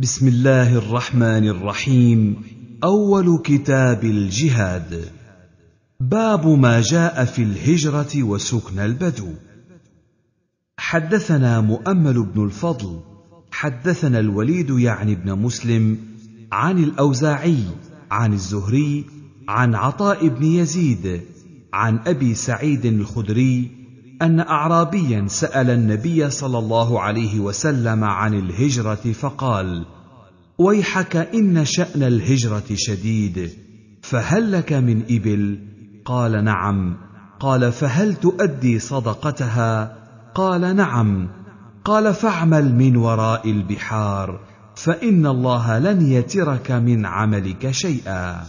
بسم الله الرحمن الرحيم اول كتاب الجهاد باب ما جاء في الهجره وسكن البدو حدثنا مؤمل بن الفضل حدثنا الوليد يعني بن مسلم عن الاوزاعي عن الزهري عن عطاء بن يزيد عن ابي سعيد الخدري ان اعرابيا سال النبي صلى الله عليه وسلم عن الهجره فقال ويحك ان شان الهجره شديد فهل لك من ابل قال نعم قال فهل تؤدي صدقتها قال نعم قال فاعمل من وراء البحار فان الله لن يترك من عملك شيئا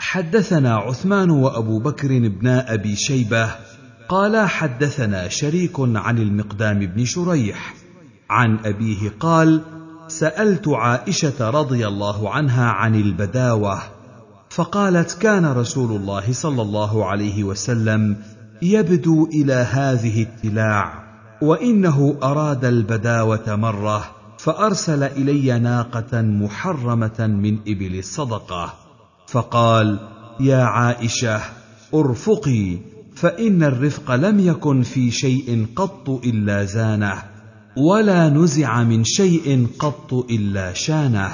حدثنا عثمان وابو بكر بن ابي شيبه قال حدثنا شريك عن المقدام بن شريح عن ابيه قال سالت عائشه رضي الله عنها عن البداوه فقالت كان رسول الله صلى الله عليه وسلم يبدو الى هذه التلاع وانه اراد البداوه مره فارسل الي ناقه محرمه من ابل الصدقه فقال يا عائشه ارفقي فان الرفق لم يكن في شيء قط الا زانه ولا نزع من شيء قط الا شانه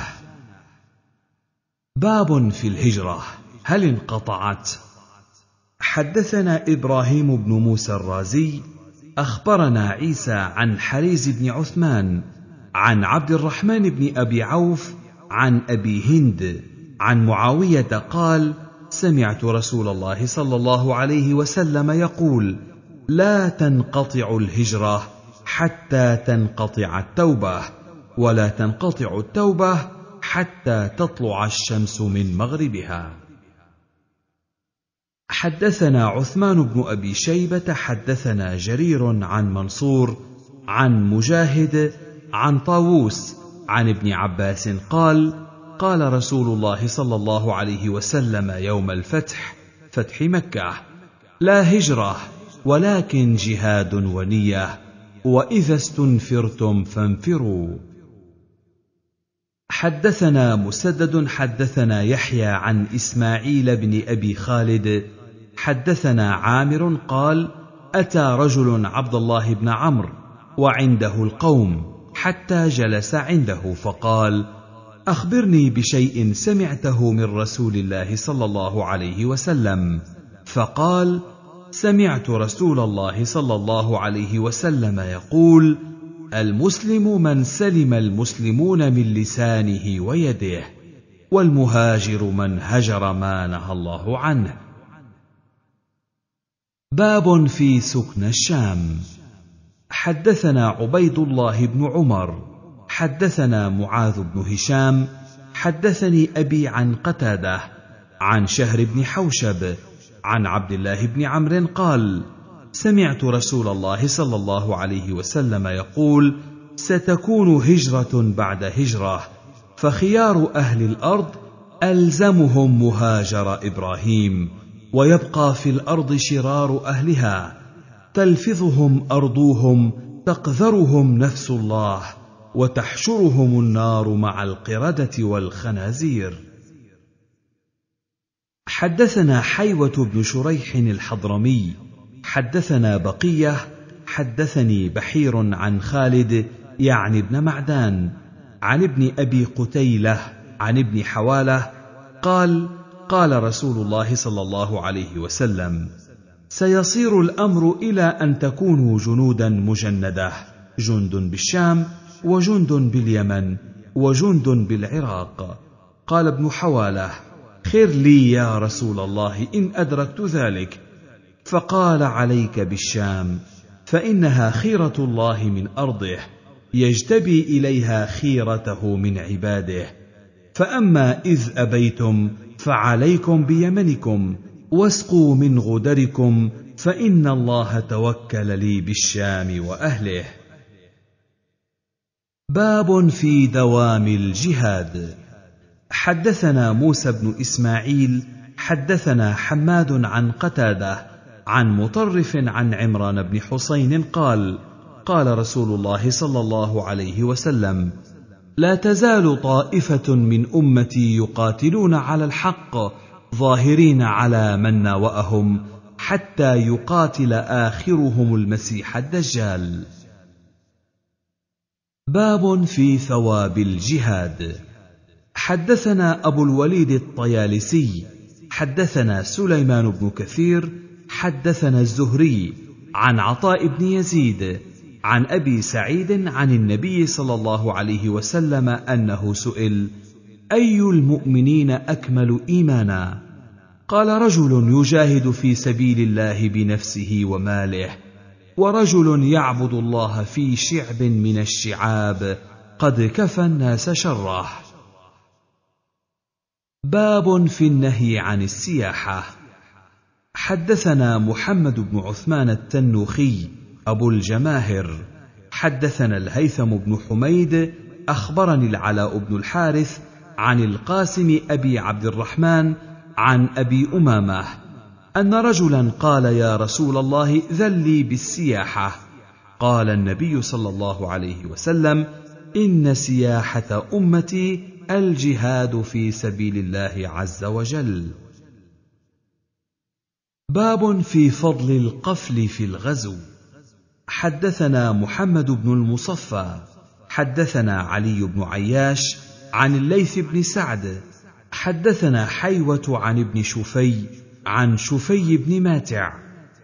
باب في الهجره هل انقطعت حدثنا ابراهيم بن موسى الرازي اخبرنا عيسى عن حريز بن عثمان عن عبد الرحمن بن ابي عوف عن ابي هند عن معاويه قال سمعت رسول الله صلى الله عليه وسلم يقول لا تنقطع الهجره حتى تنقطع التوبه ولا تنقطع التوبه حتى تطلع الشمس من مغربها حدثنا عثمان بن ابي شيبه حدثنا جرير عن منصور عن مجاهد عن طاووس عن ابن عباس قال قال رسول الله صلى الله عليه وسلم يوم الفتح فتح مكه لا هجره ولكن جهاد ونيه واذا استنفرتم فانفروا حدثنا مسدد حدثنا يحيى عن اسماعيل بن ابي خالد حدثنا عامر قال اتى رجل عبد الله بن عمرو وعنده القوم حتى جلس عنده فقال اخبرني بشيء سمعته من رسول الله صلى الله عليه وسلم فقال سمعت رسول الله صلى الله عليه وسلم يقول المسلم من سلم المسلمون من لسانه ويده والمهاجر من هجر ما نهى الله عنه باب في سكن الشام حدثنا عبيد الله بن عمر حدثنا معاذ بن هشام حدثني ابي عن قتاده عن شهر بن حوشب عن عبد الله بن عمرو قال سمعت رسول الله صلى الله عليه وسلم يقول ستكون هجره بعد هجره فخيار اهل الارض الزمهم مهاجر ابراهيم ويبقى في الارض شرار اهلها تلفظهم ارضوهم تقذرهم نفس الله وتحشرهم النار مع القرده والخنازير حدثنا حيوه بن شريح الحضرمي حدثنا بقيه حدثني بحير عن خالد يعني ابن معدان عن ابن ابي قتيله عن ابن حواله قال قال رسول الله صلى الله عليه وسلم سيصير الامر الى ان تكونوا جنودا مجنده جند بالشام وجند باليمن وجند بالعراق قال ابن حواله خير لي يا رسول الله ان ادركت ذلك فقال عليك بالشام فانها خيره الله من ارضه يجتبي اليها خيرته من عباده فاما اذ ابيتم فعليكم بيمنكم واسقوا من غدركم فان الله توكل لي بالشام واهله باب في دوام الجهاد حدثنا موسى بن اسماعيل حدثنا حماد عن قتاده عن مطرف عن عمران بن حسين قال قال رسول الله صلى الله عليه وسلم لا تزال طائفه من امتي يقاتلون على الحق ظاهرين على من ناواهم حتى يقاتل اخرهم المسيح الدجال باب في ثواب الجهاد حدثنا ابو الوليد الطيالسي حدثنا سليمان بن كثير حدثنا الزهري عن عطاء بن يزيد عن ابي سعيد عن النبي صلى الله عليه وسلم انه سئل اي المؤمنين اكمل ايمانا قال رجل يجاهد في سبيل الله بنفسه وماله ورجل يعبد الله في شعب من الشعاب قد كفى الناس شره باب في النهي عن السياحه حدثنا محمد بن عثمان التنوخي ابو الجماهر حدثنا الهيثم بن حميد اخبرني العلاء بن الحارث عن القاسم ابي عبد الرحمن عن ابي امامه ان رجلا قال يا رسول الله ذلي بالسياحه قال النبي صلى الله عليه وسلم ان سياحه امتي الجهاد في سبيل الله عز وجل باب في فضل القفل في الغزو حدثنا محمد بن المصفى حدثنا علي بن عياش عن الليث بن سعد حدثنا حيوه عن ابن شفي عن شفي بن ماتع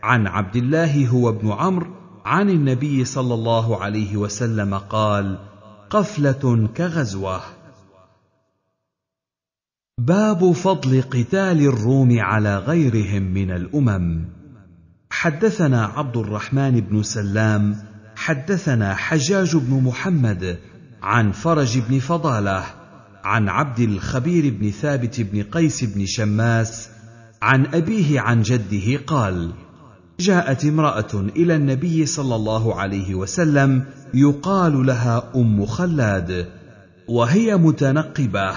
عن عبد الله هو بن عمرو عن النبي صلى الله عليه وسلم قال قفله كغزوه باب فضل قتال الروم على غيرهم من الامم حدثنا عبد الرحمن بن سلام حدثنا حجاج بن محمد عن فرج بن فضاله عن عبد الخبير بن ثابت بن قيس بن شماس عن ابيه عن جده قال جاءت امراه الى النبي صلى الله عليه وسلم يقال لها ام خلاد وهي متنقبه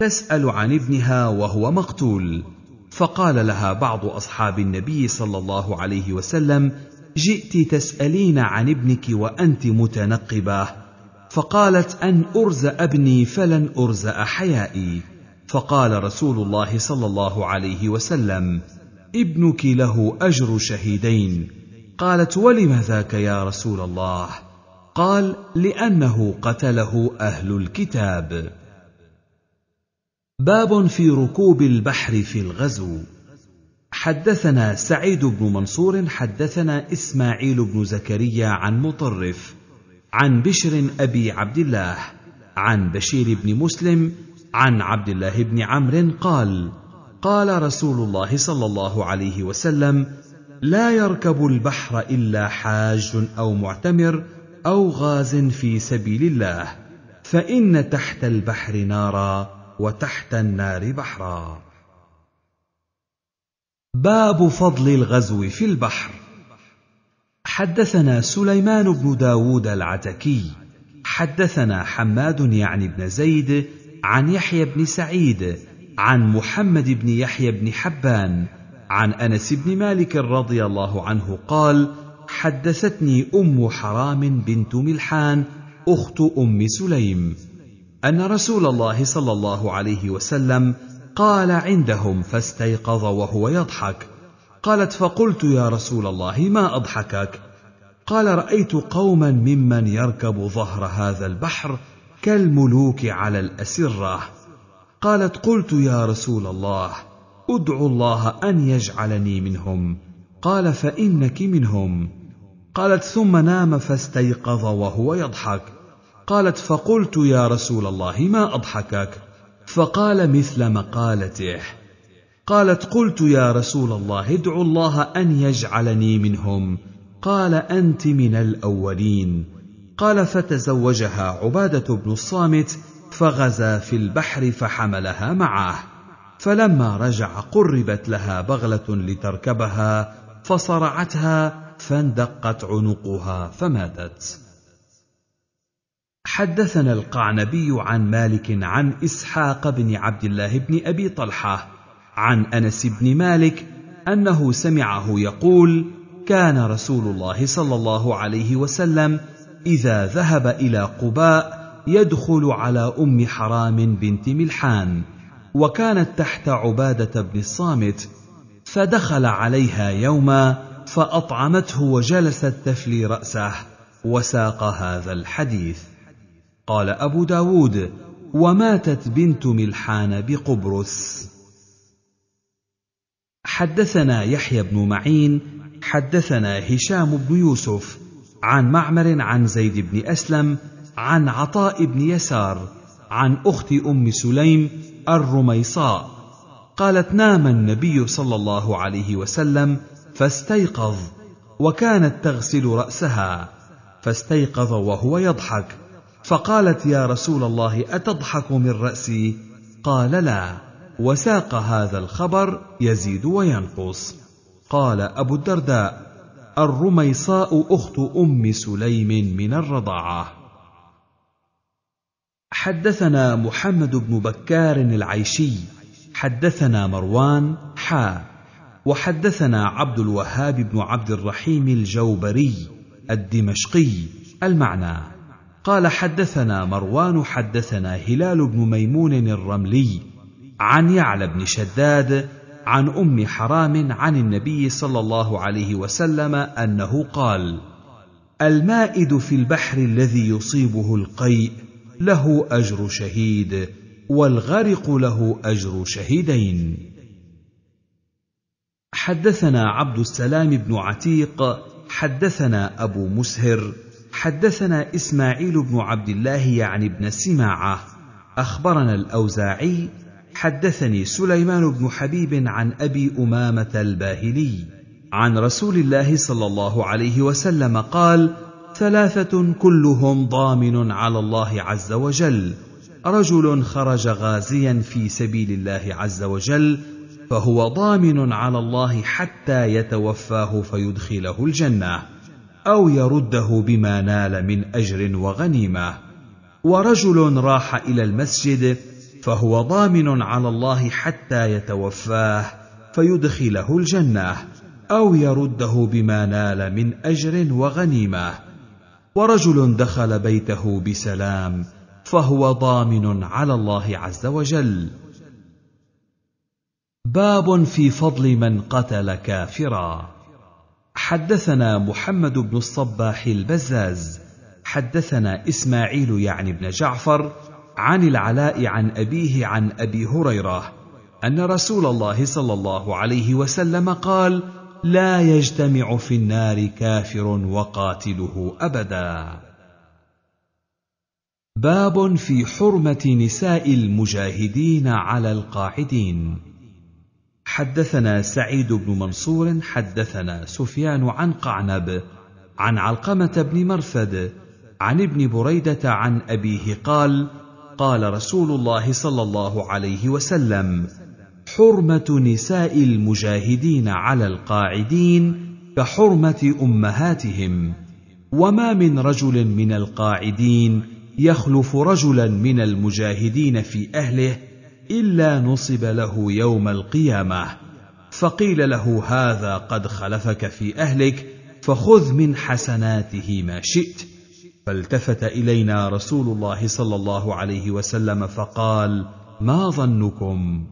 تسال عن ابنها وهو مقتول فقال لها بعض اصحاب النبي صلى الله عليه وسلم جئت تسالين عن ابنك وانت متنقبه فقالت ان ارزا ابني فلن ارزا حيائي فقال رسول الله صلى الله عليه وسلم ابنك له اجر شهيدين قالت ولم ذاك يا رسول الله قال لانه قتله اهل الكتاب باب في ركوب البحر في الغزو حدثنا سعيد بن منصور حدثنا اسماعيل بن زكريا عن مطرف عن بشر ابي عبد الله عن بشير بن مسلم عن عبد الله بن عمرو قال قال رسول الله صلى الله عليه وسلم لا يركب البحر الا حاج او معتمر او غاز في سبيل الله فان تحت البحر نارا وتحت النار بحرا باب فضل الغزو في البحر حدثنا سليمان بن داود العتكي حدثنا حماد يعني بن زيد عن يحيى بن سعيد عن محمد بن يحيى بن حبان عن انس بن مالك رضي الله عنه قال حدثتني ام حرام بنت ملحان اخت ام سليم ان رسول الله صلى الله عليه وسلم قال عندهم فاستيقظ وهو يضحك قالت فقلت يا رسول الله ما اضحكك قال رايت قوما ممن يركب ظهر هذا البحر كالملوك على الاسره قالت قلت يا رسول الله ادع الله ان يجعلني منهم قال فانك منهم قالت ثم نام فاستيقظ وهو يضحك قالت فقلت يا رسول الله ما اضحكك فقال مثل مقالته قالت قلت يا رسول الله ادع الله ان يجعلني منهم قال انت من الاولين قال فتزوجها عباده بن الصامت فغزا في البحر فحملها معه فلما رجع قربت لها بغله لتركبها فصرعتها فاندقت عنقها فماتت حدثنا القعنبي عن مالك عن اسحاق بن عبد الله بن ابي طلحه عن انس بن مالك انه سمعه يقول كان رسول الله صلى الله عليه وسلم اذا ذهب الى قباء يدخل على ام حرام بنت ملحان وكانت تحت عباده بن الصامت فدخل عليها يوما فاطعمته وجلست تفلي راسه وساق هذا الحديث قال ابو داود وماتت بنت ملحان بقبرص حدثنا يحيى بن معين حدثنا هشام بن يوسف عن معمر عن زيد بن اسلم عن عطاء بن يسار عن اخت ام سليم الرميصاء قالت نام النبي صلى الله عليه وسلم فاستيقظ وكانت تغسل راسها فاستيقظ وهو يضحك فقالت يا رسول الله اتضحك من راسي قال لا وساق هذا الخبر يزيد وينقص قال ابو الدرداء الرميصاء اخت ام سليم من الرضاعه حدثنا محمد بن بكار العيشي حدثنا مروان حا وحدثنا عبد الوهاب بن عبد الرحيم الجوبري الدمشقي المعنى قال حدثنا مروان حدثنا هلال بن ميمون الرملي عن يعلى بن شداد عن ام حرام عن النبي صلى الله عليه وسلم انه قال المائد في البحر الذي يصيبه القيء له اجر شهيد والغرق له اجر شهيدين حدثنا عبد السلام بن عتيق حدثنا ابو مسهر حدثنا اسماعيل بن عبد الله يعني بن سماعه اخبرنا الاوزاعي حدثني سليمان بن حبيب عن ابي امامه الباهلي عن رسول الله صلى الله عليه وسلم قال ثلاثه كلهم ضامن على الله عز وجل رجل خرج غازيا في سبيل الله عز وجل فهو ضامن على الله حتى يتوفاه فيدخله الجنه او يرده بما نال من اجر وغنيمه ورجل راح الى المسجد فهو ضامن على الله حتى يتوفاه فيدخله الجنه او يرده بما نال من اجر وغنيمه ورجل دخل بيته بسلام فهو ضامن على الله عز وجل باب في فضل من قتل كافرا حدثنا محمد بن الصباح البزاز حدثنا اسماعيل يعني بن جعفر عن العلاء عن أبيه عن أبي هريرة أن رسول الله صلى الله عليه وسلم قال: لا يجتمع في النار كافر وقاتله أبدا. باب في حرمة نساء المجاهدين على القاعدين. حدثنا سعيد بن منصور حدثنا سفيان عن قعنب عن علقمة بن مرثد عن ابن بريدة عن أبيه قال: قال رسول الله صلى الله عليه وسلم حرمه نساء المجاهدين على القاعدين كحرمه امهاتهم وما من رجل من القاعدين يخلف رجلا من المجاهدين في اهله الا نصب له يوم القيامه فقيل له هذا قد خلفك في اهلك فخذ من حسناته ما شئت فالتفت الينا رسول الله صلى الله عليه وسلم فقال ما ظنكم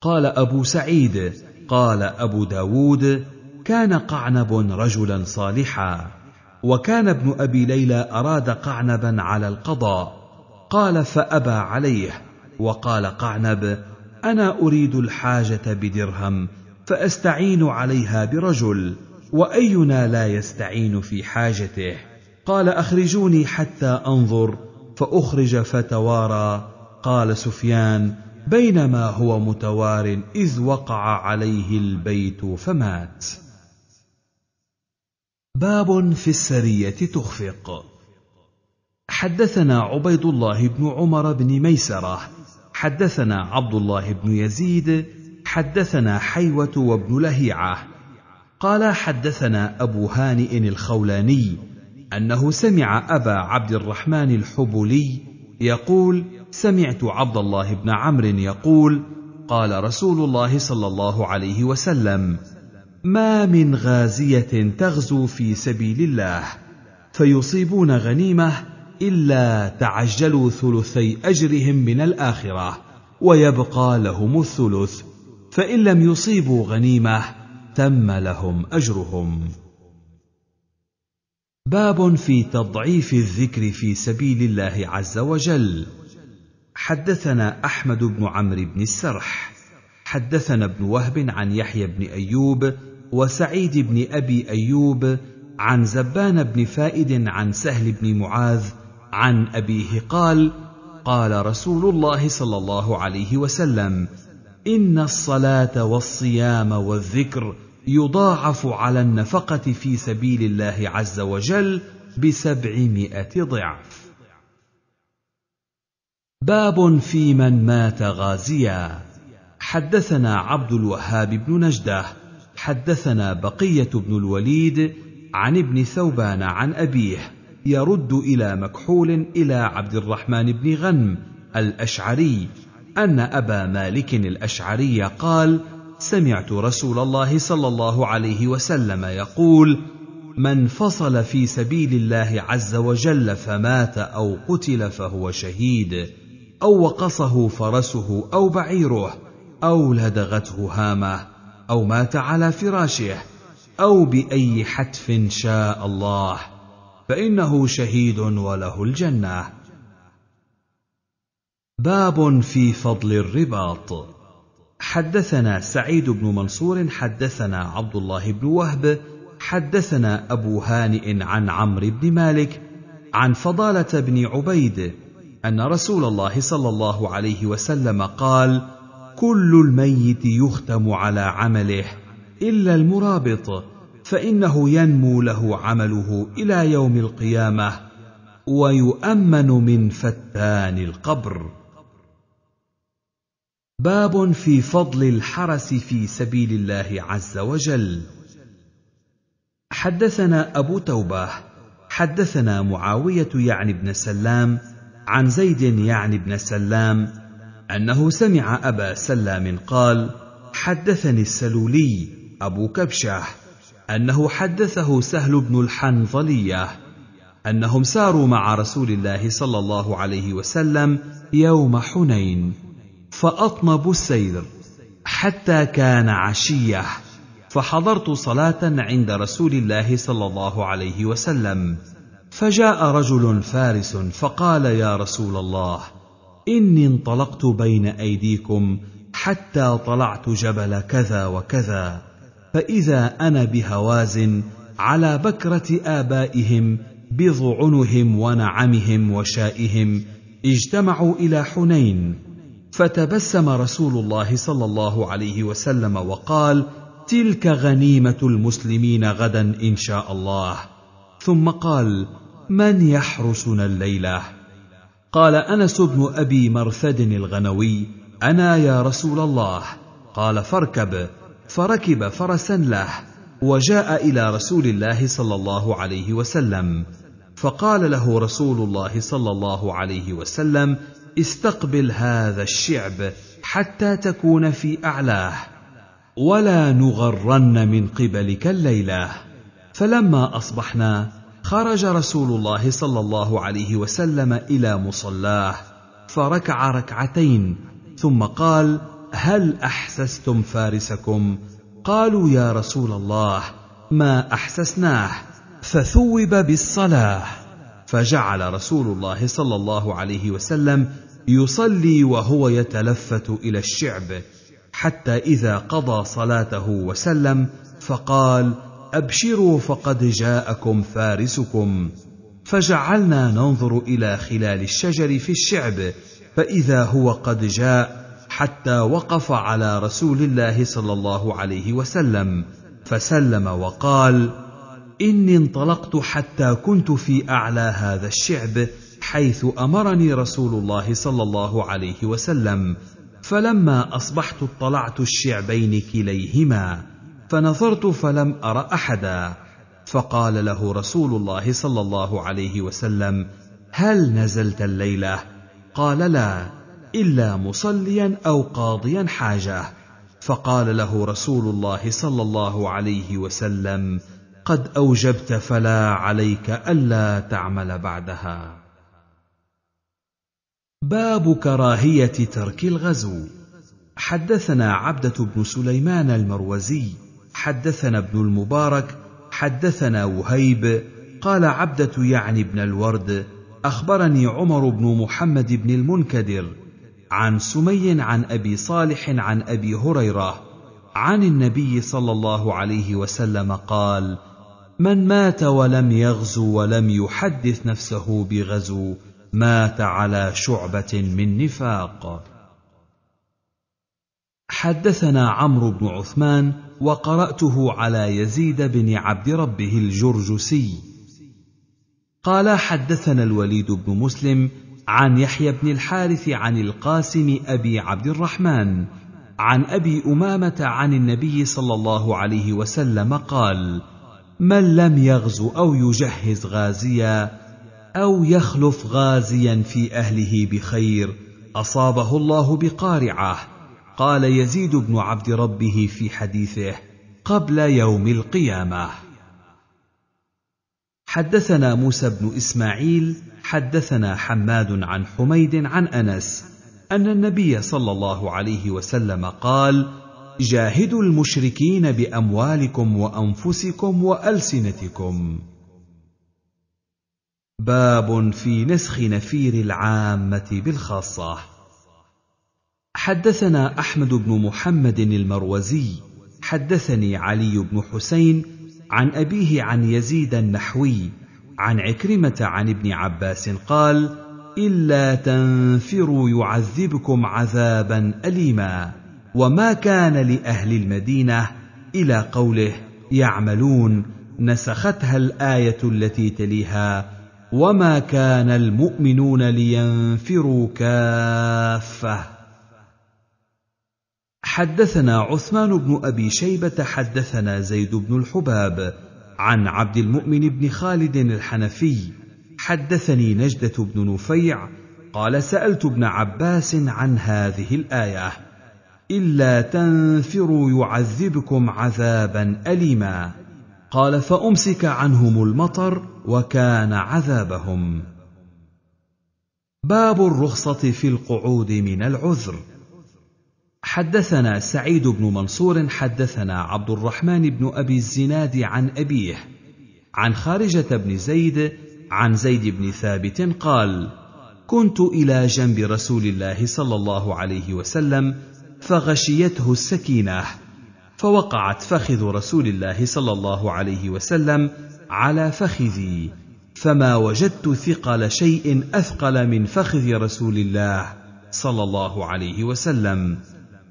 قال ابو سعيد قال ابو داود كان قعنب رجلا صالحا وكان ابن ابي ليلى اراد قعنبا على القضاء قال فابى عليه وقال قعنب انا اريد الحاجه بدرهم فاستعين عليها برجل واينا لا يستعين في حاجته قال اخرجوني حتى انظر فاخرج فتوارى قال سفيان بينما هو متوار اذ وقع عليه البيت فمات باب في السريه تخفق حدثنا عبيد الله بن عمر بن ميسره حدثنا عبد الله بن يزيد حدثنا حيوه وابن لهيعه قال حدثنا ابو هانئ الخولاني انه سمع ابا عبد الرحمن الحبلي يقول سمعت عبد الله بن عمرو يقول قال رسول الله صلى الله عليه وسلم ما من غازيه تغزو في سبيل الله فيصيبون غنيمه الا تعجلوا ثلثي اجرهم من الاخره ويبقى لهم الثلث فان لم يصيبوا غنيمه تم لهم اجرهم باب في تضعيف الذكر في سبيل الله عز وجل حدثنا احمد بن عمرو بن السرح حدثنا ابن وهب عن يحيى بن ايوب وسعيد بن ابي ايوب عن زبان بن فائد عن سهل بن معاذ عن ابيه قال قال رسول الله صلى الله عليه وسلم ان الصلاه والصيام والذكر يضاعف على النفقة في سبيل الله عز وجل بسبعمائة ضعف. باب في من مات غازيا حدثنا عبد الوهاب بن نجده حدثنا بقية بن الوليد عن ابن ثوبان عن أبيه يرد إلى مكحول إلى عبد الرحمن بن غنم الأشعري أن أبا مالك الأشعري قال: سمعت رسول الله صلى الله عليه وسلم يقول من فصل في سبيل الله عز وجل فمات او قتل فهو شهيد او وقصه فرسه او بعيره او لدغته هامه او مات على فراشه او باي حتف شاء الله فانه شهيد وله الجنه باب في فضل الرباط حدثنا سعيد بن منصور حدثنا عبد الله بن وهب حدثنا ابو هانئ عن عمرو بن مالك عن فضاله بن عبيد ان رسول الله صلى الله عليه وسلم قال كل الميت يختم على عمله الا المرابط فانه ينمو له عمله الى يوم القيامه ويؤمن من فتان القبر باب في فضل الحرس في سبيل الله عز وجل حدثنا ابو توبه حدثنا معاويه يعني بن سلام عن زيد يعني بن سلام انه سمع ابا سلام قال حدثني السلولي ابو كبشه انه حدثه سهل بن الحنظليه انهم ساروا مع رسول الله صلى الله عليه وسلم يوم حنين فأطنب السير حتى كان عشية فحضرت صلاة عند رسول الله صلى الله عليه وسلم فجاء رجل فارس فقال يا رسول الله إني انطلقت بين أيديكم حتى طلعت جبل كذا وكذا فإذا أنا بهوازن على بكرة آبائهم بضعنهم ونعمهم وشائهم اجتمعوا إلى حنين فتبسم رسول الله صلى الله عليه وسلم وقال تلك غنيمه المسلمين غدا ان شاء الله ثم قال من يحرسنا الليله قال انس بن ابي مرثد الغنوي انا يا رسول الله قال فاركب فركب فرسا له وجاء الى رسول الله صلى الله عليه وسلم فقال له رسول الله صلى الله عليه وسلم استقبل هذا الشعب حتى تكون في اعلاه ولا نغرن من قبلك الليله فلما اصبحنا خرج رسول الله صلى الله عليه وسلم الى مصلاه فركع ركعتين ثم قال هل احسستم فارسكم قالوا يا رسول الله ما احسسناه فثوب بالصلاه فجعل رسول الله صلى الله عليه وسلم يصلي وهو يتلفت الى الشعب حتى اذا قضى صلاته وسلم فقال ابشروا فقد جاءكم فارسكم فجعلنا ننظر الى خلال الشجر في الشعب فاذا هو قد جاء حتى وقف على رسول الله صلى الله عليه وسلم فسلم وقال اني انطلقت حتى كنت في اعلى هذا الشعب حيث امرني رسول الله صلى الله عليه وسلم فلما اصبحت اطلعت الشعبين كليهما فنظرت فلم ار احدا فقال له رسول الله صلى الله عليه وسلم هل نزلت الليله قال لا الا مصليا او قاضيا حاجه فقال له رسول الله صلى الله عليه وسلم قد اوجبت فلا عليك الا تعمل بعدها باب كراهيه ترك الغزو حدثنا عبده بن سليمان المروزي حدثنا ابن المبارك حدثنا وهيب قال عبده يعني ابن الورد اخبرني عمر بن محمد بن المنكدر عن سمي عن ابي صالح عن ابي هريره عن النبي صلى الله عليه وسلم قال من مات ولم يغزو ولم يحدث نفسه بغزو مات على شعبه من نفاق حدثنا عمرو بن عثمان وقراته على يزيد بن عبد ربه الجرجسي قال حدثنا الوليد بن مسلم عن يحيى بن الحارث عن القاسم ابي عبد الرحمن عن ابي امامه عن النبي صلى الله عليه وسلم قال من لم يغزو او يجهز غازيا او يخلف غازيا في اهله بخير اصابه الله بقارعه قال يزيد بن عبد ربه في حديثه قبل يوم القيامه حدثنا موسى بن اسماعيل حدثنا حماد عن حميد عن انس ان النبي صلى الله عليه وسلم قال جاهدوا المشركين باموالكم وانفسكم والسنتكم باب في نسخ نفير العامة بالخاصة. حدثنا أحمد بن محمد المروزي، حدثني علي بن حسين عن أبيه عن يزيد النحوي، عن عكرمة عن ابن عباس قال: إلا تنفروا يعذبكم عذابا أليما، وما كان لأهل المدينة إلى قوله يعملون نسختها الآية التي تليها وما كان المؤمنون لينفروا كافه حدثنا عثمان بن ابي شيبه حدثنا زيد بن الحباب عن عبد المؤمن بن خالد الحنفي حدثني نجده بن نفيع قال سالت ابن عباس عن هذه الايه الا تنفروا يعذبكم عذابا اليما قال فامسك عنهم المطر وكان عذابهم باب الرخصه في القعود من العذر حدثنا سعيد بن منصور حدثنا عبد الرحمن بن ابي الزناد عن ابيه عن خارجه بن زيد عن زيد بن ثابت قال كنت الى جنب رسول الله صلى الله عليه وسلم فغشيته السكينه فوقعت فخذ رسول الله صلى الله عليه وسلم على فخذي فما وجدت ثقل شيء اثقل من فخذ رسول الله صلى الله عليه وسلم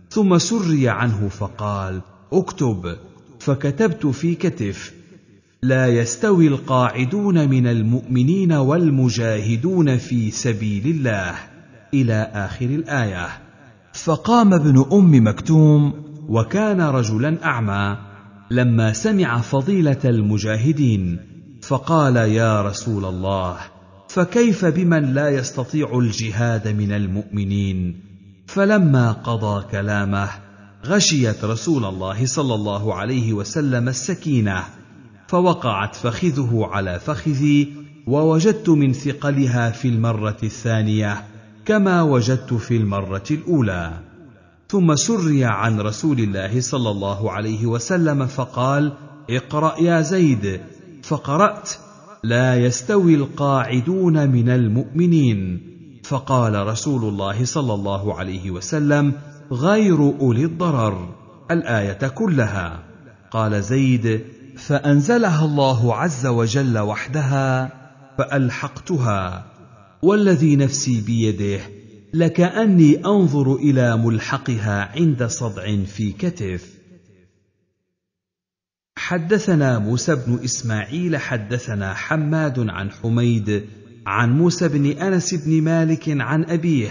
ثم سري عنه فقال اكتب فكتبت في كتف لا يستوي القاعدون من المؤمنين والمجاهدون في سبيل الله الى اخر الايه فقام ابن ام مكتوم وكان رجلا اعمى لما سمع فضيله المجاهدين فقال يا رسول الله فكيف بمن لا يستطيع الجهاد من المؤمنين فلما قضى كلامه غشيت رسول الله صلى الله عليه وسلم السكينه فوقعت فخذه على فخذي ووجدت من ثقلها في المره الثانيه كما وجدت في المره الاولى ثم سري عن رسول الله صلى الله عليه وسلم فقال اقرا يا زيد فقرات لا يستوي القاعدون من المؤمنين فقال رسول الله صلى الله عليه وسلم غير اولي الضرر الايه كلها قال زيد فانزلها الله عز وجل وحدها فالحقتها والذي نفسي بيده لكاني انظر الى ملحقها عند صدع في كتف حدثنا موسى بن اسماعيل حدثنا حماد عن حميد عن موسى بن انس بن مالك عن ابيه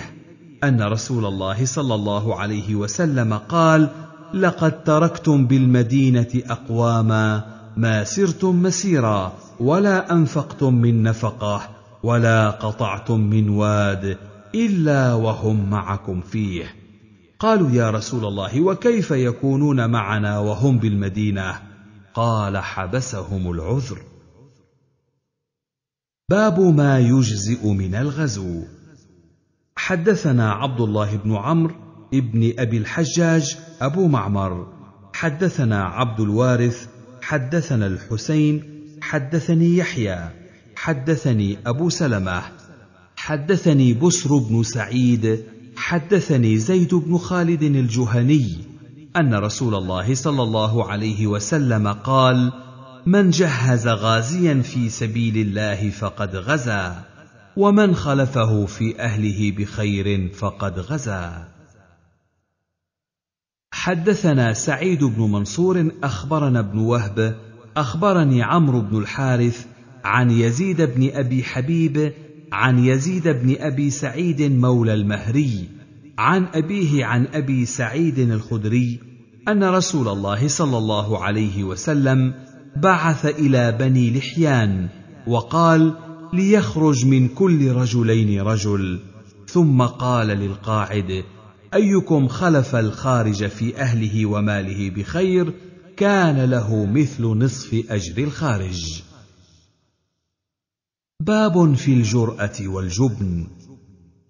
ان رسول الله صلى الله عليه وسلم قال لقد تركتم بالمدينه اقواما ما سرتم مسيرا ولا انفقتم من نفقه ولا قطعتم من واد الا وهم معكم فيه قالوا يا رسول الله وكيف يكونون معنا وهم بالمدينه قال حبسهم العذر باب ما يجزئ من الغزو حدثنا عبد الله بن عمرو ابن ابي الحجاج ابو معمر حدثنا عبد الوارث حدثنا الحسين حدثني يحيى حدثني ابو سلمه حدثني بسر بن سعيد حدثني زيد بن خالد الجهني ان رسول الله صلى الله عليه وسلم قال من جهز غازيا في سبيل الله فقد غزا ومن خلفه في اهله بخير فقد غزا حدثنا سعيد بن منصور اخبرنا ابن وهب اخبرني عمرو بن الحارث عن يزيد بن ابي حبيب عن يزيد بن ابي سعيد مولى المهري عن ابيه عن ابي سعيد الخدري ان رسول الله صلى الله عليه وسلم بعث الى بني لحيان وقال ليخرج من كل رجلين رجل ثم قال للقاعد ايكم خلف الخارج في اهله وماله بخير كان له مثل نصف اجر الخارج باب في الجراه والجبن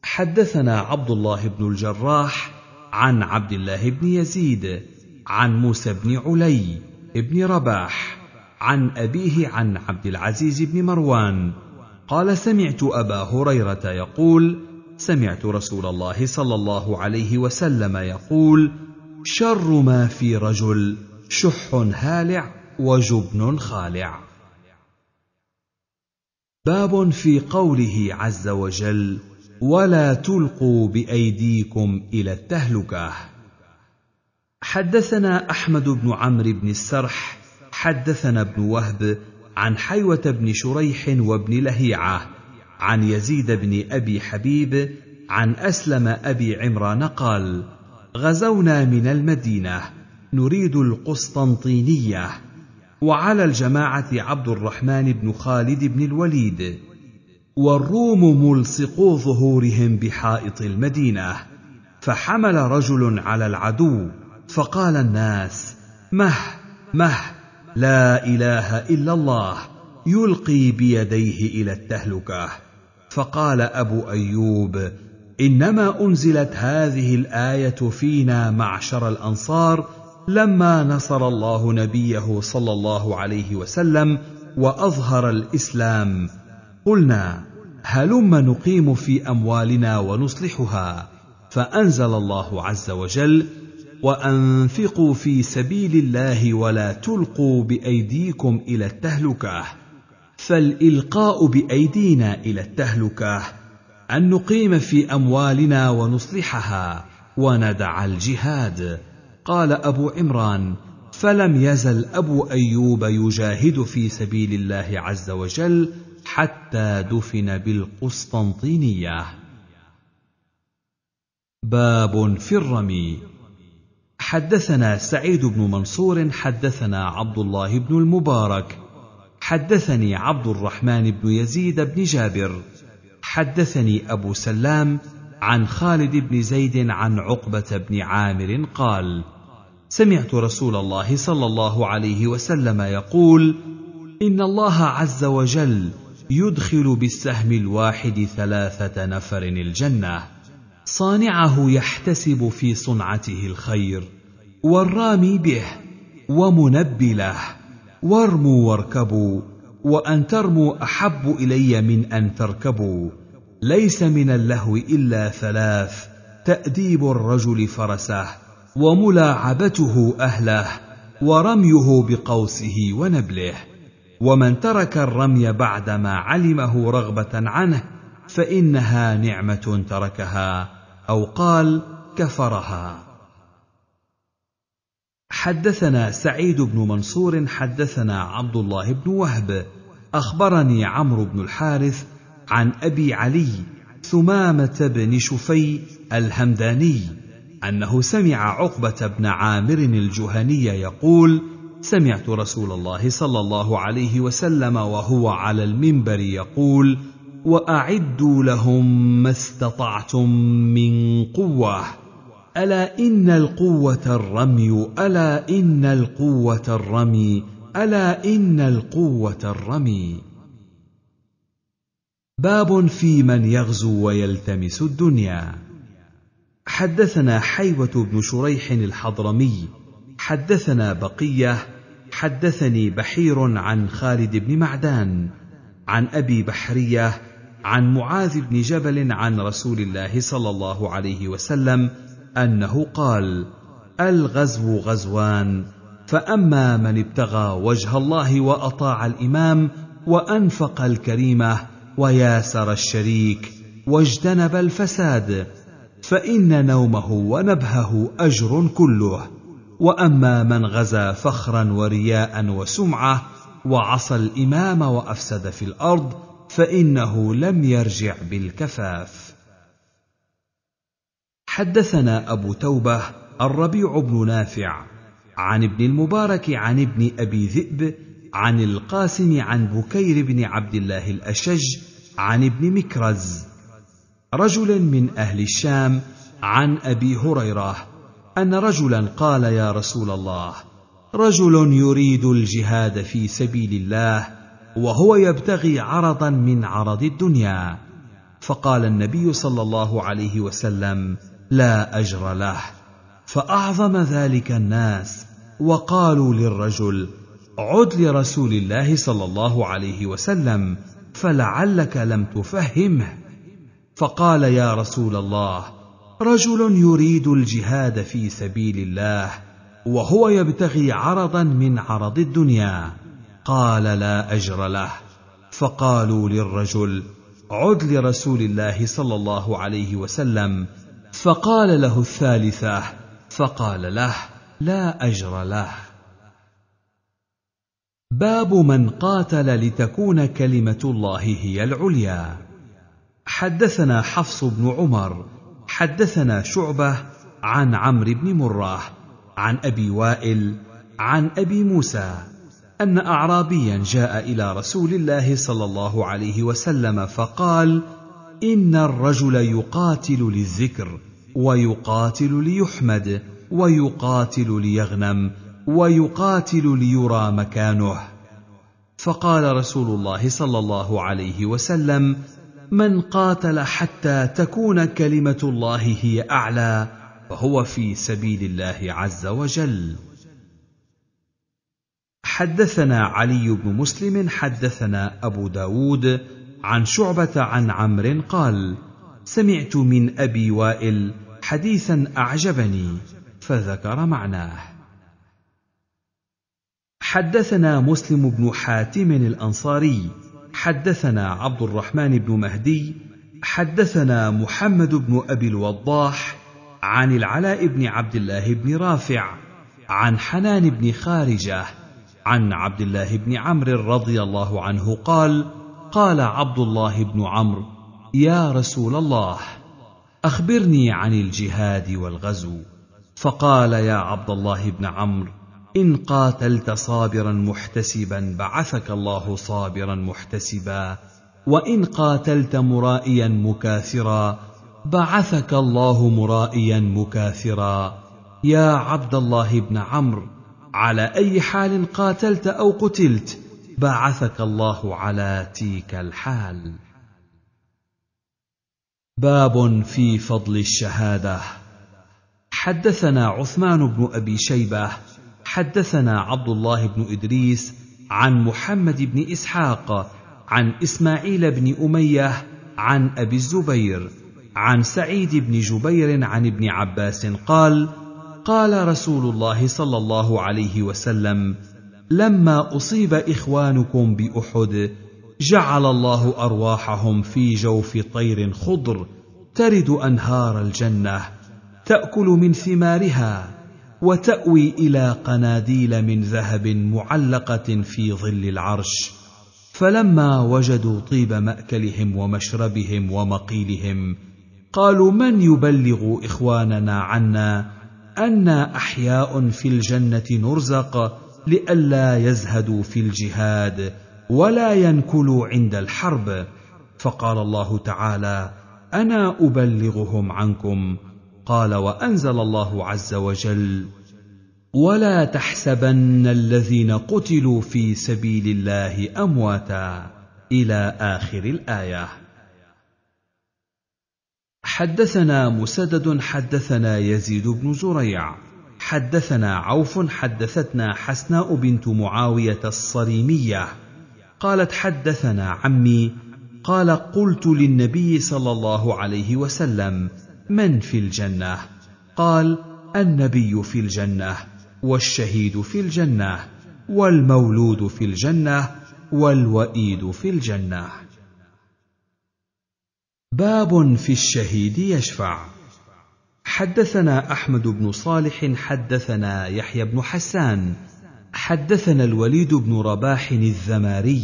حدثنا عبد الله بن الجراح عن عبد الله بن يزيد عن موسى بن علي بن رباح عن ابيه عن عبد العزيز بن مروان قال سمعت ابا هريره يقول سمعت رسول الله صلى الله عليه وسلم يقول شر ما في رجل شح هالع وجبن خالع باب في قوله عز وجل ولا تلقوا بايديكم الى التهلكه حدثنا احمد بن عمرو بن السرح حدثنا ابن وهب عن حيوه بن شريح وابن لهيعه عن يزيد بن ابي حبيب عن اسلم ابي عمران قال غزونا من المدينه نريد القسطنطينيه وعلى الجماعة عبد الرحمن بن خالد بن الوليد والروم ملصقو ظهورهم بحائط المدينة فحمل رجل على العدو فقال الناس مه مه لا إله إلا الله يلقي بيديه إلى التهلكة فقال أبو أيوب إنما أنزلت هذه الآية فينا معشر الأنصار لما نصر الله نبيه صلى الله عليه وسلم واظهر الاسلام قلنا هلم نقيم في اموالنا ونصلحها فانزل الله عز وجل وانفقوا في سبيل الله ولا تلقوا بايديكم الى التهلكه فالالقاء بايدينا الى التهلكه ان نقيم في اموالنا ونصلحها وندع الجهاد قال ابو عمران فلم يزل ابو ايوب يجاهد في سبيل الله عز وجل حتى دفن بالقسطنطينيه باب في الرمي حدثنا سعيد بن منصور حدثنا عبد الله بن المبارك حدثني عبد الرحمن بن يزيد بن جابر حدثني ابو سلام عن خالد بن زيد عن عقبه بن عامر قال سمعت رسول الله صلى الله عليه وسلم يقول ان الله عز وجل يدخل بالسهم الواحد ثلاثه نفر الجنه صانعه يحتسب في صنعته الخير والرامي به ومنبله له وارموا واركبوا وان ترموا احب الي من ان تركبوا ليس من اللهو الا ثلاث تاديب الرجل فرسه وملاعبته اهله ورميه بقوسه ونبله ومن ترك الرمي بعدما علمه رغبه عنه فانها نعمه تركها او قال كفرها حدثنا سعيد بن منصور حدثنا عبد الله بن وهب اخبرني عمرو بن الحارث عن ابي علي ثمامه بن شفي الهمداني انه سمع عقبه بن عامر الجهني يقول سمعت رسول الله صلى الله عليه وسلم وهو على المنبر يقول واعدوا لهم ما استطعتم من قوه الا ان القوه الرمي الا ان القوه الرمي الا ان القوه الرمي باب في من يغزو ويلتمس الدنيا حدثنا حيوة بن شريح الحضرمي حدثنا بقية حدثني بحير عن خالد بن معدان عن أبي بحرية عن معاذ بن جبل عن رسول الله صلى الله عليه وسلم أنه قال الغزو غزوان فأما من ابتغى وجه الله وأطاع الإمام وأنفق الكريمة وياسر الشريك واجتنب الفساد فان نومه ونبهه اجر كله واما من غزا فخرا ورياء وسمعه وعصى الامام وافسد في الارض فانه لم يرجع بالكفاف حدثنا ابو توبه الربيع بن نافع عن ابن المبارك عن ابن ابي ذئب عن القاسم عن بكير بن عبد الله الاشج عن ابن مكرز رجل من اهل الشام عن ابي هريره ان رجلا قال يا رسول الله رجل يريد الجهاد في سبيل الله وهو يبتغي عرضا من عرض الدنيا فقال النبي صلى الله عليه وسلم لا اجر له فاعظم ذلك الناس وقالوا للرجل عد لرسول الله صلى الله عليه وسلم فلعلك لم تفهمه فقال يا رسول الله رجل يريد الجهاد في سبيل الله وهو يبتغي عرضا من عرض الدنيا قال لا اجر له فقالوا للرجل عد لرسول الله صلى الله عليه وسلم فقال له الثالثه فقال له لا اجر له باب من قاتل لتكون كلمه الله هي العليا حدثنا حفص بن عمر حدثنا شعبه عن عمرو بن مره عن ابي وائل عن ابي موسى ان اعرابيا جاء الى رسول الله صلى الله عليه وسلم فقال ان الرجل يقاتل للذكر ويقاتل ليحمد ويقاتل ليغنم ويقاتل ليرى مكانه فقال رسول الله صلى الله عليه وسلم من قاتل حتى تكون كلمه الله هي اعلى فهو في سبيل الله عز وجل حدثنا علي بن مسلم حدثنا ابو داود عن شعبه عن عمرو قال سمعت من ابي وائل حديثا اعجبني فذكر معناه حدثنا مسلم بن حاتم الانصاري حدثنا عبد الرحمن بن مهدي حدثنا محمد بن ابي الوضاح عن العلاء بن عبد الله بن رافع عن حنان بن خارجه عن عبد الله بن عمرو رضي الله عنه قال قال عبد الله بن عمرو يا رسول الله اخبرني عن الجهاد والغزو فقال يا عبد الله بن عمرو ان قاتلت صابرا محتسبا بعثك الله صابرا محتسبا وان قاتلت مرائيا مكاثرا بعثك الله مرائيا مكاثرا يا عبد الله بن عمرو على اي حال قاتلت او قتلت بعثك الله على تيك الحال باب في فضل الشهاده حدثنا عثمان بن ابي شيبه حدثنا عبد الله بن ادريس عن محمد بن اسحاق عن اسماعيل بن اميه عن ابي الزبير عن سعيد بن جبير عن ابن عباس قال قال رسول الله صلى الله عليه وسلم لما اصيب اخوانكم باحد جعل الله ارواحهم في جوف طير خضر ترد انهار الجنه تاكل من ثمارها وتاوي الى قناديل من ذهب معلقه في ظل العرش فلما وجدوا طيب ماكلهم ومشربهم ومقيلهم قالوا من يبلغ اخواننا عنا انا احياء في الجنه نرزق لئلا يزهدوا في الجهاد ولا ينكلوا عند الحرب فقال الله تعالى انا ابلغهم عنكم قال وانزل الله عز وجل ولا تحسبن الذين قتلوا في سبيل الله امواتا الى اخر الايه حدثنا مسدد حدثنا يزيد بن زريع حدثنا عوف حدثتنا حسناء بنت معاويه الصريميه قالت حدثنا عمي قال قلت للنبي صلى الله عليه وسلم من في الجنه قال النبي في الجنه والشهيد في الجنه والمولود في الجنه والوئيد في الجنه باب في الشهيد يشفع حدثنا احمد بن صالح حدثنا يحيى بن حسان حدثنا الوليد بن رباح الذماري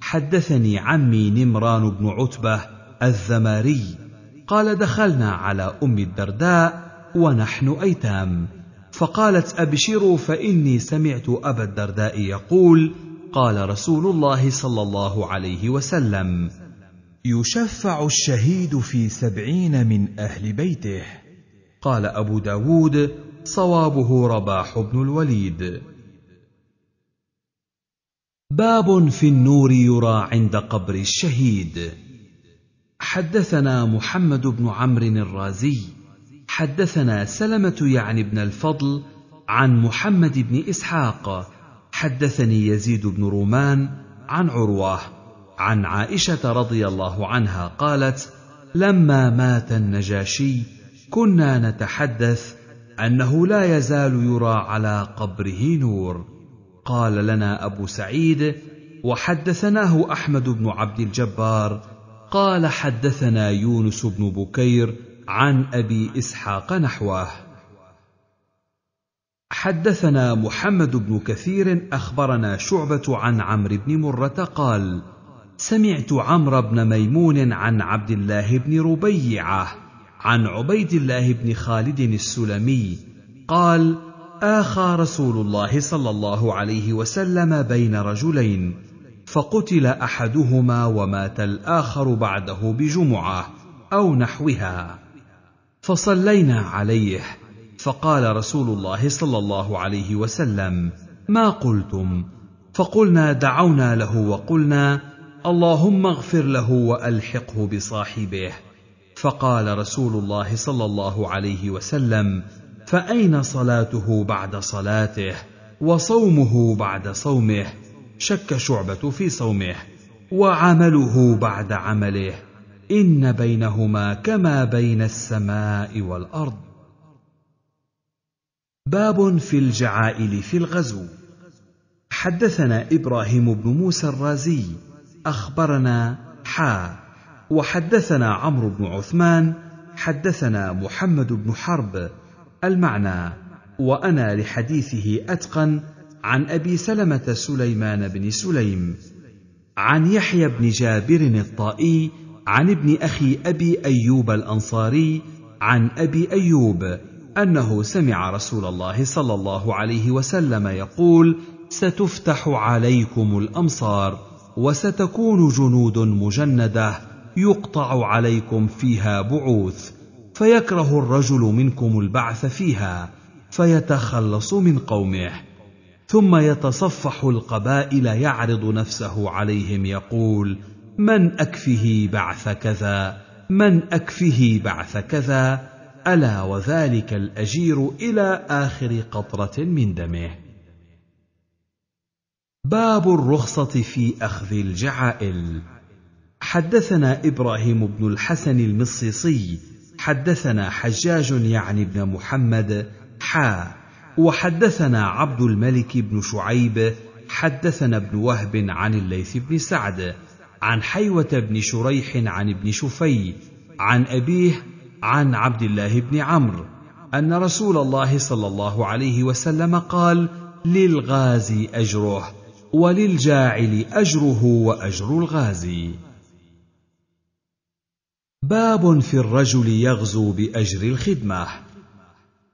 حدثني عمي نمران بن عتبه الذماري قال دخلنا على ام الدرداء ونحن ايتام فقالت ابشروا فاني سمعت ابا الدرداء يقول قال رسول الله صلى الله عليه وسلم يشفع الشهيد في سبعين من اهل بيته قال ابو داود صوابه رباح بن الوليد باب في النور يرى عند قبر الشهيد حدثنا محمد بن عمرو الرازي حدثنا سلمه يعني بن الفضل عن محمد بن اسحاق حدثني يزيد بن رومان عن عروه عن عائشه رضي الله عنها قالت لما مات النجاشي كنا نتحدث انه لا يزال يرى على قبره نور قال لنا ابو سعيد وحدثناه احمد بن عبد الجبار قال حدثنا يونس بن بكير عن ابي اسحاق نحوه حدثنا محمد بن كثير اخبرنا شعبه عن عمرو بن مره قال سمعت عمرو بن ميمون عن عبد الله بن ربيعه عن عبيد الله بن خالد السلمي قال اخى رسول الله صلى الله عليه وسلم بين رجلين فقتل احدهما ومات الاخر بعده بجمعه او نحوها فصلينا عليه فقال رسول الله صلى الله عليه وسلم ما قلتم فقلنا دعونا له وقلنا اللهم اغفر له والحقه بصاحبه فقال رسول الله صلى الله عليه وسلم فاين صلاته بعد صلاته وصومه بعد صومه شك شعبة في صومه وعمله بعد عمله إن بينهما كما بين السماء والأرض باب في الجعائل في الغزو حدثنا إبراهيم بن موسى الرازي أخبرنا حا وحدثنا عمرو بن عثمان حدثنا محمد بن حرب المعنى وأنا لحديثه أتقن عن ابي سلمه سليمان بن سليم عن يحيى بن جابر الطائي عن ابن اخي ابي ايوب الانصاري عن ابي ايوب انه سمع رسول الله صلى الله عليه وسلم يقول ستفتح عليكم الامصار وستكون جنود مجنده يقطع عليكم فيها بعوث فيكره الرجل منكم البعث فيها فيتخلص من قومه ثم يتصفح القبائل يعرض نفسه عليهم يقول من اكفه بعث كذا من اكفه بعث كذا الا وذلك الاجير الى اخر قطره من دمه باب الرخصه في اخذ الجعائل حدثنا ابراهيم بن الحسن المصيصي حدثنا حجاج يعني بن محمد حا وحدثنا عبد الملك بن شعيب حدثنا ابن وهب عن الليث بن سعد عن حيوه بن شريح عن ابن شفي عن ابيه عن عبد الله بن عمرو ان رسول الله صلى الله عليه وسلم قال للغازي اجره وللجاعل اجره واجر الغازي باب في الرجل يغزو باجر الخدمه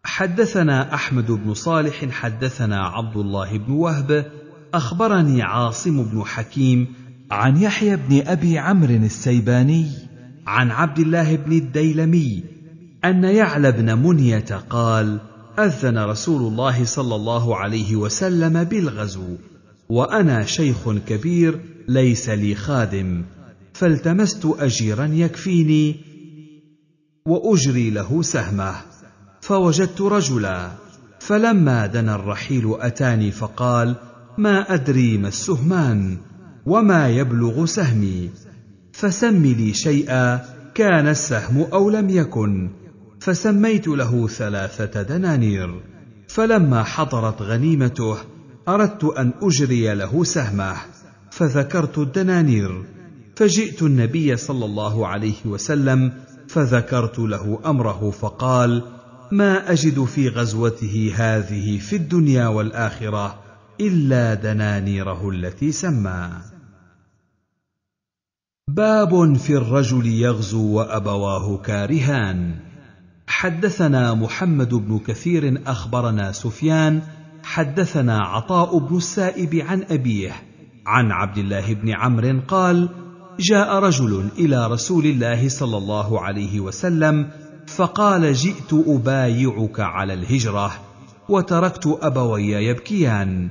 حدثنا احمد بن صالح حدثنا عبد الله بن وهب اخبرني عاصم بن حكيم عن يحيى بن ابي عمرو السيباني عن عبد الله بن الديلمي ان يعلى بن منيه قال اذن رسول الله صلى الله عليه وسلم بالغزو وانا شيخ كبير ليس لي خادم فالتمست اجيرا يكفيني واجري له سهمه فوجدت رجلا فلما دنا الرحيل اتاني فقال ما ادري ما السهمان وما يبلغ سهمي فسم لي شيئا كان السهم او لم يكن فسميت له ثلاثه دنانير فلما حضرت غنيمته اردت ان اجري له سهمه فذكرت الدنانير فجئت النبي صلى الله عليه وسلم فذكرت له امره فقال ما اجد في غزوته هذه في الدنيا والاخره الا دنانيره التي سمى باب في الرجل يغزو وابواه كارهان حدثنا محمد بن كثير اخبرنا سفيان حدثنا عطاء بن السائب عن ابيه عن عبد الله بن عمرو قال جاء رجل الى رسول الله صلى الله عليه وسلم فقال جئت ابايعك على الهجره وتركت ابوي يبكيان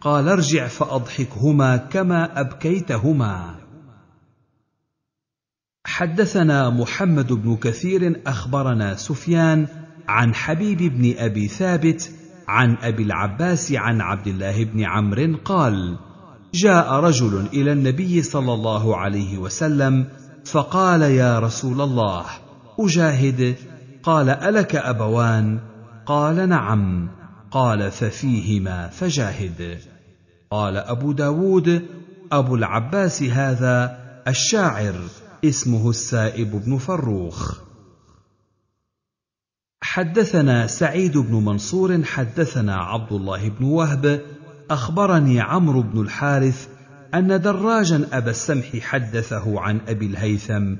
قال ارجع فاضحكهما كما ابكيتهما حدثنا محمد بن كثير اخبرنا سفيان عن حبيب بن ابي ثابت عن ابي العباس عن عبد الله بن عمرو قال جاء رجل الى النبي صلى الله عليه وسلم فقال يا رسول الله اجاهد قال الك ابوان قال نعم قال ففيهما فجاهد قال ابو داود ابو العباس هذا الشاعر اسمه السائب بن فروخ حدثنا سعيد بن منصور حدثنا عبد الله بن وهب اخبرني عمرو بن الحارث ان دراجا ابا السمح حدثه عن ابي الهيثم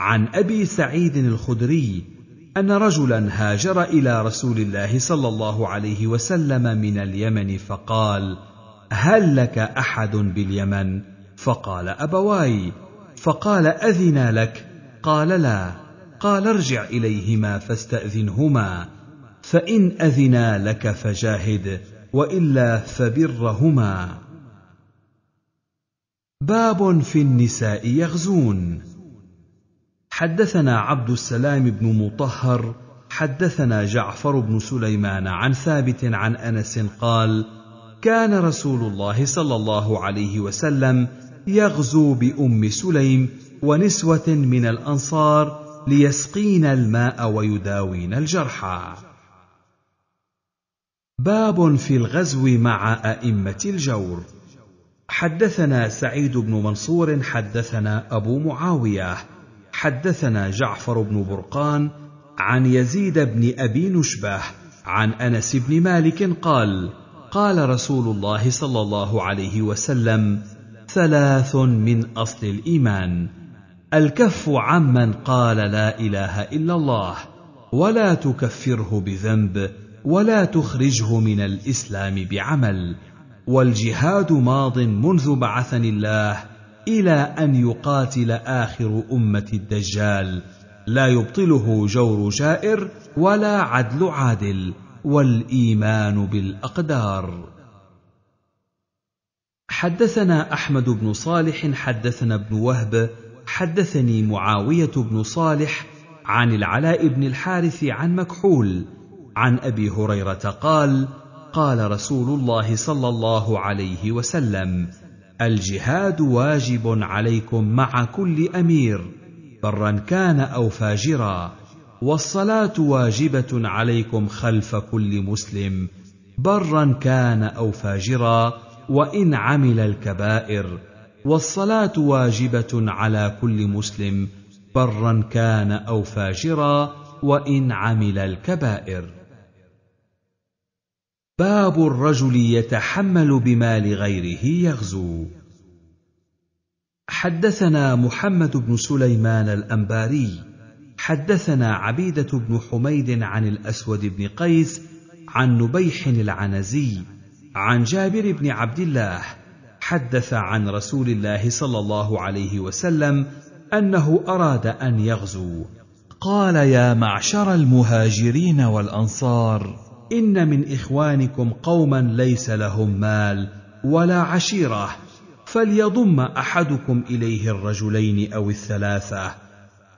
عن ابي سعيد الخدري ان رجلا هاجر الى رسول الله صلى الله عليه وسلم من اليمن فقال هل لك احد باليمن فقال ابواي فقال اذنا لك قال لا قال ارجع اليهما فاستاذنهما فان اذنا لك فجاهد والا فبرهما باب في النساء يغزون حدثنا عبد السلام بن مطهر حدثنا جعفر بن سليمان عن ثابت عن انس قال كان رسول الله صلى الله عليه وسلم يغزو بام سليم ونسوه من الانصار ليسقين الماء ويداوين الجرحى باب في الغزو مع ائمه الجور حدثنا سعيد بن منصور حدثنا ابو معاويه حدثنا جعفر بن برقان عن يزيد بن ابي نشبه عن انس بن مالك قال قال رسول الله صلى الله عليه وسلم ثلاث من اصل الايمان الكف عمن قال لا اله الا الله ولا تكفره بذنب ولا تخرجه من الاسلام بعمل والجهاد ماض منذ بعثني الله الى ان يقاتل اخر امه الدجال لا يبطله جور جائر ولا عدل عادل والايمان بالاقدار حدثنا احمد بن صالح حدثنا ابن وهب حدثني معاويه بن صالح عن العلاء بن الحارث عن مكحول عن ابي هريره قال قال رسول الله صلى الله عليه وسلم الجهاد واجب عليكم مع كل امير برا كان او فاجرا والصلاه واجبه عليكم خلف كل مسلم برا كان او فاجرا وان عمل الكبائر والصلاه واجبه على كل مسلم برا كان او فاجرا وان عمل الكبائر باب الرجل يتحمل بمال غيره يغزو حدثنا محمد بن سليمان الانباري حدثنا عبيده بن حميد عن الاسود بن قيس عن نبيح العنزي عن جابر بن عبد الله حدث عن رسول الله صلى الله عليه وسلم انه اراد ان يغزو قال يا معشر المهاجرين والانصار ان من اخوانكم قوما ليس لهم مال ولا عشيره فليضم احدكم اليه الرجلين او الثلاثه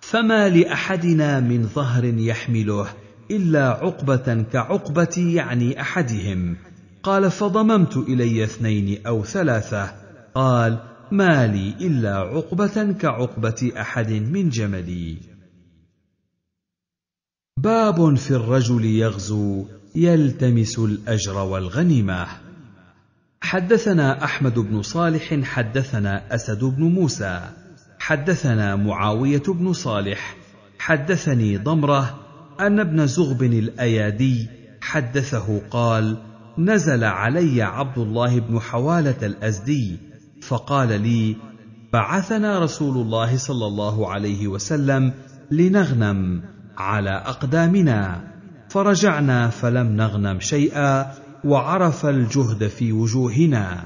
فما لاحدنا من ظهر يحمله الا عقبه كعقبه يعني احدهم قال فضممت الي اثنين او ثلاثه قال ما لي الا عقبه كعقبه احد من جملي باب في الرجل يغزو يلتمس الاجر والغنيمه حدثنا احمد بن صالح حدثنا اسد بن موسى حدثنا معاويه بن صالح حدثني ضمره ان ابن زغب الايادي حدثه قال نزل علي عبد الله بن حواله الازدي فقال لي بعثنا رسول الله صلى الله عليه وسلم لنغنم على اقدامنا فرجعنا فلم نغنم شيئا وعرف الجهد في وجوهنا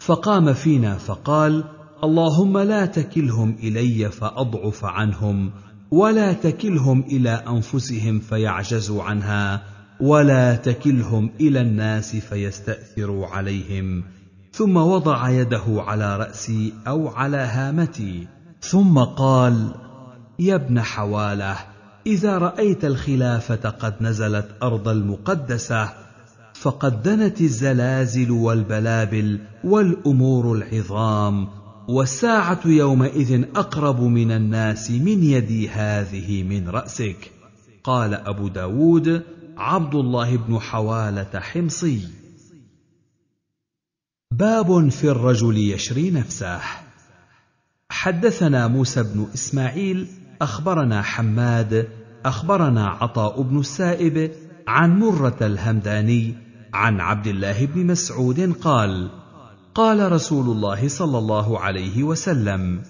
فقام فينا فقال اللهم لا تكلهم الي فاضعف عنهم ولا تكلهم الى انفسهم فيعجزوا عنها ولا تكلهم الى الناس فيستاثروا عليهم ثم وضع يده على راسي او على هامتي ثم قال يا ابن حواله إذا رأيت الخلافة قد نزلت أرض المقدسة فقد دنت الزلازل والبلابل والأمور العظام والساعة يومئذ أقرب من الناس من يدي هذه من رأسك قال أبو داود عبد الله بن حوالة حمصي باب في الرجل يشري نفسه حدثنا موسى بن إسماعيل اخبرنا حماد اخبرنا عطاء بن السائب عن مره الهمداني عن عبد الله بن مسعود قال قال رسول الله صلى الله عليه وسلم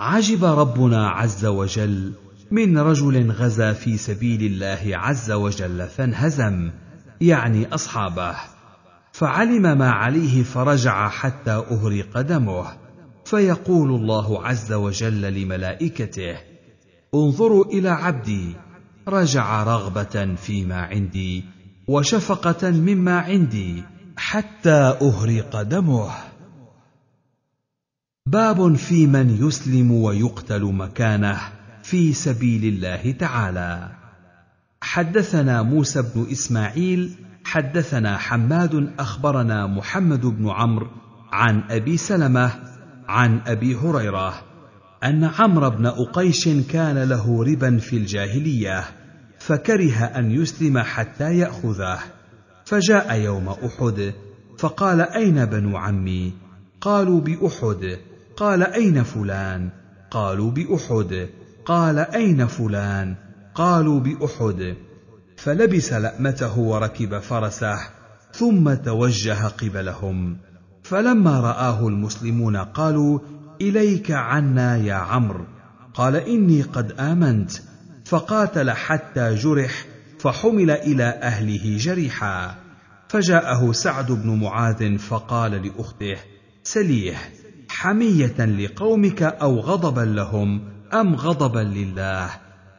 عجب ربنا عز وجل من رجل غزا في سبيل الله عز وجل فانهزم يعني اصحابه فعلم ما عليه فرجع حتى اهرق دمه فيقول الله عز وجل لملائكته انظروا الى عبدي رجع رغبه فيما عندي وشفقه مما عندي حتى اهرق دمه باب في من يسلم ويقتل مكانه في سبيل الله تعالى حدثنا موسى بن اسماعيل حدثنا حماد اخبرنا محمد بن عمرو عن ابي سلمه عن ابي هريره ان عمرو بن اقيش كان له ربا في الجاهليه فكره ان يسلم حتى ياخذه فجاء يوم احد فقال اين بنو عمي قالوا باحد قال اين فلان قالوا باحد قال اين فلان قالوا باحد فلبس لامته وركب فرسه ثم توجه قبلهم فلما راه المسلمون قالوا اليك عنا يا عمرو قال اني قد امنت فقاتل حتى جرح فحمل الى اهله جريحا فجاءه سعد بن معاذ فقال لاخته سليه حميه لقومك او غضبا لهم ام غضبا لله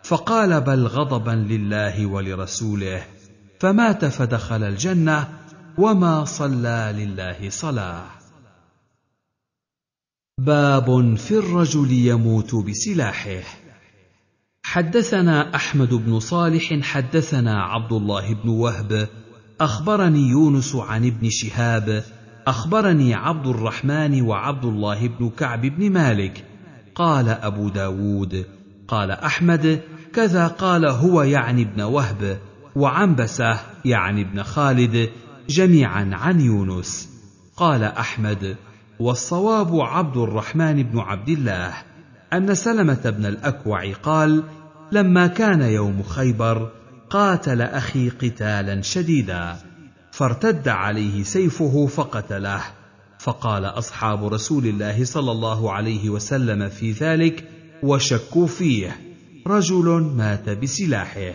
فقال بل غضبا لله ولرسوله فمات فدخل الجنه وما صلى لله صلاه باب في الرجل يموت بسلاحه حدثنا احمد بن صالح حدثنا عبد الله بن وهب اخبرني يونس عن ابن شهاب اخبرني عبد الرحمن وعبد الله بن كعب بن مالك قال ابو داود قال احمد كذا قال هو يعني ابن وهب وعنبسه يعني ابن خالد جميعا عن يونس قال احمد والصواب عبد الرحمن بن عبد الله ان سلمه بن الاكوع قال لما كان يوم خيبر قاتل اخي قتالا شديدا فارتد عليه سيفه فقتله فقال اصحاب رسول الله صلى الله عليه وسلم في ذلك وشكوا فيه رجل مات بسلاحه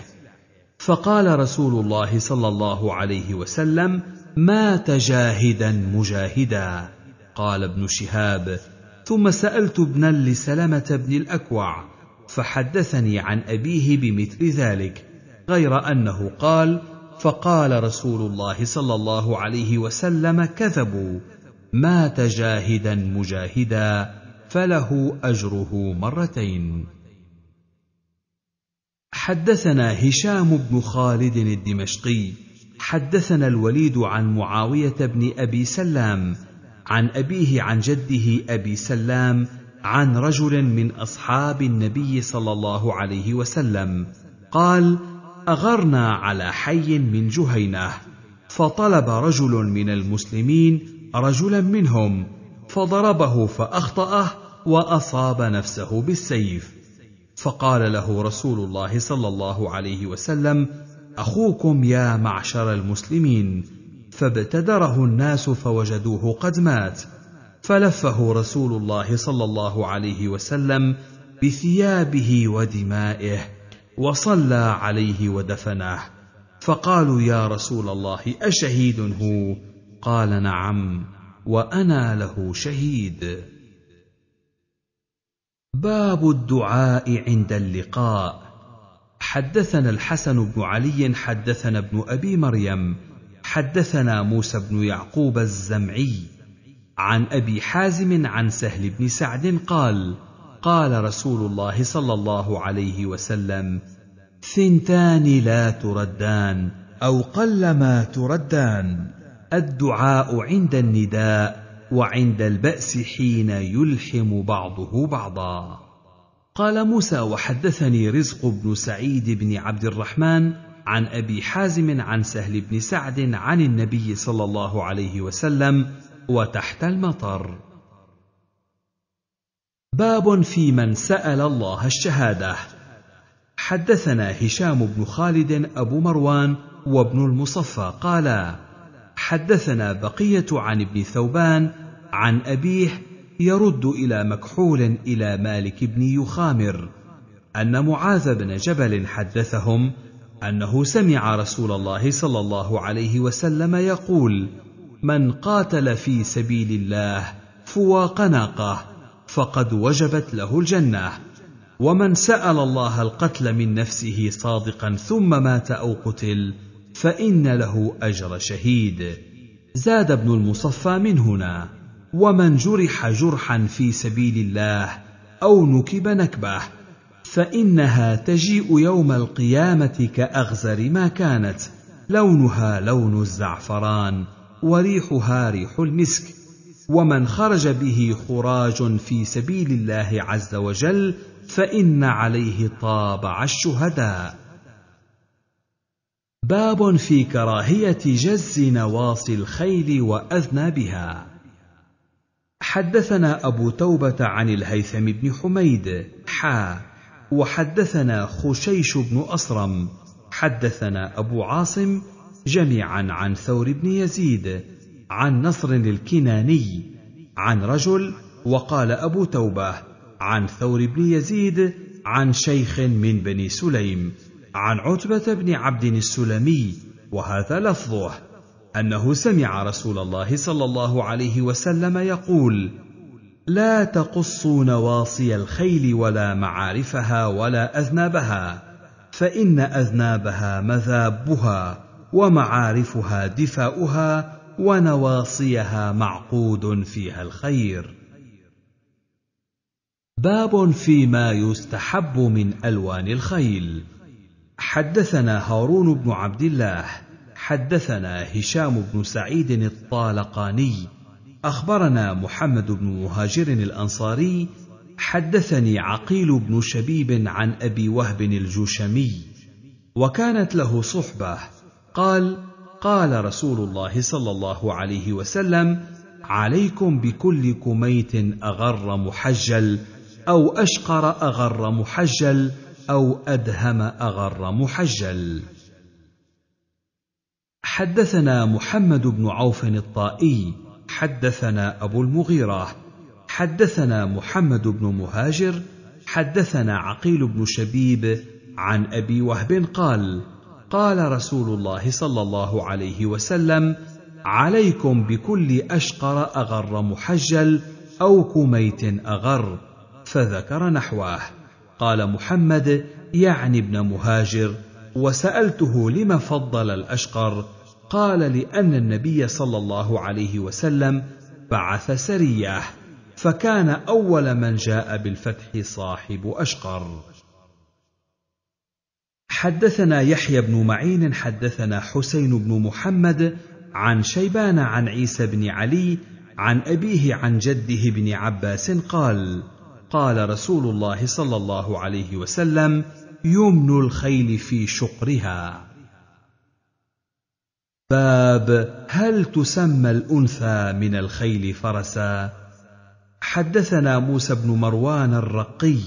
فقال رسول الله صلى الله عليه وسلم مات جاهدا مجاهدا قال ابن شهاب ثم سالت ابنا لسلمه بن الاكوع فحدثني عن ابيه بمثل ذلك غير انه قال فقال رسول الله صلى الله عليه وسلم كذبوا مات جاهدا مجاهدا فله اجره مرتين حدثنا هشام بن خالد الدمشقي حدثنا الوليد عن معاويه بن ابي سلام عن أبيه عن جده أبي سلام عن رجل من أصحاب النبي صلى الله عليه وسلم قال: أغرنا على حي من جهينة فطلب رجل من المسلمين رجلا منهم فضربه فأخطأه وأصاب نفسه بالسيف فقال له رسول الله صلى الله عليه وسلم: أخوكم يا معشر المسلمين فابتدره الناس فوجدوه قد مات فلفه رسول الله صلى الله عليه وسلم بثيابه ودمائه وصلى عليه ودفنه فقالوا يا رسول الله اشهيد هو قال نعم وانا له شهيد باب الدعاء عند اللقاء حدثنا الحسن بن علي حدثنا ابن ابي مريم حدثنا موسى بن يعقوب الزمعي عن ابي حازم عن سهل بن سعد قال قال رسول الله صلى الله عليه وسلم ثنتان لا تردان او قلما تردان الدعاء عند النداء وعند الباس حين يلحم بعضه بعضا قال موسى وحدثني رزق بن سعيد بن عبد الرحمن عن ابي حازم عن سهل بن سعد عن النبي صلى الله عليه وسلم وتحت المطر باب في من سال الله الشهاده حدثنا هشام بن خالد ابو مروان وابن المصفى قالا حدثنا بقيه عن ابن ثوبان عن ابيه يرد الى مكحول الى مالك بن يخامر ان معاذ بن جبل حدثهم انه سمع رسول الله صلى الله عليه وسلم يقول من قاتل في سبيل الله فواق ناقه فقد وجبت له الجنه ومن سال الله القتل من نفسه صادقا ثم مات او قتل فان له اجر شهيد زاد ابن المصفى من هنا ومن جرح جرحا في سبيل الله او نكب نكبه فانها تجيء يوم القيامه كاغزر ما كانت لونها لون الزعفران وريحها ريح المسك ومن خرج به خراج في سبيل الله عز وجل فان عليه طابع الشهداء باب في كراهيه جز نواصي الخيل بها حدثنا ابو توبه عن الهيثم بن حميد حا وحدثنا خشيش بن اصرم حدثنا ابو عاصم جميعا عن ثور بن يزيد عن نصر الكناني عن رجل وقال ابو توبه عن ثور بن يزيد عن شيخ من بني سليم عن عتبه بن عبد السلمي وهذا لفظه انه سمع رسول الله صلى الله عليه وسلم يقول لا تقصوا نواصي الخيل ولا معارفها ولا اذنابها فان اذنابها مذابها ومعارفها دفاؤها ونواصيها معقود فيها الخير باب فيما يستحب من الوان الخيل حدثنا هارون بن عبد الله حدثنا هشام بن سعيد الطالقاني اخبرنا محمد بن مهاجر الانصاري حدثني عقيل بن شبيب عن ابي وهب الجوشمي وكانت له صحبه قال قال رسول الله صلى الله عليه وسلم عليكم بكل كميت اغر محجل او اشقر اغر محجل او ادهم اغر محجل حدثنا محمد بن عوف الطائي حدثنا ابو المغيره حدثنا محمد بن مهاجر حدثنا عقيل بن شبيب عن ابي وهب قال قال رسول الله صلى الله عليه وسلم عليكم بكل اشقر اغر محجل او كميت اغر فذكر نحوه قال محمد يعني ابن مهاجر وسالته لم فضل الاشقر قال لان النبي صلى الله عليه وسلم بعث سريه فكان اول من جاء بالفتح صاحب اشقر حدثنا يحيى بن معين حدثنا حسين بن محمد عن شيبان عن عيسى بن علي عن ابيه عن جده بن عباس قال قال رسول الله صلى الله عليه وسلم يمن الخيل في شقرها باب هل تسمى الانثى من الخيل فرسا حدثنا موسى بن مروان الرقي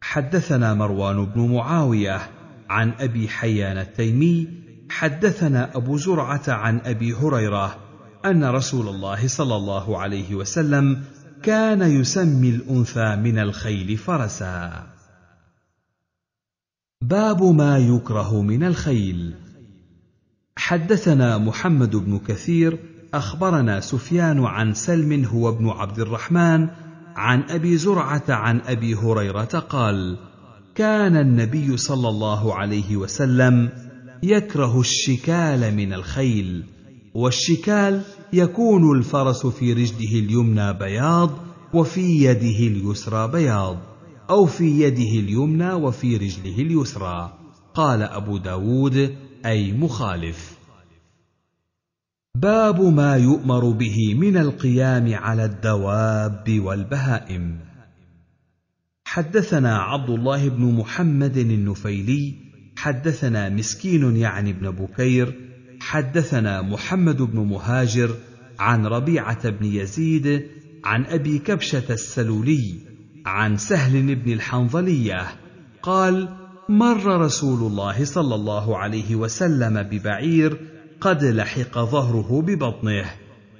حدثنا مروان بن معاويه عن ابي حيان التيمي حدثنا ابو زرعه عن ابي هريره ان رسول الله صلى الله عليه وسلم كان يسمي الانثى من الخيل فرسا باب ما يكره من الخيل حدثنا محمد بن كثير اخبرنا سفيان عن سلم هو ابن عبد الرحمن عن ابي زرعه عن ابي هريره قال كان النبي صلى الله عليه وسلم يكره الشكال من الخيل والشكال يكون الفرس في رجله اليمنى بياض وفي يده اليسرى بياض او في يده اليمنى وفي رجله اليسرى قال ابو داود اي مخالف باب ما يؤمر به من القيام على الدواب والبهائم حدثنا عبد الله بن محمد النفيلي حدثنا مسكين يعني بن بكير حدثنا محمد بن مهاجر عن ربيعه بن يزيد عن ابي كبشه السلولي عن سهل بن الحنظليه قال مر رسول الله صلى الله عليه وسلم ببعير قد لحق ظهره ببطنه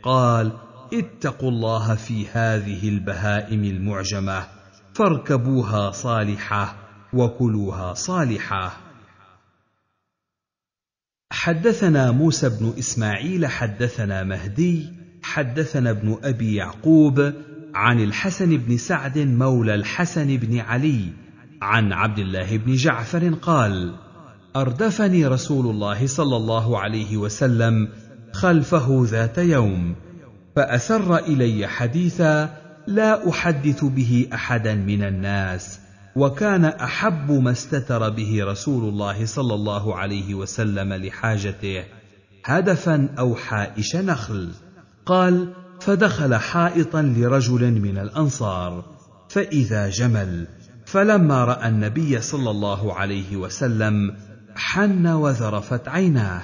قال اتقوا الله في هذه البهائم المعجمه فاركبوها صالحه وكلوها صالحه حدثنا موسى بن اسماعيل حدثنا مهدي حدثنا ابن ابي يعقوب عن الحسن بن سعد مولى الحسن بن علي عن عبد الله بن جعفر قال اردفني رسول الله صلى الله عليه وسلم خلفه ذات يوم فاسر الي حديثا لا احدث به احدا من الناس وكان احب ما استتر به رسول الله صلى الله عليه وسلم لحاجته هدفا او حائش نخل قال فدخل حائطا لرجل من الانصار فاذا جمل فلما راى النبي صلى الله عليه وسلم حن وذرفت عيناه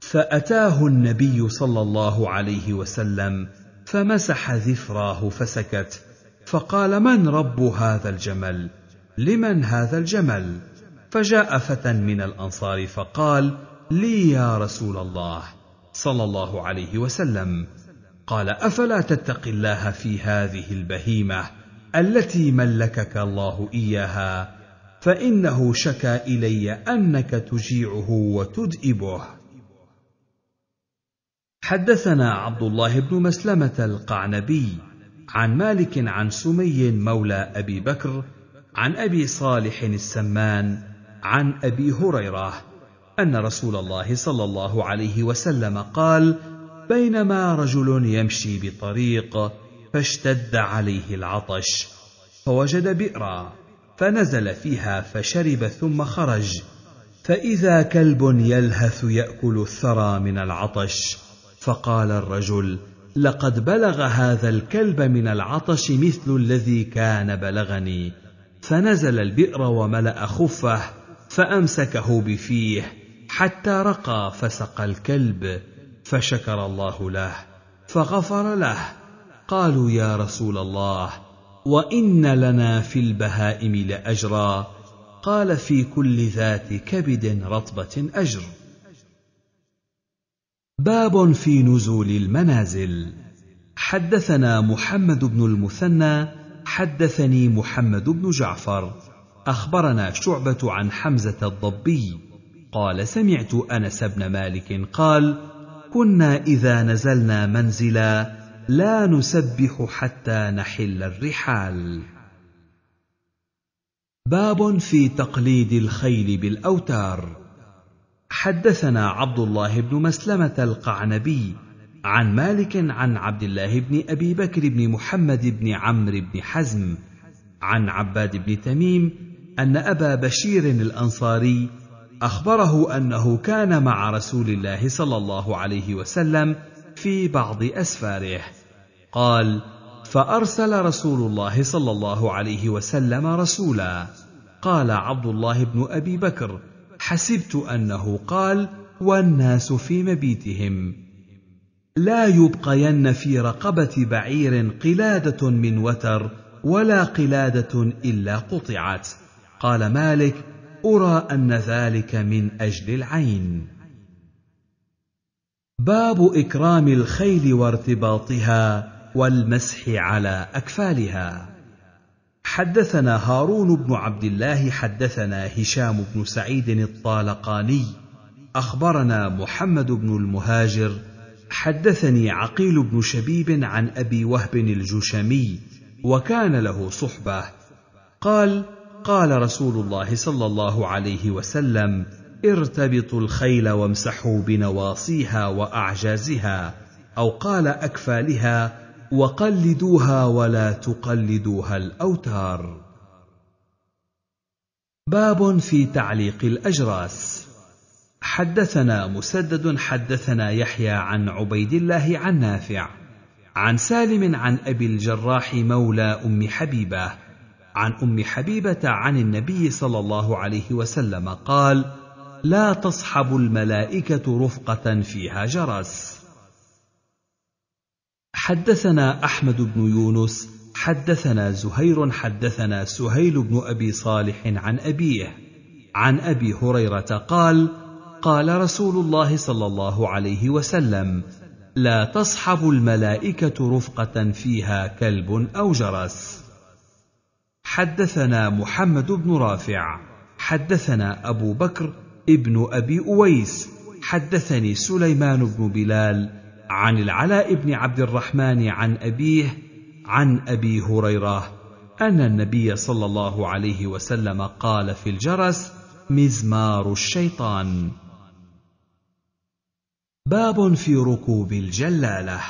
فاتاه النبي صلى الله عليه وسلم فمسح ذفراه فسكت فقال من رب هذا الجمل لمن هذا الجمل فجاء فتى من الانصار فقال لي يا رسول الله صلى الله عليه وسلم قال افلا تتقي الله في هذه البهيمه التي ملكك الله اياها فانه شكا الي انك تجيعه وتدئبه حدثنا عبد الله بن مسلمه القعنبي عن مالك عن سمي مولى ابي بكر عن ابي صالح السمان عن ابي هريره ان رسول الله صلى الله عليه وسلم قال بينما رجل يمشي بطريق فاشتد عليه العطش فوجد بئرا فنزل فيها فشرب ثم خرج فاذا كلب يلهث ياكل الثرى من العطش فقال الرجل لقد بلغ هذا الكلب من العطش مثل الذي كان بلغني فنزل البئر وملا خفه فامسكه بفيه حتى رقى فسقى الكلب فشكر الله له فغفر له قالوا يا رسول الله وان لنا في البهائم لاجرا قال في كل ذات كبد رطبه اجر باب في نزول المنازل حدثنا محمد بن المثنى حدثني محمد بن جعفر اخبرنا شعبه عن حمزه الضبي قال سمعت انس بن مالك قال كنا اذا نزلنا منزلا لا نسبح حتى نحل الرحال باب في تقليد الخيل بالاوتار حدثنا عبد الله بن مسلمه القعنبي عن مالك عن عبد الله بن ابي بكر بن محمد بن عمرو بن حزم عن عباد بن تميم ان ابا بشير الانصاري اخبره انه كان مع رسول الله صلى الله عليه وسلم في بعض اسفاره قال فارسل رسول الله صلى الله عليه وسلم رسولا قال عبد الله بن ابي بكر حسبت انه قال والناس في مبيتهم لا يبقين في رقبه بعير قلاده من وتر ولا قلاده الا قطعت قال مالك ارى ان ذلك من اجل العين باب اكرام الخيل وارتباطها والمسح على اكفالها حدثنا هارون بن عبد الله حدثنا هشام بن سعيد الطالقاني اخبرنا محمد بن المهاجر حدثني عقيل بن شبيب عن ابي وهب الجشمي وكان له صحبه قال قال رسول الله صلى الله عليه وسلم ارتبطوا الخيل وامسحوا بنواصيها واعجازها او قال اكفالها وقلدوها ولا تقلدوها الاوتار باب في تعليق الاجراس حدثنا مسدد حدثنا يحيى عن عبيد الله عن نافع عن سالم عن ابي الجراح مولى ام حبيبه عن ام حبيبه عن النبي صلى الله عليه وسلم قال لا تصحب الملائكه رفقه فيها جرس حدثنا احمد بن يونس حدثنا زهير حدثنا سهيل بن ابي صالح عن ابيه عن ابي هريره قال قال رسول الله صلى الله عليه وسلم لا تصحب الملائكه رفقه فيها كلب او جرس حدثنا محمد بن رافع حدثنا ابو بكر ابن ابي اويس حدثني سليمان بن بلال عن العلاء بن عبد الرحمن عن ابيه عن ابي هريره ان النبي صلى الله عليه وسلم قال في الجرس مزمار الشيطان باب في ركوب الجلاله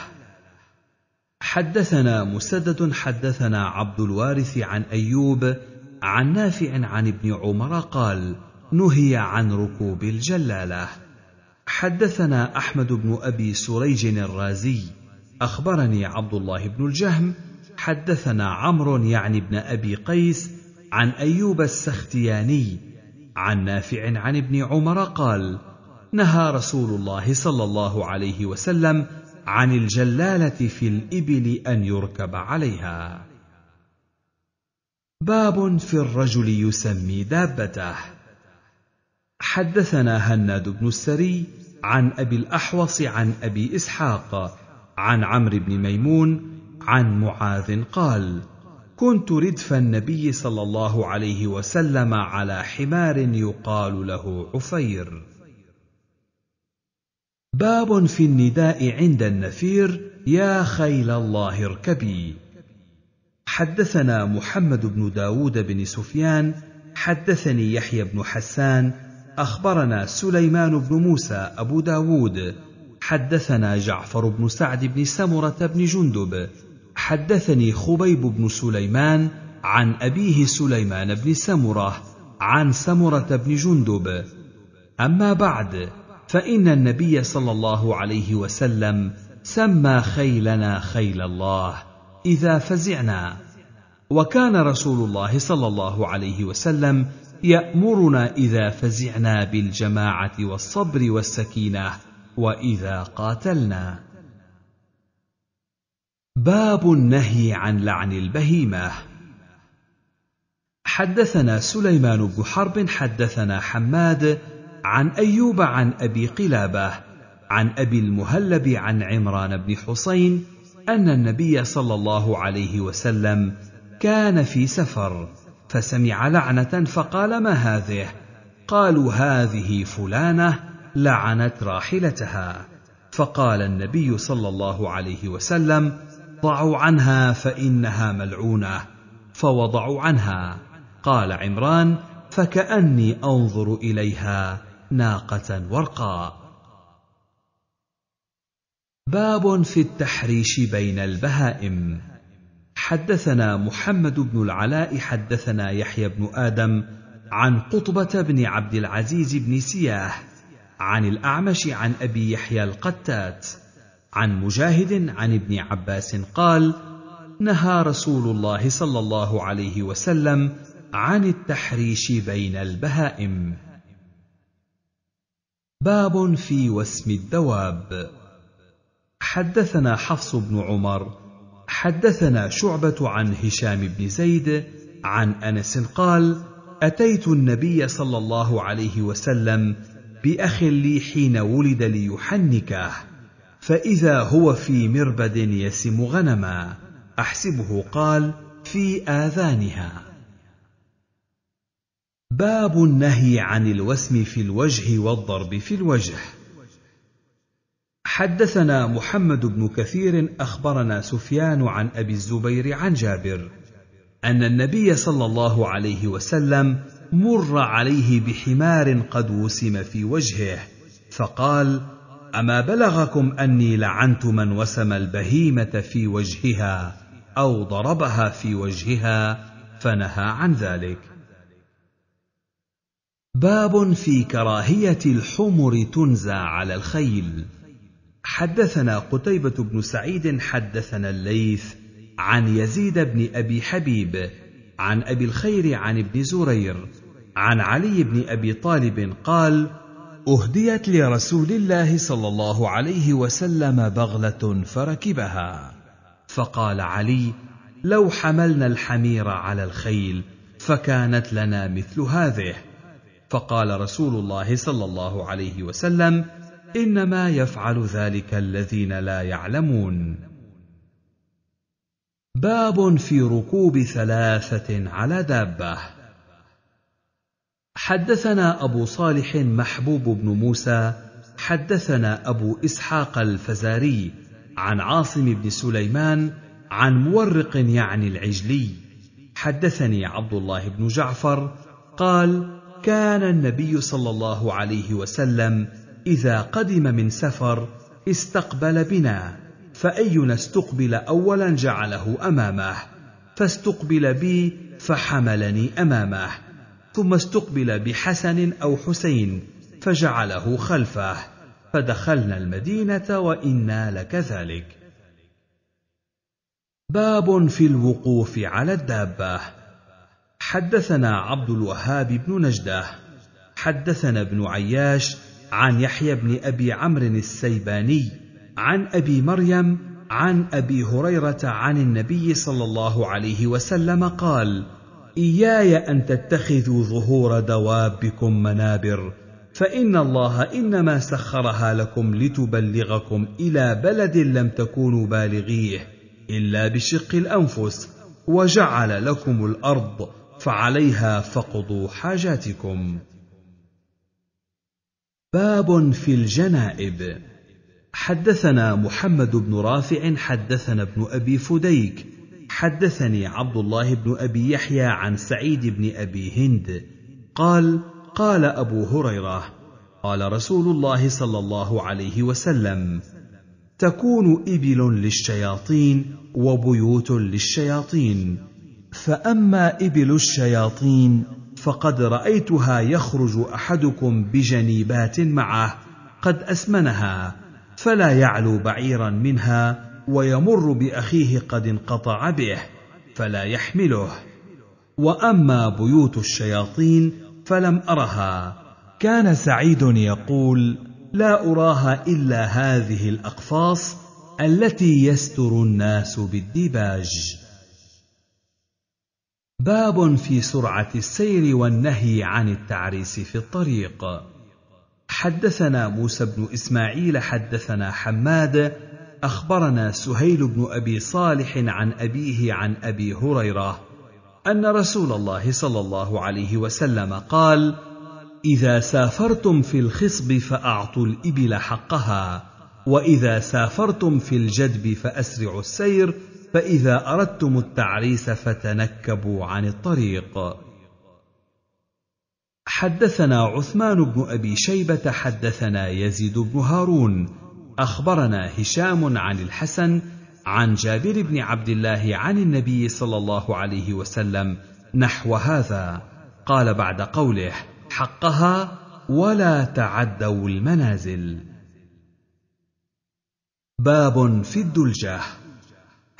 حدثنا مسدد حدثنا عبد الوارث عن ايوب عن نافع عن ابن عمر قال نهي عن ركوب الجلاله حدثنا احمد بن ابي سريج الرازي اخبرني عبد الله بن الجهم حدثنا عمرو يعني بن ابي قيس عن ايوب السختياني عن نافع عن ابن عمر قال نهى رسول الله صلى الله عليه وسلم عن الجلاله في الابل ان يركب عليها باب في الرجل يسمي دابته حدثنا هناد بن السري عن ابي الاحوص عن ابي اسحاق عن عمرو بن ميمون عن معاذ قال كنت ردف النبي صلى الله عليه وسلم على حمار يقال له عفير باب في النداء عند النفير يا خيل الله اركبي حدثنا محمد بن داود بن سفيان حدثني يحيى بن حسان أخبرنا سليمان بن موسى أبو داود حدثنا جعفر بن سعد بن سمرة بن جندب حدثني خبيب بن سليمان عن أبيه سليمان بن سمرة عن سمرة بن جندب أما بعد فإن النبي صلى الله عليه وسلم سمى خيلنا خيل الله إذا فزعنا وكان رسول الله صلى الله عليه وسلم يأمرنا إذا فزعنا بالجماعة والصبر والسكينة وإذا قاتلنا. باب النهي عن لعن البهيمة حدثنا سليمان بن حرب حدثنا حماد عن أيوب عن أبي قلابة عن أبي المهلب عن عمران بن حسين أن النبي صلى الله عليه وسلم كان في سفر فسمع لعنه فقال ما هذه قالوا هذه فلانه لعنت راحلتها فقال النبي صلى الله عليه وسلم ضعوا عنها فانها ملعونه فوضعوا عنها قال عمران فكاني انظر اليها ناقه ورقاء باب في التحريش بين البهائم حدثنا محمد بن العلاء حدثنا يحيى بن ادم عن قطبه بن عبد العزيز بن سياه عن الاعمش عن ابي يحيى القتات عن مجاهد عن ابن عباس قال نهى رسول الله صلى الله عليه وسلم عن التحريش بين البهائم باب في وسم الدواب حدثنا حفص بن عمر حدثنا شعبة عن هشام بن زيد عن أنس قال: أتيت النبي صلى الله عليه وسلم بأخ لي حين ولد ليحنكه، فإذا هو في مربد يسم غنما، أحسبه قال: في آذانها. باب النهي عن الوسم في الوجه والضرب في الوجه. حدثنا محمد بن كثير اخبرنا سفيان عن ابي الزبير عن جابر ان النبي صلى الله عليه وسلم مر عليه بحمار قد وسم في وجهه فقال اما بلغكم اني لعنت من وسم البهيمه في وجهها او ضربها في وجهها فنهى عن ذلك باب في كراهيه الحمر تنزى على الخيل حدثنا قتيبة بن سعيد حدثنا الليث عن يزيد بن أبي حبيب عن أبي الخير عن ابن زرير عن علي بن أبي طالب قال: أهديت لرسول الله صلى الله عليه وسلم بغلة فركبها، فقال علي: لو حملنا الحمير على الخيل فكانت لنا مثل هذه، فقال رسول الله صلى الله عليه وسلم: انما يفعل ذلك الذين لا يعلمون باب في ركوب ثلاثه على دابه حدثنا ابو صالح محبوب بن موسى حدثنا ابو اسحاق الفزاري عن عاصم بن سليمان عن مورق يعني العجلي حدثني عبد الله بن جعفر قال كان النبي صلى الله عليه وسلم اذا قدم من سفر استقبل بنا فاينا استقبل اولا جعله امامه فاستقبل بي فحملني امامه ثم استقبل بحسن او حسين فجعله خلفه فدخلنا المدينه وانا لكذلك باب في الوقوف على الدابه حدثنا عبد الوهاب بن نجده حدثنا ابن عياش عن يحيى بن ابي عمرو السيباني عن ابي مريم عن ابي هريره عن النبي صلى الله عليه وسلم قال اياي ان تتخذوا ظهور دوابكم منابر فان الله انما سخرها لكم لتبلغكم الى بلد لم تكونوا بالغيه الا بشق الانفس وجعل لكم الارض فعليها فقضوا حاجاتكم باب في الجنائب حدثنا محمد بن رافع حدثنا ابن ابي فديك حدثني عبد الله بن ابي يحيى عن سعيد بن ابي هند قال قال ابو هريره قال رسول الله صلى الله عليه وسلم تكون ابل للشياطين وبيوت للشياطين فاما ابل الشياطين فقد رايتها يخرج احدكم بجنيبات معه قد اسمنها فلا يعلو بعيرا منها ويمر باخيه قد انقطع به فلا يحمله واما بيوت الشياطين فلم ارها كان سعيد يقول لا اراها الا هذه الاقفاص التي يستر الناس بالديباج باب في سرعة السير والنهي عن التعريس في الطريق. حدثنا موسى بن اسماعيل حدثنا حماد اخبرنا سهيل بن ابي صالح عن ابيه عن ابي هريره ان رسول الله صلى الله عليه وسلم قال: اذا سافرتم في الخصب فاعطوا الابل حقها، واذا سافرتم في الجدب فاسرعوا السير فإذا أردتم التعريس فتنكبوا عن الطريق. حدثنا عثمان بن أبي شيبة حدثنا يزيد بن هارون أخبرنا هشام عن الحسن عن جابر بن عبد الله عن النبي صلى الله عليه وسلم نحو هذا قال بعد قوله حقها ولا تعدوا المنازل باب في الدلجه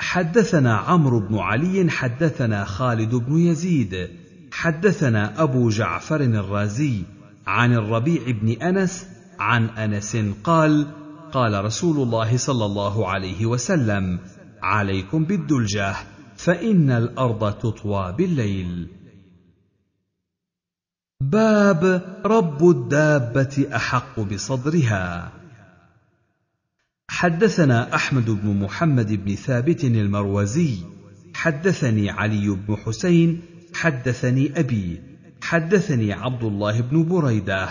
حدثنا عمرو بن علي حدثنا خالد بن يزيد حدثنا ابو جعفر الرازي عن الربيع بن انس عن انس قال قال رسول الله صلى الله عليه وسلم عليكم بالدلجه فان الارض تطوى بالليل باب رب الدابه احق بصدرها حدثنا احمد بن محمد بن ثابت المروزي حدثني علي بن حسين حدثني ابي حدثني عبد الله بن بريده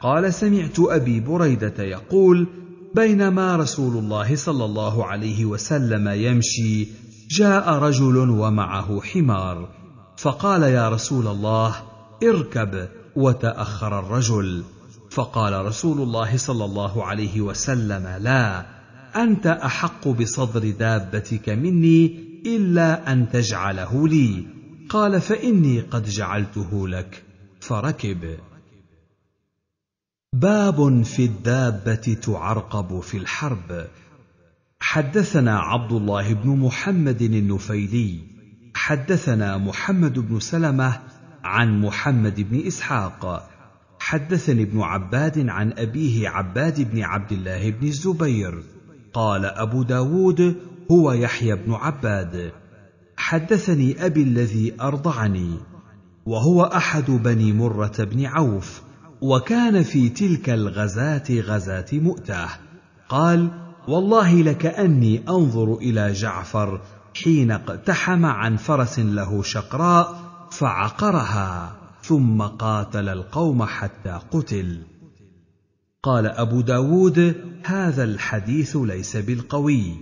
قال سمعت ابي بريده يقول بينما رسول الله صلى الله عليه وسلم يمشي جاء رجل ومعه حمار فقال يا رسول الله اركب وتاخر الرجل فقال رسول الله صلى الله عليه وسلم لا انت احق بصدر دابتك مني الا ان تجعله لي قال فاني قد جعلته لك فركب باب في الدابه تعرقب في الحرب حدثنا عبد الله بن محمد النفيلي حدثنا محمد بن سلمه عن محمد بن اسحاق حدثني ابن عباد عن ابيه عباد بن عبد الله بن الزبير قال أبو داود هو يحيى بن عباد حدثني أبي الذي أرضعني وهو أحد بني مرة بن عوف وكان في تلك الغزاة غزاة مؤتة قال والله لكأني أنظر إلى جعفر حين اقتحم عن فرس له شقراء فعقرها ثم قاتل القوم حتى قتل قال أبو داود هذا الحديث ليس بالقوي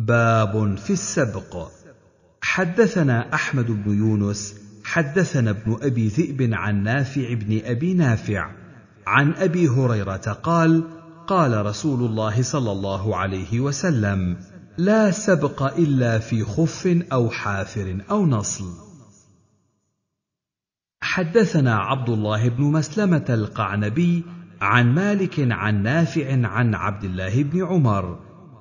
باب في السبق حدثنا أحمد بن يونس حدثنا ابن أبي ذئب عن نافع بن أبي نافع عن أبي هريرة قال قال رسول الله صلى الله عليه وسلم لا سبق إلا في خف أو حافر أو نصل حدثنا عبد الله بن مسلمة القعنبي عن مالك عن نافع عن عبد الله بن عمر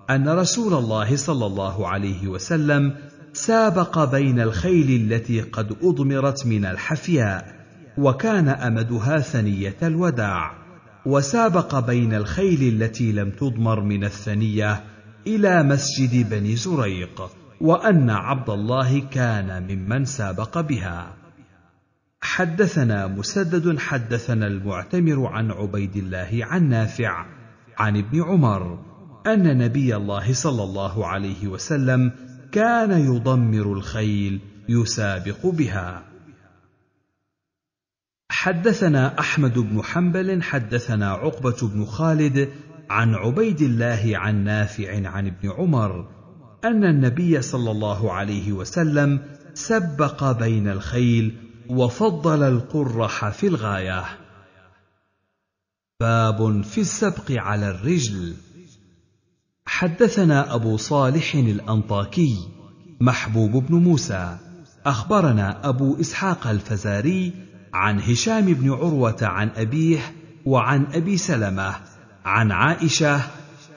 أن رسول الله صلى الله عليه وسلم سابق بين الخيل التي قد أضمرت من الحفياء وكان أمدها ثنية الوداع وسابق بين الخيل التي لم تضمر من الثنية إلى مسجد بني زريق وأن عبد الله كان ممن سابق بها حدثنا مسدد حدثنا المعتمر عن عبيد الله عن نافع عن ابن عمر ان نبي الله صلى الله عليه وسلم كان يضمر الخيل يسابق بها حدثنا احمد بن حنبل حدثنا عقبه بن خالد عن عبيد الله عن نافع عن ابن عمر ان النبي صلى الله عليه وسلم سبق بين الخيل وفضل القرح في الغايه باب في السبق على الرجل حدثنا ابو صالح الانطاكي محبوب بن موسى اخبرنا ابو اسحاق الفزاري عن هشام بن عروه عن ابيه وعن ابي سلمه عن عائشه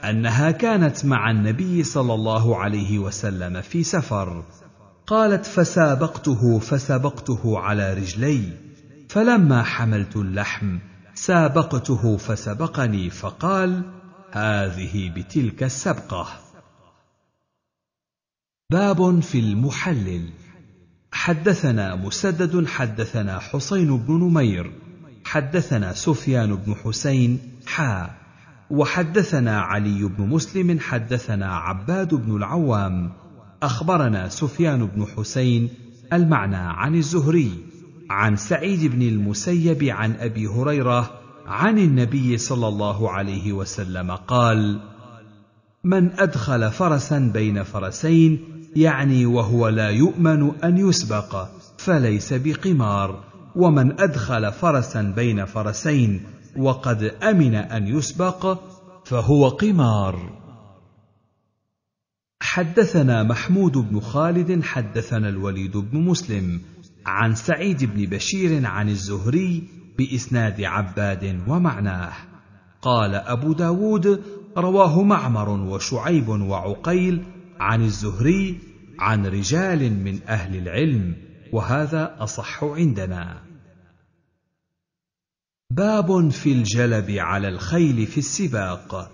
انها كانت مع النبي صلى الله عليه وسلم في سفر قالت فسابقته فسبقته على رجلي فلما حملت اللحم سابقته فسبقني فقال هذه بتلك السبقه باب في المحلل حدثنا مسدد حدثنا حسين بن نمير حدثنا سفيان بن حسين حا وحدثنا علي بن مسلم حدثنا عباد بن العوام اخبرنا سفيان بن حسين المعنى عن الزهري عن سعيد بن المسيب عن ابي هريره عن النبي صلى الله عليه وسلم قال من ادخل فرسا بين فرسين يعني وهو لا يؤمن ان يسبق فليس بقمار ومن ادخل فرسا بين فرسين وقد امن ان يسبق فهو قمار حدثنا محمود بن خالد حدثنا الوليد بن مسلم عن سعيد بن بشير عن الزهري بإسناد عباد ومعناه قال أبو داود رواه معمر وشعيب وعقيل عن الزهري عن رجال من أهل العلم وهذا أصح عندنا باب في الجلب على الخيل في السباق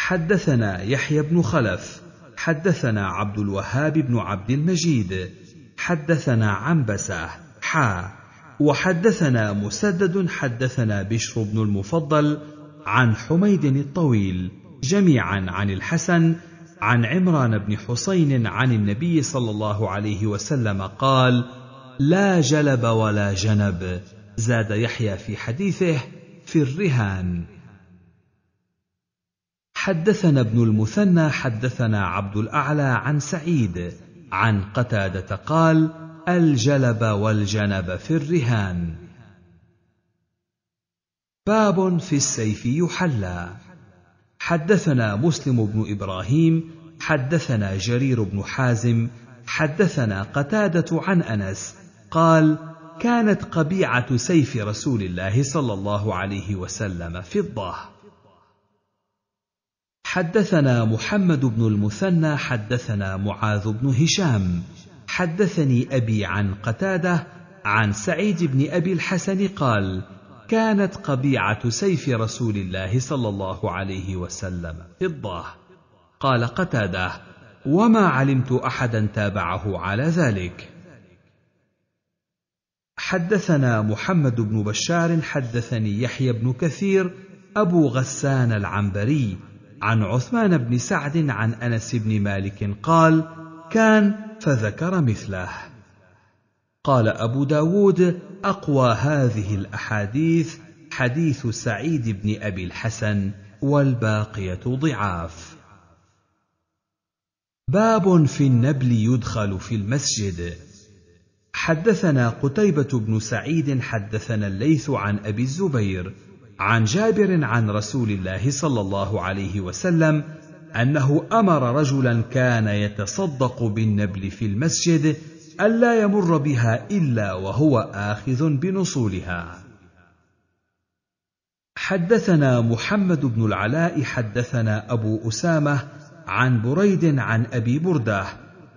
حدثنا يحيى بن خلف حدثنا عبد الوهاب بن عبد المجيد حدثنا عنبسه حا وحدثنا مسدد حدثنا بشر بن المفضل عن حميد الطويل جميعا عن الحسن عن عمران بن حسين عن النبي صلى الله عليه وسلم قال لا جلب ولا جنب زاد يحيى في حديثه في الرهان حدثنا ابن المثنى حدثنا عبد الاعلى عن سعيد عن قتاده قال الجلب والجنب في الرهان باب في السيف يحلى حدثنا مسلم بن ابراهيم حدثنا جرير بن حازم حدثنا قتاده عن انس قال كانت قبيعه سيف رسول الله صلى الله عليه وسلم فضه حدثنا محمد بن المثنى حدثنا معاذ بن هشام حدثني ابي عن قتاده عن سعيد بن ابي الحسن قال كانت قبيعه سيف رسول الله صلى الله عليه وسلم فضه قال قتاده وما علمت احدا تابعه على ذلك حدثنا محمد بن بشار حدثني يحيى بن كثير ابو غسان العنبري عن عثمان بن سعد عن انس بن مالك قال كان فذكر مثله قال ابو داود اقوى هذه الاحاديث حديث سعيد بن ابي الحسن والباقيه ضعاف باب في النبل يدخل في المسجد حدثنا قتيبه بن سعيد حدثنا الليث عن ابي الزبير عن جابر عن رسول الله صلى الله عليه وسلم انه امر رجلا كان يتصدق بالنبل في المسجد الا يمر بها الا وهو اخذ بنصولها حدثنا محمد بن العلاء حدثنا ابو اسامه عن بريد عن ابي برده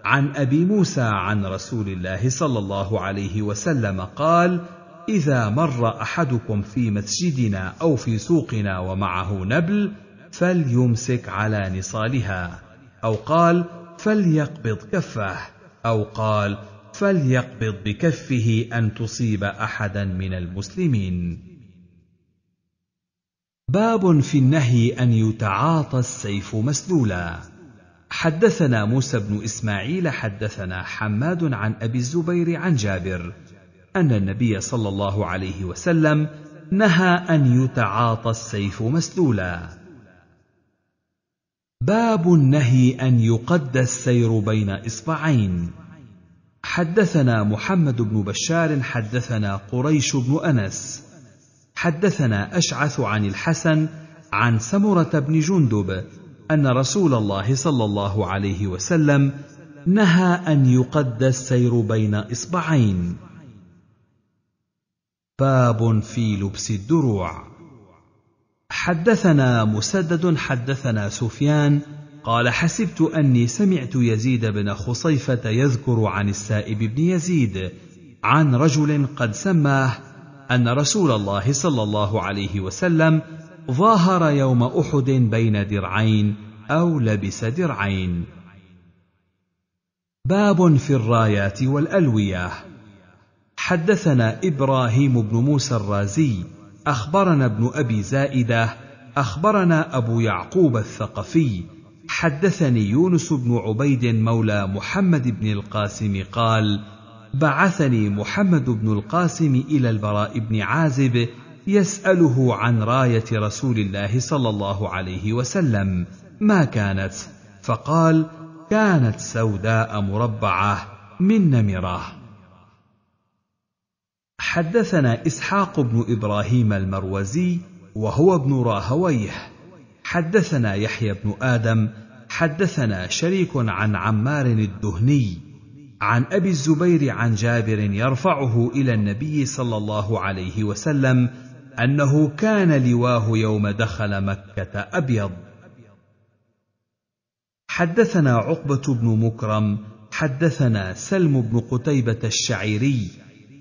عن ابي موسى عن رسول الله صلى الله عليه وسلم قال اذا مر احدكم في مسجدنا او في سوقنا ومعه نبل فليمسك على نصالها او قال فليقبض كفه او قال فليقبض بكفه ان تصيب احدا من المسلمين باب في النهي ان يتعاطى السيف مسلولا حدثنا موسى بن اسماعيل حدثنا حماد عن ابي الزبير عن جابر أن النبي صلى الله عليه وسلم نهى أن يتعاطى السيف مسلولا. باب النهي أن يقد السير بين إصبعين. حدثنا محمد بن بشار حدثنا قريش بن أنس. حدثنا أشعث عن الحسن عن سمرة بن جندب أن رسول الله صلى الله عليه وسلم نهى أن يقد السير بين إصبعين. باب في لبس الدروع حدثنا مسدد حدثنا سفيان قال حسبت اني سمعت يزيد بن خصيفه يذكر عن السائب بن يزيد عن رجل قد سماه ان رسول الله صلى الله عليه وسلم ظاهر يوم احد بين درعين او لبس درعين باب في الرايات والالويه حدثنا ابراهيم بن موسى الرازي اخبرنا ابن ابي زائده اخبرنا ابو يعقوب الثقفي حدثني يونس بن عبيد مولى محمد بن القاسم قال بعثني محمد بن القاسم الى البراء بن عازب يساله عن رايه رسول الله صلى الله عليه وسلم ما كانت فقال كانت سوداء مربعه من نمره حدثنا اسحاق بن ابراهيم المروزي وهو ابن راهويه حدثنا يحيى بن ادم حدثنا شريك عن عمار الدهني عن ابي الزبير عن جابر يرفعه الى النبي صلى الله عليه وسلم انه كان لواه يوم دخل مكه ابيض حدثنا عقبه بن مكرم حدثنا سلم بن قتيبه الشعيري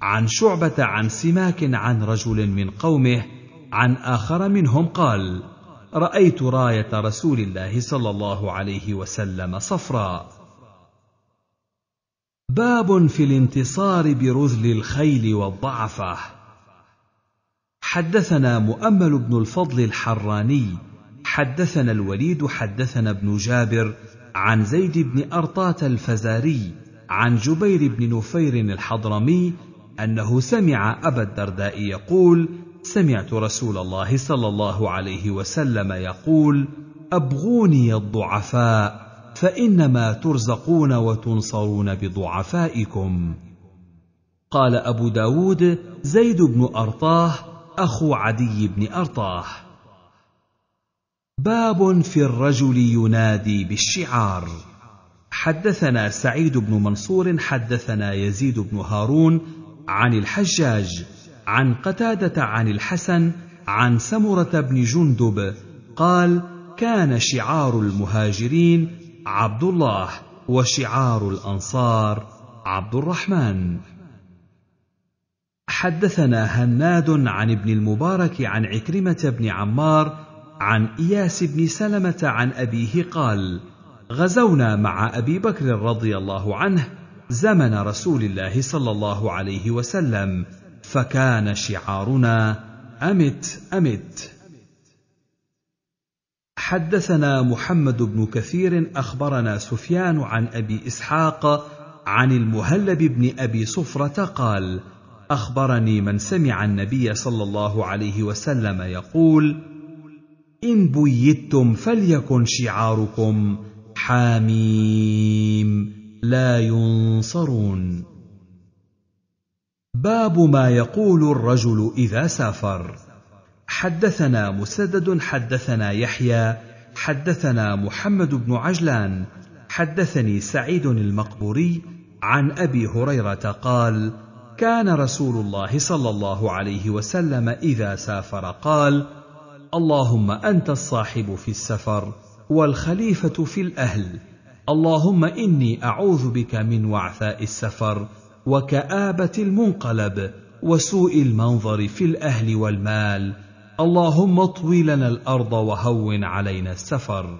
عن شعبة عن سماك عن رجل من قومه عن آخر منهم قال: رأيت راية رسول الله صلى الله عليه وسلم صفراء. باب في الانتصار برذل الخيل والضعفة. حدثنا مؤمل بن الفضل الحراني، حدثنا الوليد حدثنا ابن جابر عن زيد بن أرطاة الفزاري، عن جبير بن نفير الحضرمي انه سمع ابا الدرداء يقول سمعت رسول الله صلى الله عليه وسلم يقول ابغوني الضعفاء فانما ترزقون وتنصرون بضعفائكم قال ابو داود زيد بن ارطاه اخو عدي بن ارطاه باب في الرجل ينادي بالشعار حدثنا سعيد بن منصور حدثنا يزيد بن هارون عن الحجاج عن قتاده عن الحسن عن سمره بن جندب قال كان شعار المهاجرين عبد الله وشعار الانصار عبد الرحمن حدثنا هناد عن ابن المبارك عن عكرمه بن عمار عن اياس بن سلمه عن ابيه قال غزونا مع ابي بكر رضي الله عنه زمن رسول الله صلى الله عليه وسلم فكان شعارنا امت امت حدثنا محمد بن كثير اخبرنا سفيان عن ابي اسحاق عن المهلب بن ابي صفره قال اخبرني من سمع النبي صلى الله عليه وسلم يقول ان بيتم فليكن شعاركم حاميم لا ينصرون باب ما يقول الرجل اذا سافر حدثنا مسدد حدثنا يحيى حدثنا محمد بن عجلان حدثني سعيد المقبوري عن ابي هريره قال كان رسول الله صلى الله عليه وسلم اذا سافر قال اللهم انت الصاحب في السفر والخليفه في الاهل اللهم اني اعوذ بك من وعثاء السفر وكابه المنقلب وسوء المنظر في الاهل والمال اللهم اطوي لنا الارض وهون علينا السفر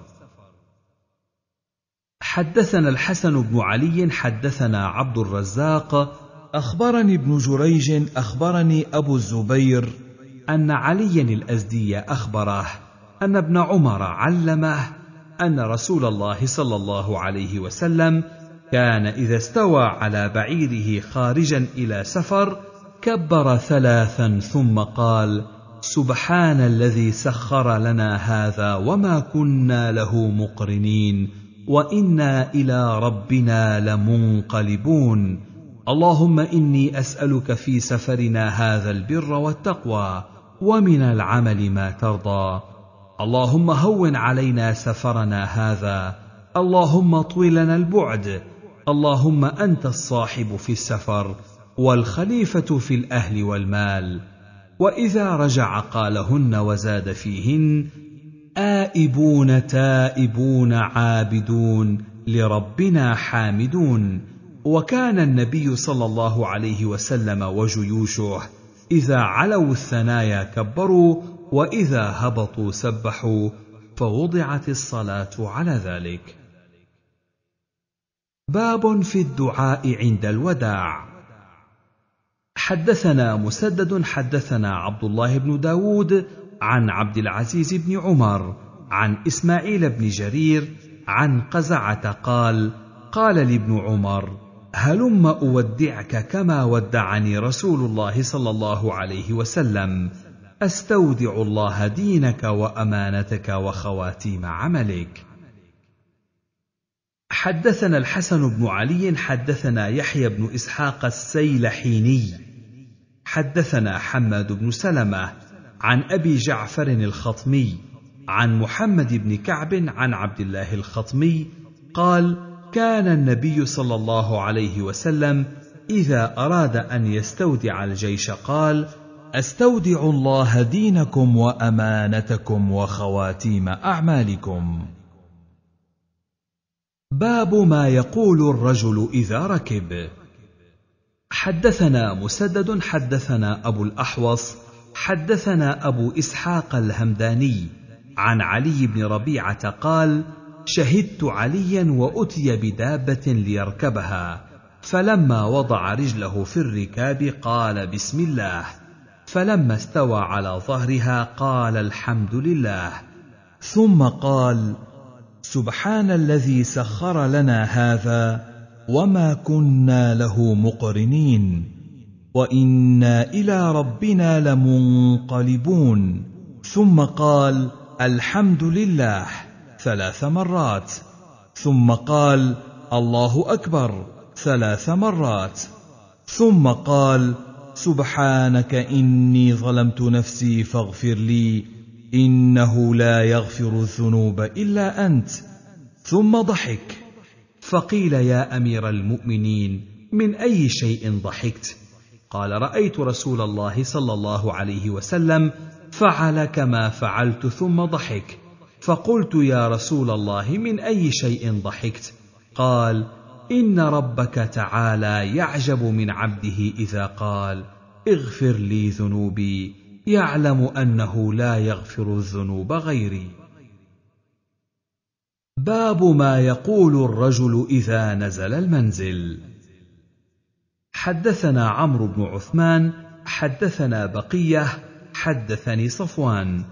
حدثنا الحسن بن علي حدثنا عبد الرزاق اخبرني ابن جريج اخبرني ابو الزبير ان عليا الازدي اخبره ان ابن عمر علمه ان رسول الله صلى الله عليه وسلم كان اذا استوى على بعيره خارجا الى سفر كبر ثلاثا ثم قال سبحان الذي سخر لنا هذا وما كنا له مقرنين وانا الى ربنا لمنقلبون اللهم اني اسالك في سفرنا هذا البر والتقوى ومن العمل ما ترضى اللهم هون علينا سفرنا هذا اللهم طولنا البعد اللهم انت الصاحب في السفر والخليفه في الاهل والمال واذا رجع قالهن وزاد فيهن آئبون تائبون عابدون لربنا حامدون وكان النبي صلى الله عليه وسلم وجيوشه إذا علوا الثنايا كبروا واذا هبطوا سبحوا فوضعت الصلاه على ذلك باب في الدعاء عند الوداع حدثنا مسدد حدثنا عبد الله بن داود عن عبد العزيز بن عمر عن اسماعيل بن جرير عن قزعه قال قال لابن عمر هلم اودعك كما ودعني رسول الله صلى الله عليه وسلم استودع الله دينك وامانتك وخواتيم عملك حدثنا الحسن بن علي حدثنا يحيى بن اسحاق السيلحيني حدثنا حماد بن سلمه عن ابي جعفر الخطمي عن محمد بن كعب عن عبد الله الخطمي قال كان النبي صلى الله عليه وسلم اذا اراد ان يستودع الجيش قال استودع الله دينكم وامانتكم وخواتيم اعمالكم باب ما يقول الرجل اذا ركب حدثنا مسدد حدثنا ابو الاحوص حدثنا ابو اسحاق الهمداني عن علي بن ربيعه قال شهدت عليا واتي بدابه ليركبها فلما وضع رجله في الركاب قال بسم الله فلما استوى على ظهرها قال الحمد لله ثم قال سبحان الذي سخر لنا هذا وما كنا له مقرنين وانا الى ربنا لمنقلبون ثم قال الحمد لله ثلاث مرات ثم قال الله اكبر ثلاث مرات ثم قال سبحانك اني ظلمت نفسي فاغفر لي انه لا يغفر الذنوب الا انت ثم ضحك فقيل يا امير المؤمنين من اي شيء ضحكت قال رايت رسول الله صلى الله عليه وسلم فعل كما فعلت ثم ضحك فقلت يا رسول الله من اي شيء ضحكت قال ان ربك تعالى يعجب من عبده اذا قال اغفر لي ذنوبي يعلم انه لا يغفر الذنوب غيري باب ما يقول الرجل اذا نزل المنزل حدثنا عمرو بن عثمان حدثنا بقيه حدثني صفوان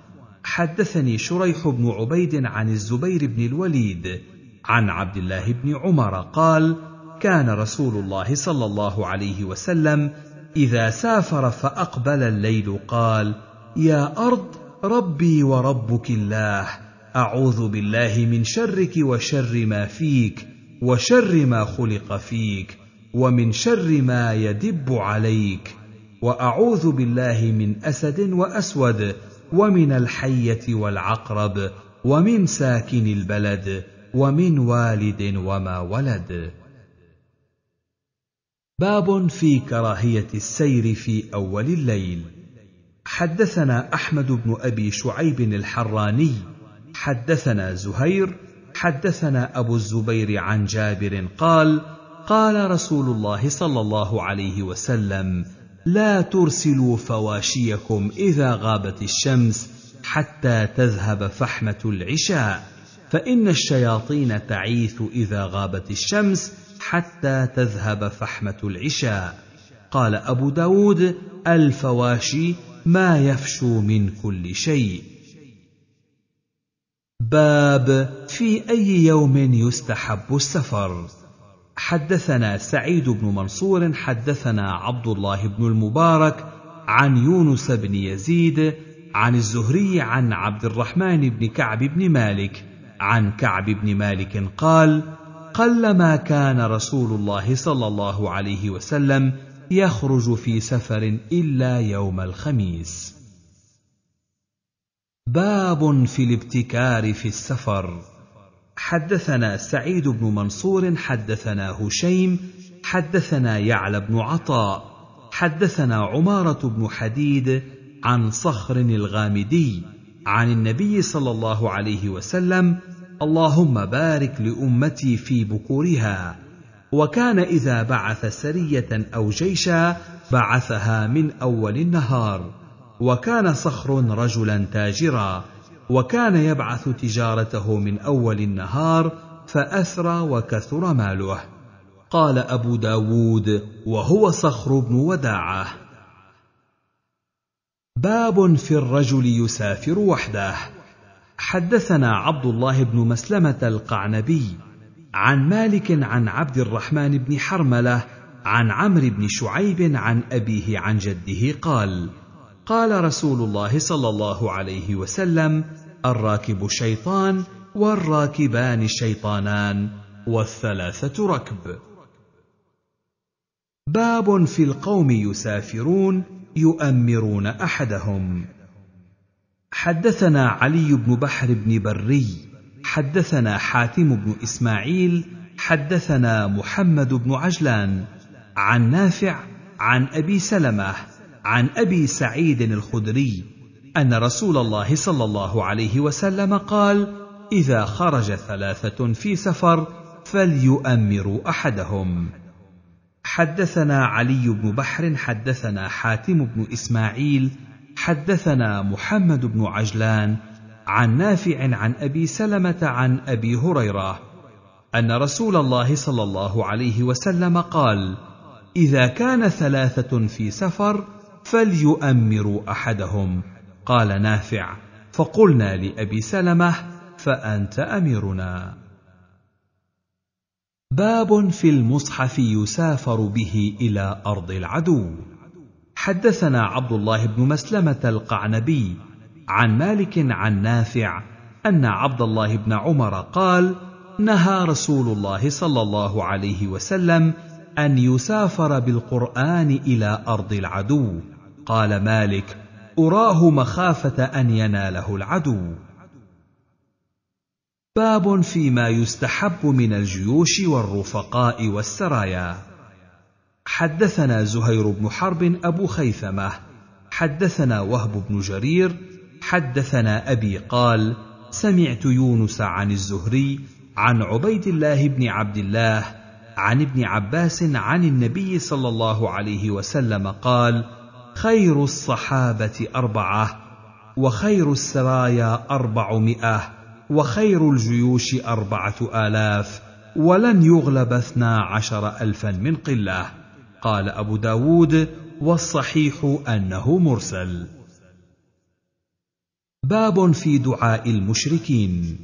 حدثني شريح بن عبيد عن الزبير بن الوليد عن عبد الله بن عمر قال كان رسول الله صلى الله عليه وسلم اذا سافر فاقبل الليل قال يا ارض ربي وربك الله اعوذ بالله من شرك وشر ما فيك وشر ما خلق فيك ومن شر ما يدب عليك واعوذ بالله من اسد واسود ومن الحيه والعقرب ومن ساكن البلد ومن والد وما ولد باب في كراهيه السير في اول الليل حدثنا احمد بن ابي شعيب الحراني حدثنا زهير حدثنا ابو الزبير عن جابر قال قال رسول الله صلى الله عليه وسلم لا ترسلوا فواشيكم اذا غابت الشمس حتى تذهب فحمه العشاء فإن الشياطين تعيث إذا غابت الشمس حتى تذهب فحمة العشاء قال أبو داود الفواشي ما يفشو من كل شيء باب في أي يوم يستحب السفر حدثنا سعيد بن منصور حدثنا عبد الله بن المبارك عن يونس بن يزيد عن الزهري عن عبد الرحمن بن كعب بن مالك عن كعب بن مالك قال قلما كان رسول الله صلى الله عليه وسلم يخرج في سفر الا يوم الخميس باب في الابتكار في السفر حدثنا سعيد بن منصور حدثنا هشيم حدثنا يعلى بن عطاء حدثنا عماره بن حديد عن صخر الغامدي عن النبي صلى الله عليه وسلم اللهم بارك لامتي في بكورها وكان اذا بعث سريه او جيشا بعثها من اول النهار وكان صخر رجلا تاجرا وكان يبعث تجارته من اول النهار فاثرى وكثر ماله قال ابو داود وهو صخر بن وداعه باب في الرجل يسافر وحده حدثنا عبد الله بن مسلمه القعنبي عن مالك عن عبد الرحمن بن حرمله عن عمرو بن شعيب عن ابيه عن جده قال قال رسول الله صلى الله عليه وسلم الراكب شيطان والراكبان شيطانان والثلاثه ركب باب في القوم يسافرون يؤمرون احدهم حدثنا علي بن بحر بن بري حدثنا حاتم بن اسماعيل حدثنا محمد بن عجلان عن نافع عن ابي سلمه عن ابي سعيد الخدري ان رسول الله صلى الله عليه وسلم قال اذا خرج ثلاثه في سفر فليؤمروا احدهم حدثنا علي بن بحر حدثنا حاتم بن اسماعيل حدثنا محمد بن عجلان عن نافع عن ابي سلمه عن ابي هريره ان رسول الله صلى الله عليه وسلم قال اذا كان ثلاثه في سفر فليؤمروا احدهم قال نافع فقلنا لابي سلمه فانت اميرنا باب في المصحف يسافر به الى ارض العدو حدثنا عبد الله بن مسلمه القعنبي عن مالك عن نافع ان عبد الله بن عمر قال نهى رسول الله صلى الله عليه وسلم ان يسافر بالقران الى ارض العدو قال مالك اراه مخافه ان يناله العدو باب فيما يستحب من الجيوش والرفقاء والسرايا حدثنا زهير بن حرب أبو خيثمة حدثنا وهب بن جرير حدثنا أبي قال سمعت يونس عن الزهري عن عبيد الله بن عبد الله عن ابن عباس عن النبي صلى الله عليه وسلم قال خير الصحابة أربعة وخير السرايا أربعمائة وخير الجيوش أربعة آلاف ولن يغلب اثنا عشر ألفا من قله قال أبو داود والصحيح أنه مرسل باب في دعاء المشركين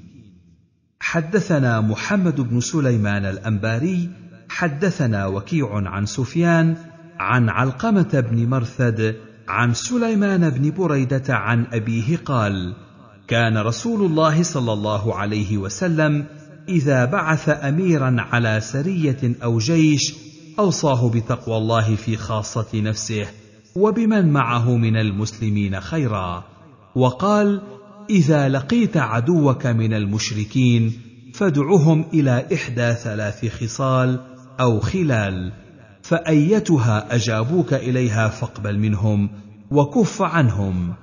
حدثنا محمد بن سليمان الأنباري حدثنا وكيع عن سفيان عن علقمة بن مرثد عن سليمان بن بريدة عن أبيه قال: كان رسول الله صلى الله عليه وسلم إذا بعث أميرا على سرية أو جيش اوصاه بتقوى الله في خاصه نفسه وبمن معه من المسلمين خيرا وقال اذا لقيت عدوك من المشركين فادعهم الى احدى ثلاث خصال او خلال فايتها اجابوك اليها فاقبل منهم وكف عنهم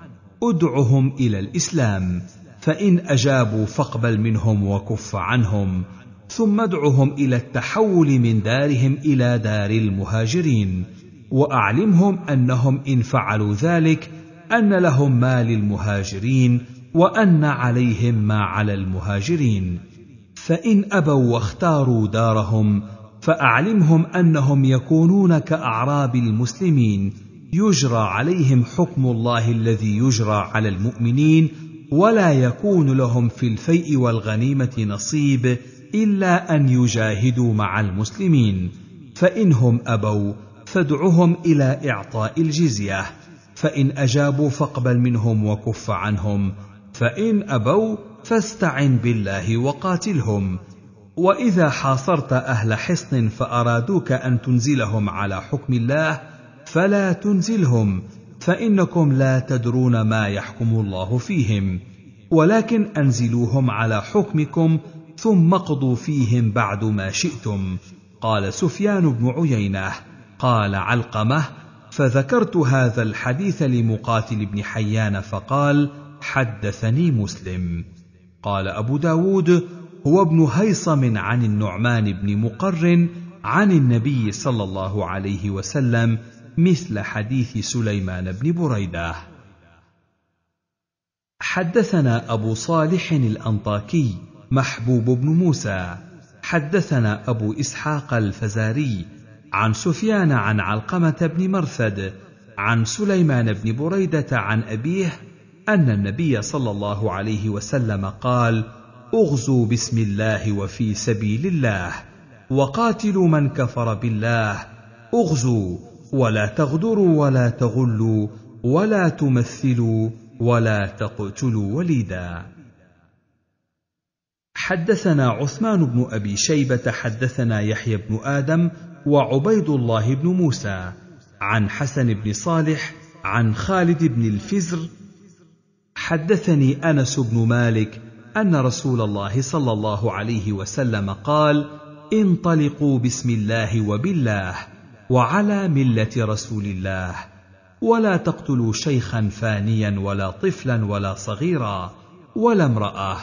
ادعهم الى الاسلام فان اجابوا فاقبل منهم وكف عنهم ثم ادعهم الى التحول من دارهم الى دار المهاجرين واعلمهم انهم ان فعلوا ذلك ان لهم ما للمهاجرين وان عليهم ما على المهاجرين فان ابوا واختاروا دارهم فاعلمهم انهم يكونون كاعراب المسلمين يجرى عليهم حكم الله الذي يجرى على المؤمنين ولا يكون لهم في الفيء والغنيمه نصيب الا ان يجاهدوا مع المسلمين فانهم ابوا فادعهم الى اعطاء الجزيه فان اجابوا فاقبل منهم وكف عنهم فان ابوا فاستعن بالله وقاتلهم واذا حاصرت اهل حصن فارادوك ان تنزلهم على حكم الله فلا تنزلهم فانكم لا تدرون ما يحكم الله فيهم ولكن انزلوهم على حكمكم ثم اقضوا فيهم بعد ما شئتم قال سفيان بن عيينه قال علقمه فذكرت هذا الحديث لمقاتل بن حيان فقال حدثني مسلم قال ابو داود هو ابن هيصم عن النعمان بن مقر عن النبي صلى الله عليه وسلم مثل حديث سليمان بن بريده حدثنا ابو صالح الانطاكي محبوب بن موسى حدثنا ابو اسحاق الفزاري عن سفيان عن علقمه بن مرثد عن سليمان بن بريده عن ابيه ان النبي صلى الله عليه وسلم قال اغزوا بسم الله وفي سبيل الله وقاتلوا من كفر بالله اغزوا ولا تغدروا ولا تغلوا ولا تمثلوا ولا تقتلوا وليدا حدثنا عثمان بن ابي شيبه حدثنا يحيى بن ادم وعبيد الله بن موسى عن حسن بن صالح عن خالد بن الفزر حدثني انس بن مالك ان رسول الله صلى الله عليه وسلم قال انطلقوا بسم الله وبالله وعلى مله رسول الله ولا تقتلوا شيخا فانيا ولا طفلا ولا صغيرا ولا امراه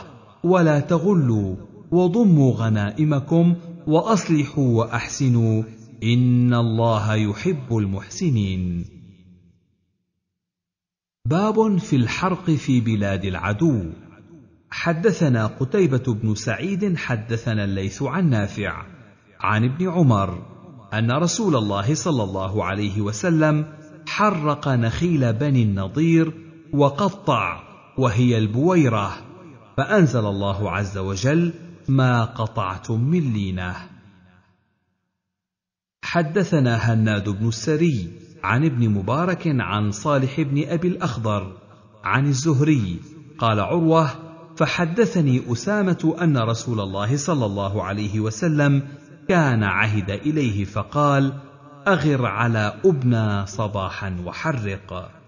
ولا تغلوا وضموا غنائمكم واصلحوا واحسنوا ان الله يحب المحسنين باب في الحرق في بلاد العدو حدثنا قتيبه بن سعيد حدثنا الليث عن نافع عن ابن عمر ان رسول الله صلى الله عليه وسلم حرق نخيل بني النضير وقطع وهي البويره فأنزل الله عز وجل ما قطعتم من لينه حدثنا هناد بن السري عن ابن مبارك عن صالح بن ابي الاخضر عن الزهري قال عروه فحدثني اسامه ان رسول الله صلى الله عليه وسلم كان عهد اليه فقال اغر على ابنى صباحا وحرق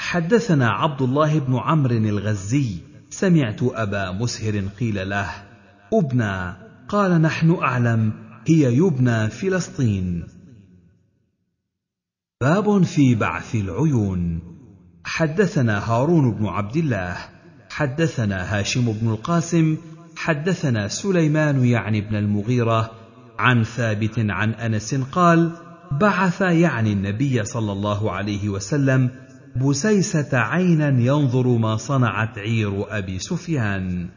حدثنا عبد الله بن عمرو الغزي سمعت ابا مسهر قيل له ابنى قال نحن اعلم هي يبنى فلسطين باب في بعث العيون حدثنا هارون بن عبد الله حدثنا هاشم بن القاسم حدثنا سليمان يعني بن المغيره عن ثابت عن انس قال بعث يعني النبي صلى الله عليه وسلم بسيسة عينا ينظر ما صنعت عير أبي سفيان.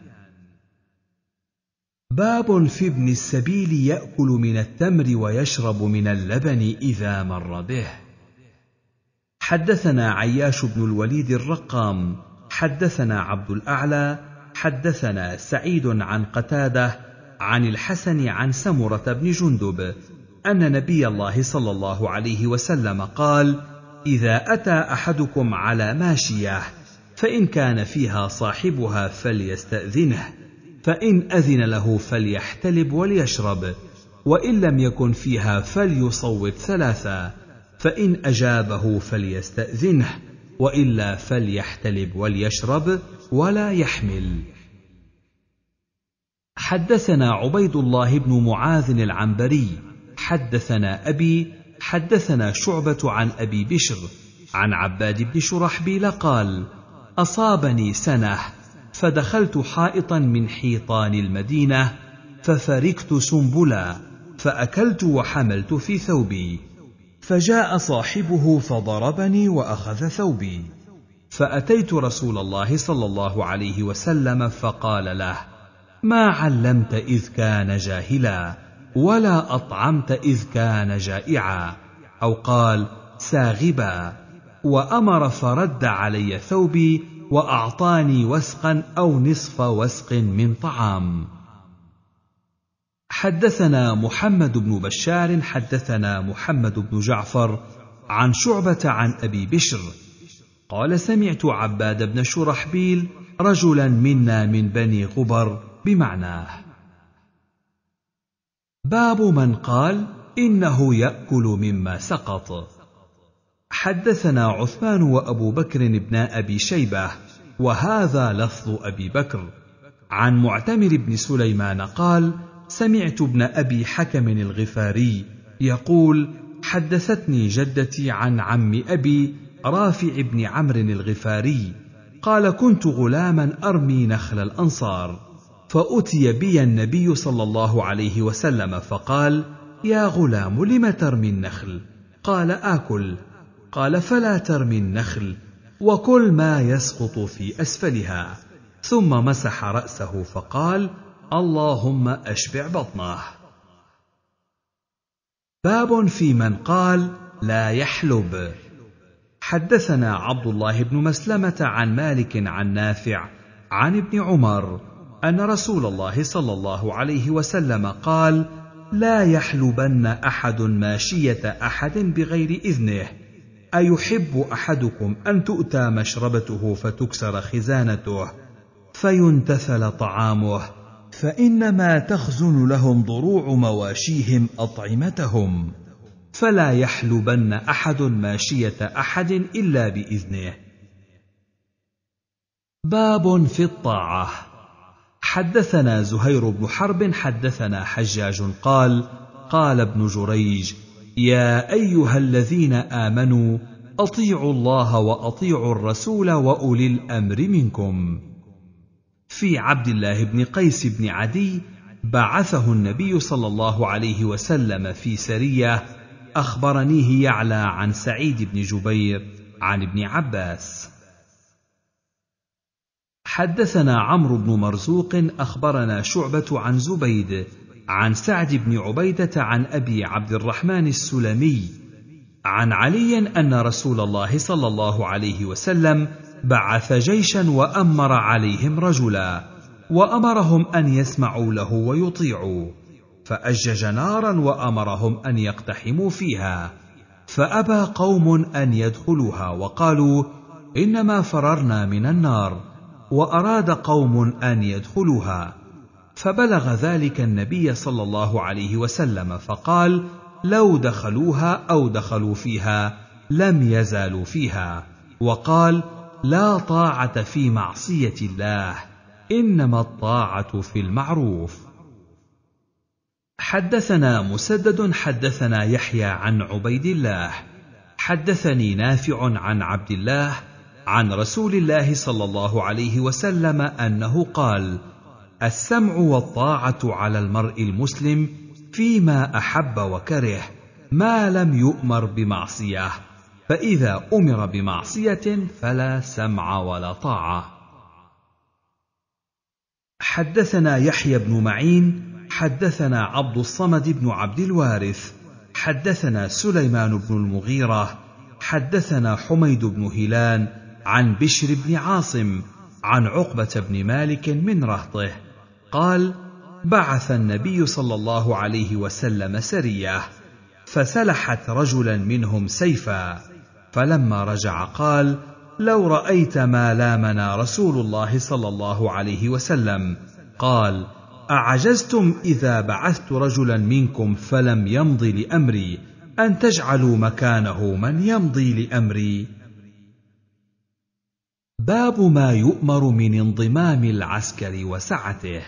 باب في ابن السبيل يأكل من التمر ويشرب من اللبن إذا مر به. حدثنا عياش بن الوليد الرقام، حدثنا عبد الأعلى، حدثنا سعيد عن قتادة، عن الحسن عن سمرة بن جندب، أن نبي الله صلى الله عليه وسلم قال: اذا اتى احدكم على ماشيه فان كان فيها صاحبها فليستاذنه فان اذن له فليحتلب وليشرب وان لم يكن فيها فليصوت ثلاثا فان اجابه فليستاذنه والا فليحتلب وليشرب ولا يحمل حدثنا عبيد الله بن معاذ العنبري حدثنا ابي حدثنا شعبة عن أبي بشر عن عباد بن شرحبيل قال: أصابني سنة فدخلت حائطا من حيطان المدينة ففركت سنبلا فأكلت وحملت في ثوبي فجاء صاحبه فضربني وأخذ ثوبي فأتيت رسول الله صلى الله عليه وسلم فقال له: ما علمت إذ كان جاهلا ولا اطعمت اذ كان جائعا او قال ساغبا وامر فرد علي ثوبي واعطاني وسقا او نصف وسق من طعام حدثنا محمد بن بشار حدثنا محمد بن جعفر عن شعبه عن ابي بشر قال سمعت عباد بن شرحبيل رجلا منا من بني غبر بمعناه باب من قال انه ياكل مما سقط حدثنا عثمان وابو بكر بن ابي شيبه وهذا لفظ ابي بكر عن معتمر بن سليمان قال سمعت ابن ابي حكم الغفاري يقول حدثتني جدتي عن عم ابي رافع بن عمرو الغفاري قال كنت غلاما ارمي نخل الانصار فاتي بي النبي صلى الله عليه وسلم فقال يا غلام لم ترمي النخل قال اكل قال فلا ترمي النخل وكل ما يسقط في اسفلها ثم مسح راسه فقال اللهم اشبع بطنه باب في من قال لا يحلب حدثنا عبد الله بن مسلمه عن مالك عن نافع عن ابن عمر ان رسول الله صلى الله عليه وسلم قال لا يحلبن احد ماشيه احد بغير اذنه ايحب احدكم ان تؤتى مشربته فتكسر خزانته فينتثل طعامه فانما تخزن لهم ضروع مواشيهم اطعمتهم فلا يحلبن احد ماشيه احد الا باذنه باب في الطاعه حدثنا زهير بن حرب حدثنا حجاج قال قال ابن جريج يا ايها الذين امنوا اطيعوا الله واطيعوا الرسول واولي الامر منكم في عبد الله بن قيس بن عدي بعثه النبي صلى الله عليه وسلم في سريه اخبرنيه يعلى عن سعيد بن جبير عن ابن عباس حدثنا عمرو بن مرزوق اخبرنا شعبه عن زبيد عن سعد بن عبيده عن ابي عبد الرحمن السلمي عن علي ان رسول الله صلى الله عليه وسلم بعث جيشا وامر عليهم رجلا وامرهم ان يسمعوا له ويطيعوا فاجج نارا وامرهم ان يقتحموا فيها فابى قوم ان يدخلوها وقالوا انما فررنا من النار واراد قوم ان يدخلوها فبلغ ذلك النبي صلى الله عليه وسلم فقال لو دخلوها او دخلوا فيها لم يزالوا فيها وقال لا طاعه في معصيه الله انما الطاعه في المعروف حدثنا مسدد حدثنا يحيى عن عبيد الله حدثني نافع عن عبد الله عن رسول الله صلى الله عليه وسلم انه قال السمع والطاعه على المرء المسلم فيما احب وكره ما لم يؤمر بمعصيه فاذا امر بمعصيه فلا سمع ولا طاعه حدثنا يحيى بن معين حدثنا عبد الصمد بن عبد الوارث حدثنا سليمان بن المغيره حدثنا حميد بن هلال عن بشر بن عاصم عن عقبه بن مالك من رهطه قال بعث النبي صلى الله عليه وسلم سريه فسلحت رجلا منهم سيفا فلما رجع قال لو رايت ما لامنا رسول الله صلى الله عليه وسلم قال اعجزتم اذا بعثت رجلا منكم فلم يمض لامري ان تجعلوا مكانه من يمضي لامري باب ما يؤمر من انضمام العسكر وسعته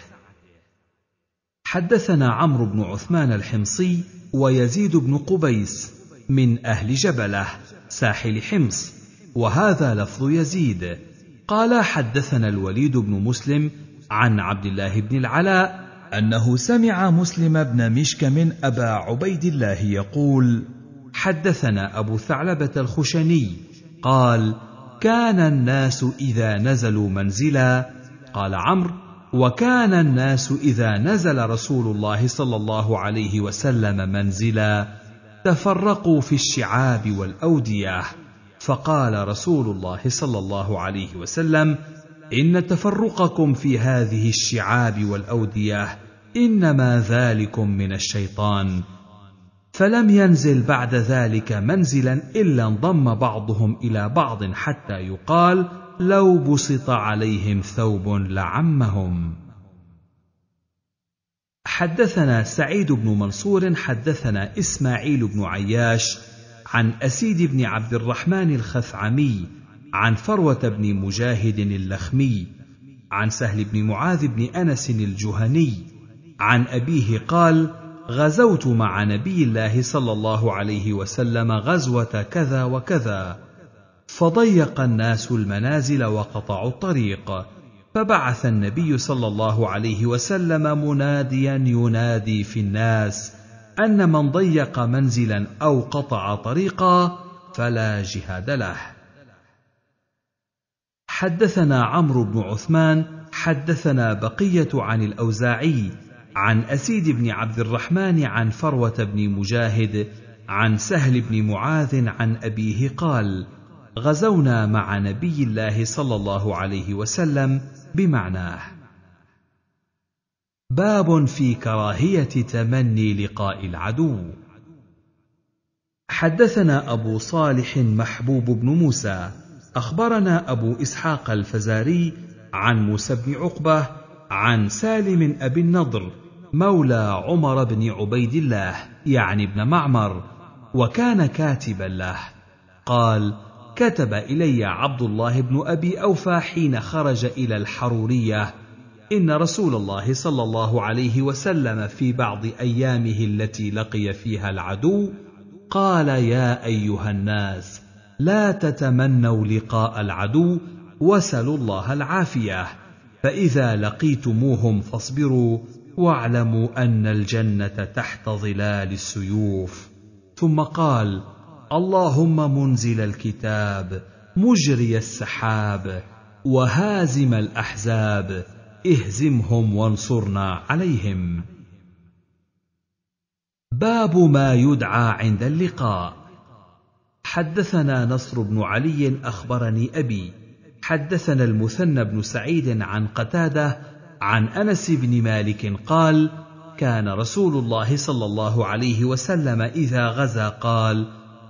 حدثنا عمرو بن عثمان الحمصي ويزيد بن قبيس من اهل جبله ساحل حمص وهذا لفظ يزيد قال حدثنا الوليد بن مسلم عن عبد الله بن العلاء انه سمع مسلم بن مشكم ابا عبيد الله يقول حدثنا ابو ثعلبه الخشني قال كان الناس اذا نزلوا منزلا قال عمرو وكان الناس اذا نزل رسول الله صلى الله عليه وسلم منزلا تفرقوا في الشعاب والاوديه فقال رسول الله صلى الله عليه وسلم ان تفرقكم في هذه الشعاب والاوديه انما ذلكم من الشيطان فلم ينزل بعد ذلك منزلا الا انضم بعضهم الى بعض حتى يقال لو بسط عليهم ثوب لعمهم حدثنا سعيد بن منصور حدثنا اسماعيل بن عياش عن اسيد بن عبد الرحمن الخثعمي عن فروه بن مجاهد اللخمي عن سهل بن معاذ بن انس الجهني عن ابيه قال غزوت مع نبي الله صلى الله عليه وسلم غزوه كذا وكذا فضيق الناس المنازل وقطعوا الطريق فبعث النبي صلى الله عليه وسلم مناديا ينادي في الناس ان من ضيق منزلا او قطع طريقا فلا جهاد له حدثنا عمرو بن عثمان حدثنا بقيه عن الاوزاعي عن أسيد بن عبد الرحمن عن فروة بن مجاهد عن سهل بن معاذ عن أبيه قال: غزونا مع نبي الله صلى الله عليه وسلم بمعناه. باب في كراهية تمني لقاء العدو. حدثنا أبو صالح محبوب بن موسى، أخبرنا أبو إسحاق الفزاري عن موسى بن عقبة، عن سالم أبي النضر، مولى عمر بن عبيد الله يعني ابن معمر وكان كاتبا له قال كتب الي عبد الله بن ابي اوفى حين خرج الى الحروريه ان رسول الله صلى الله عليه وسلم في بعض ايامه التي لقي فيها العدو قال يا ايها الناس لا تتمنوا لقاء العدو وسلوا الله العافيه فاذا لقيتموهم فاصبروا واعلموا ان الجنه تحت ظلال السيوف ثم قال اللهم منزل الكتاب مجري السحاب وهازم الاحزاب اهزمهم وانصرنا عليهم باب ما يدعى عند اللقاء حدثنا نصر بن علي اخبرني ابي حدثنا المثنى بن سعيد عن قتاده عن انس بن مالك قال كان رسول الله صلى الله عليه وسلم اذا غزا قال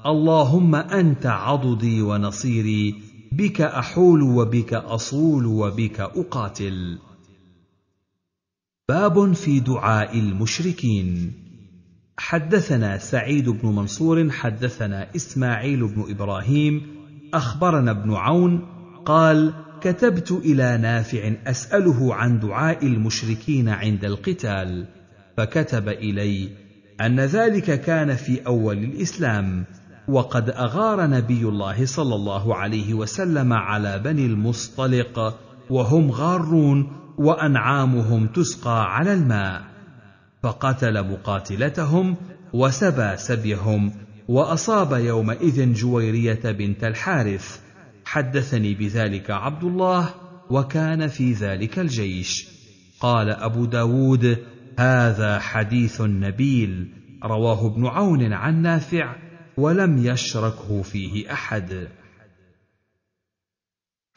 اللهم انت عضدي ونصيري بك احول وبك اصول وبك اقاتل باب في دعاء المشركين حدثنا سعيد بن منصور حدثنا اسماعيل بن ابراهيم اخبرنا ابن عون قال كتبت الى نافع اساله عن دعاء المشركين عند القتال فكتب الي ان ذلك كان في اول الاسلام وقد اغار نبي الله صلى الله عليه وسلم على بني المصطلق وهم غارون وانعامهم تسقى على الماء فقتل مقاتلتهم وسبى سبيهم واصاب يومئذ جويريه بنت الحارث حدثني بذلك عبد الله وكان في ذلك الجيش قال أبو داود هذا حديث نبيل رواه ابن عون عن نافع ولم يشركه فيه أحد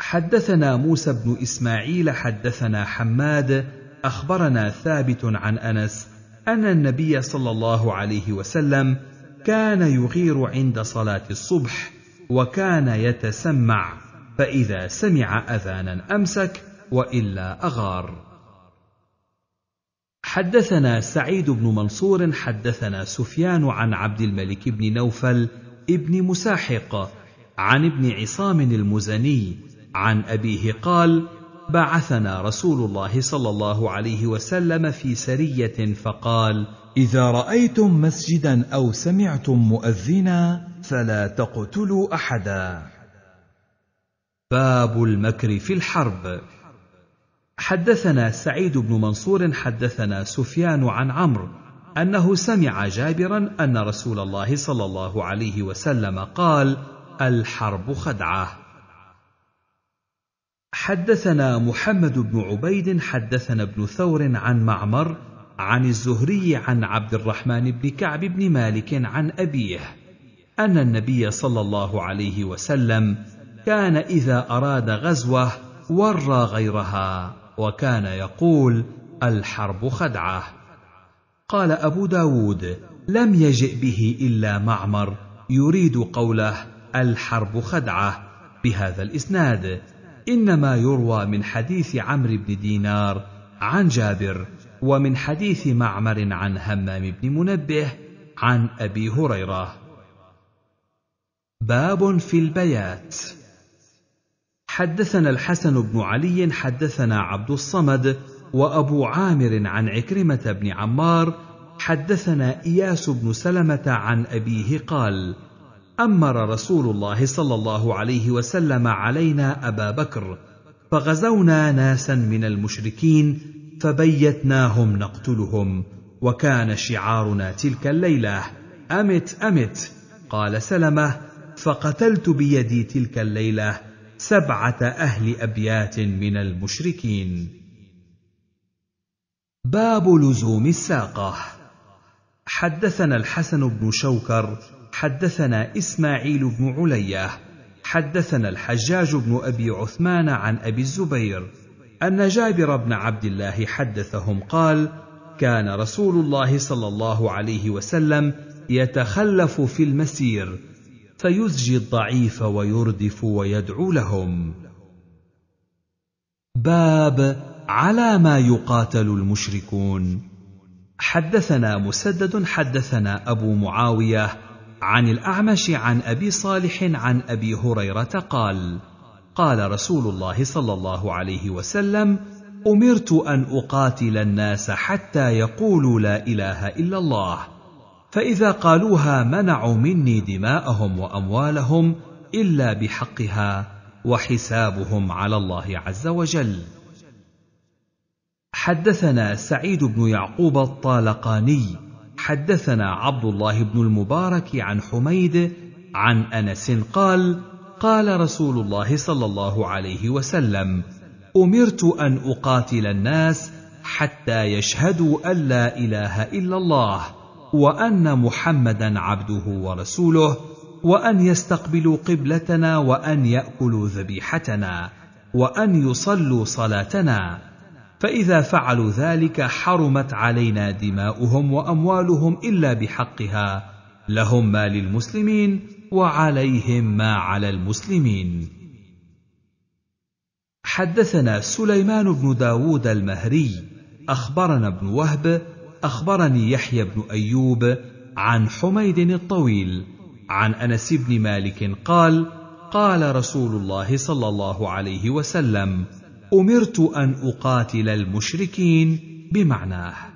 حدثنا موسى بن إسماعيل حدثنا حماد أخبرنا ثابت عن أنس أن النبي صلى الله عليه وسلم كان يغير عند صلاة الصبح وكان يتسمع فإذا سمع أذانا أمسك وإلا أغار حدثنا سعيد بن منصور حدثنا سفيان عن عبد الملك بن نوفل ابن مساحق عن ابن عصام المزني عن أبيه قال بعثنا رسول الله صلى الله عليه وسلم في سرية فقال اذا رايتم مسجدا او سمعتم مؤذنا فلا تقتلوا احدا باب المكر في الحرب حدثنا سعيد بن منصور حدثنا سفيان عن عمرو انه سمع جابرا ان رسول الله صلى الله عليه وسلم قال الحرب خدعه حدثنا محمد بن عبيد حدثنا ابن ثور عن معمر عن الزهري عن عبد الرحمن بن كعب بن مالك عن أبيه أن النبي صلى الله عليه وسلم كان إذا أراد غزوة ورى غيرها وكان يقول الحرب خدعة قال أبو داود لم يجئ به إلا معمر يريد قوله الحرب خدعة بهذا الإسناد إنما يروى من حديث عمرو بن دينار عن جابر ومن حديث معمر عن همام بن منبه عن ابي هريره باب في البيات حدثنا الحسن بن علي حدثنا عبد الصمد وابو عامر عن عكرمه بن عمار حدثنا اياس بن سلمه عن ابيه قال امر رسول الله صلى الله عليه وسلم علينا ابا بكر فغزونا ناسا من المشركين فبيتناهم نقتلهم وكان شعارنا تلك الليله امت امت قال سلمه فقتلت بيدي تلك الليله سبعه اهل ابيات من المشركين باب لزوم الساقه حدثنا الحسن بن شوكر حدثنا اسماعيل بن عليه حدثنا الحجاج بن ابي عثمان عن ابي الزبير ان جابر بن عبد الله حدثهم قال كان رسول الله صلى الله عليه وسلم يتخلف في المسير فيزجي الضعيف ويردف ويدعو لهم باب على ما يقاتل المشركون حدثنا مسدد حدثنا ابو معاويه عن الاعمش عن ابي صالح عن ابي هريره قال قال رسول الله صلى الله عليه وسلم امرت ان اقاتل الناس حتى يقولوا لا اله الا الله فاذا قالوها منعوا مني دماءهم واموالهم الا بحقها وحسابهم على الله عز وجل حدثنا سعيد بن يعقوب الطالقاني حدثنا عبد الله بن المبارك عن حميد عن انس قال قال رسول الله صلى الله عليه وسلم امرت ان اقاتل الناس حتى يشهدوا ان لا اله الا الله وان محمدا عبده ورسوله وان يستقبلوا قبلتنا وان ياكلوا ذبيحتنا وان يصلوا صلاتنا فاذا فعلوا ذلك حرمت علينا دماؤهم واموالهم الا بحقها لهم ما للمسلمين وعليهم ما على المسلمين حدثنا سليمان بن داود المهري اخبرنا ابن وهب اخبرني يحيى بن ايوب عن حميد الطويل عن انس بن مالك قال قال رسول الله صلى الله عليه وسلم امرت ان اقاتل المشركين بمعناه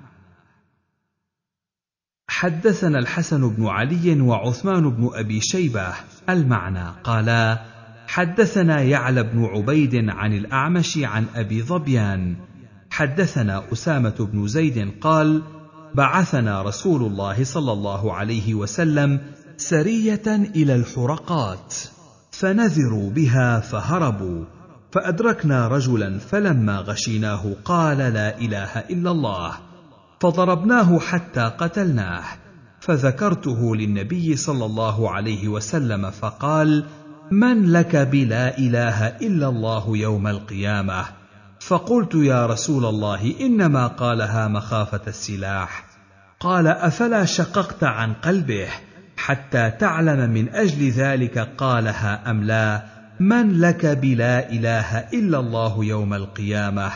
حدثنا الحسن بن علي وعثمان بن ابي شيبه المعنى قالا حدثنا يعلى بن عبيد عن الاعمش عن ابي ظبيان حدثنا اسامه بن زيد قال بعثنا رسول الله صلى الله عليه وسلم سريه الى الحرقات فنذروا بها فهربوا فادركنا رجلا فلما غشيناه قال لا اله الا الله فضربناه حتى قتلناه فذكرته للنبي صلى الله عليه وسلم فقال من لك بلا اله الا الله يوم القيامه فقلت يا رسول الله انما قالها مخافه السلاح قال افلا شققت عن قلبه حتى تعلم من اجل ذلك قالها ام لا من لك بلا اله الا الله يوم القيامه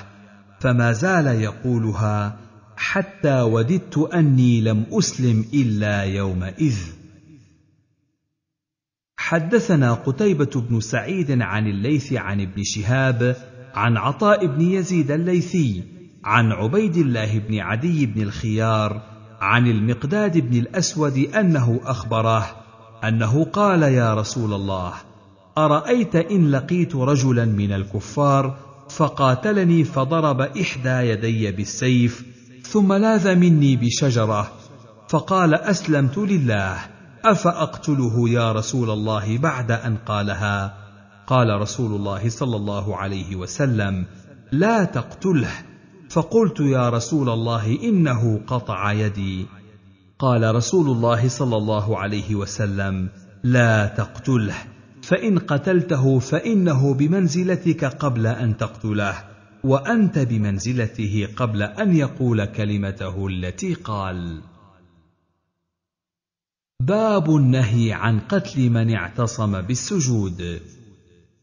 فما زال يقولها حتى وددت اني لم اسلم الا يومئذ حدثنا قتيبه بن سعيد عن الليث عن ابن شهاب عن عطاء بن يزيد الليثي عن عبيد الله بن عدي بن الخيار عن المقداد بن الاسود انه اخبره انه قال يا رسول الله ارايت ان لقيت رجلا من الكفار فقاتلني فضرب احدى يدي بالسيف ثم لاذ مني بشجره فقال اسلمت لله افاقتله يا رسول الله بعد ان قالها قال رسول الله صلى الله عليه وسلم لا تقتله فقلت يا رسول الله انه قطع يدي قال رسول الله صلى الله عليه وسلم لا تقتله فان قتلته فانه بمنزلتك قبل ان تقتله وانت بمنزلته قبل ان يقول كلمته التي قال باب النهي عن قتل من اعتصم بالسجود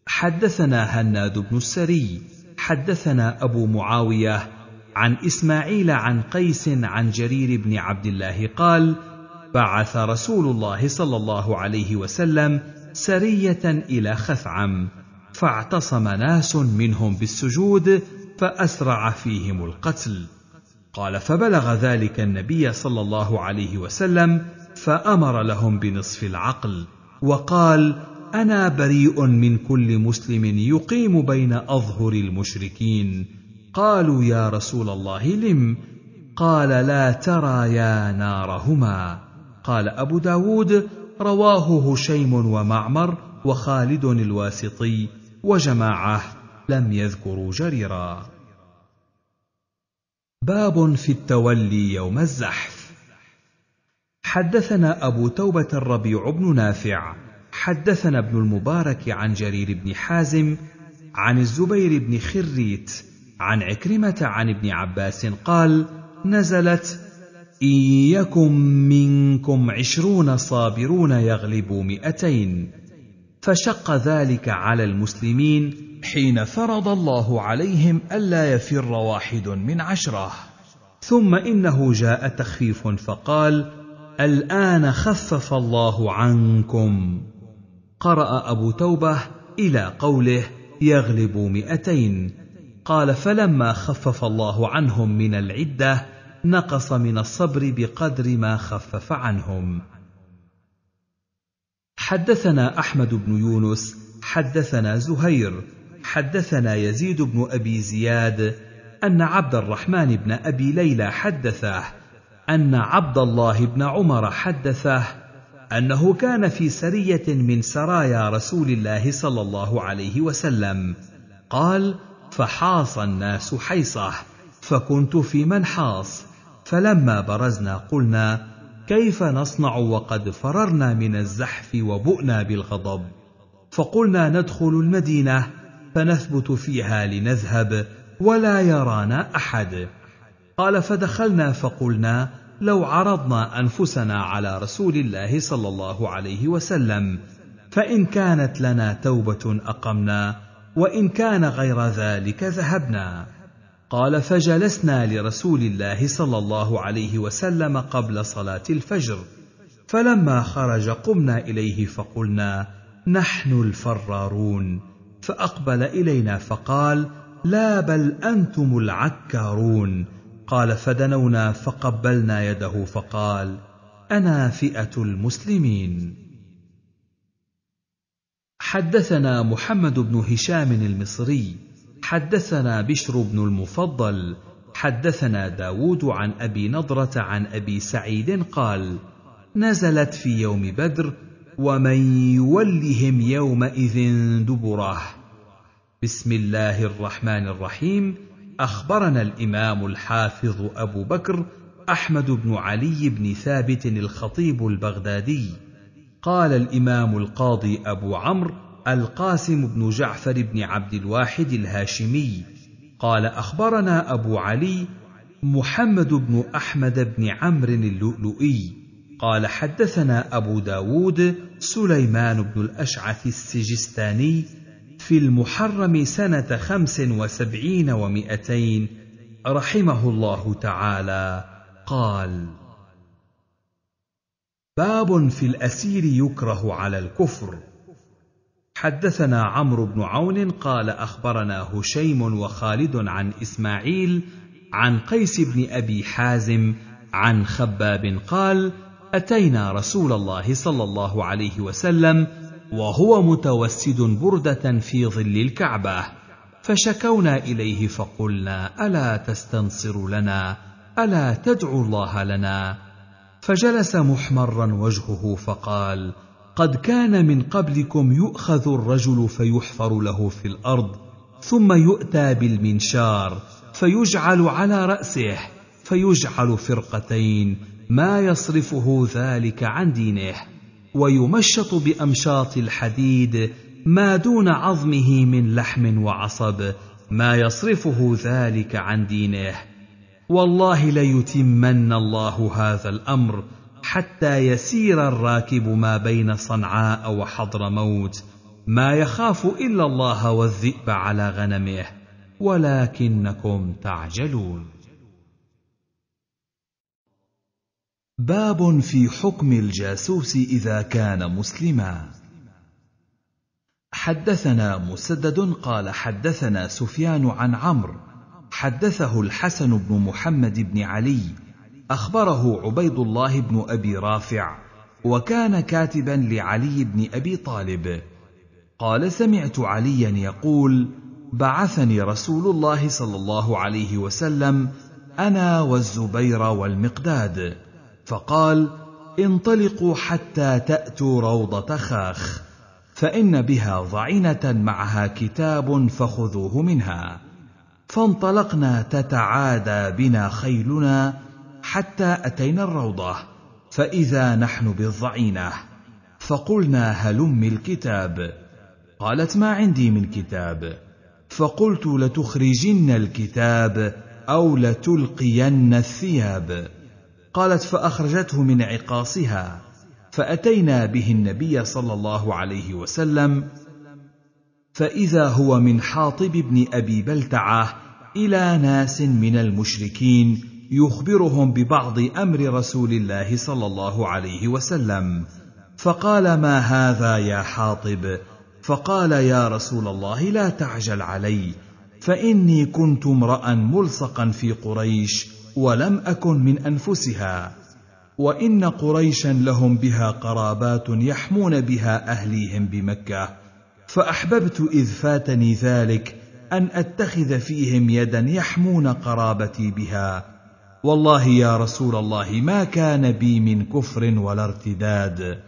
حدثنا هناد بن السري حدثنا ابو معاويه عن اسماعيل عن قيس عن جرير بن عبد الله قال بعث رسول الله صلى الله عليه وسلم سريه الى خثعم فاعتصم ناس منهم بالسجود فاسرع فيهم القتل قال فبلغ ذلك النبي صلى الله عليه وسلم فامر لهم بنصف العقل وقال انا بريء من كل مسلم يقيم بين اظهر المشركين قالوا يا رسول الله لم قال لا ترى يا نارهما قال ابو داود رواه هشيم ومعمر وخالد الواسطي وجماعه لم يذكروا جريرا باب في التولي يوم الزحف حدثنا ابو توبه الربيع بن نافع حدثنا ابن المبارك عن جرير بن حازم عن الزبير بن خريت عن عكرمه عن ابن عباس قال نزلت ان يكن منكم عشرون صابرون يغلبوا مئتين فشق ذلك على المسلمين حين فرض الله عليهم الا يفر واحد من عشره ثم انه جاء تخفيف فقال الان خفف الله عنكم قرا ابو توبه الى قوله يغلب مئتين قال فلما خفف الله عنهم من العده نقص من الصبر بقدر ما خفف عنهم حدثنا احمد بن يونس حدثنا زهير حدثنا يزيد بن ابي زياد ان عبد الرحمن بن ابي ليلى حدثه ان عبد الله بن عمر حدثه انه كان في سريه من سرايا رسول الله صلى الله عليه وسلم قال فحاص الناس حيصه فكنت في من حاص فلما برزنا قلنا كيف نصنع وقد فررنا من الزحف وبؤنا بالغضب فقلنا ندخل المدينه فنثبت فيها لنذهب ولا يرانا احد قال فدخلنا فقلنا لو عرضنا انفسنا على رسول الله صلى الله عليه وسلم فان كانت لنا توبه اقمنا وان كان غير ذلك ذهبنا قال فجلسنا لرسول الله صلى الله عليه وسلم قبل صلاه الفجر فلما خرج قمنا اليه فقلنا نحن الفرارون فاقبل الينا فقال لا بل انتم العكارون قال فدنونا فقبلنا يده فقال انا فئه المسلمين حدثنا محمد بن هشام المصري حدثنا بشر بن المفضل حدثنا داود عن أبي نضرة عن أبي سعيد قال نزلت في يوم بدر ومن يولهم يومئذ دبره بسم الله الرحمن الرحيم أخبرنا الإمام الحافظ أبو بكر أحمد بن علي بن ثابت الخطيب البغدادي قال الإمام القاضي أبو عمرو القاسم بن جعفر بن عبد الواحد الهاشمي قال اخبرنا ابو علي محمد بن احمد بن عمرو اللؤلؤي قال حدثنا ابو داود سليمان بن الاشعث السجستاني في المحرم سنه خمس وسبعين ومائتين رحمه الله تعالى قال باب في الاسير يكره على الكفر حدثنا عمرو بن عون قال اخبرنا هشيم وخالد عن اسماعيل عن قيس بن ابي حازم عن خباب قال اتينا رسول الله صلى الله عليه وسلم وهو متوسد برده في ظل الكعبه فشكونا اليه فقلنا الا تستنصر لنا الا تدعو الله لنا فجلس محمرا وجهه فقال قد كان من قبلكم يؤخذ الرجل فيحفر له في الارض ثم يؤتى بالمنشار فيجعل على راسه فيجعل فرقتين ما يصرفه ذلك عن دينه ويمشط بامشاط الحديد ما دون عظمه من لحم وعصب ما يصرفه ذلك عن دينه والله ليتمن الله هذا الامر حتى يسير الراكب ما بين صنعاء وحضرموت ما يخاف الا الله والذئب على غنمه ولكنكم تعجلون باب في حكم الجاسوس اذا كان مسلما حدثنا مسدد قال حدثنا سفيان عن عمرو حدثه الحسن بن محمد بن علي اخبره عبيد الله بن ابي رافع وكان كاتبا لعلي بن ابي طالب قال سمعت عليا يقول بعثني رسول الله صلى الله عليه وسلم انا والزبير والمقداد فقال انطلقوا حتى تاتوا روضه خاخ فان بها ضعينه معها كتاب فخذوه منها فانطلقنا تتعادى بنا خيلنا حتى أتينا الروضة فإذا نحن بالضعينة فقلنا هلم الكتاب قالت ما عندي من كتاب فقلت لتخرجن الكتاب أو لتلقين الثياب قالت فأخرجته من عقاصها فأتينا به النبي صلى الله عليه وسلم فإذا هو من حاطب بن أبي بلتعة إلى ناس من المشركين يخبرهم ببعض امر رسول الله صلى الله عليه وسلم فقال ما هذا يا حاطب فقال يا رسول الله لا تعجل علي فاني كنت امرا ملصقا في قريش ولم اكن من انفسها وان قريشا لهم بها قرابات يحمون بها اهليهم بمكه فاحببت اذ فاتني ذلك ان اتخذ فيهم يدا يحمون قرابتي بها والله يا رسول الله ما كان بي من كفر ولا ارتداد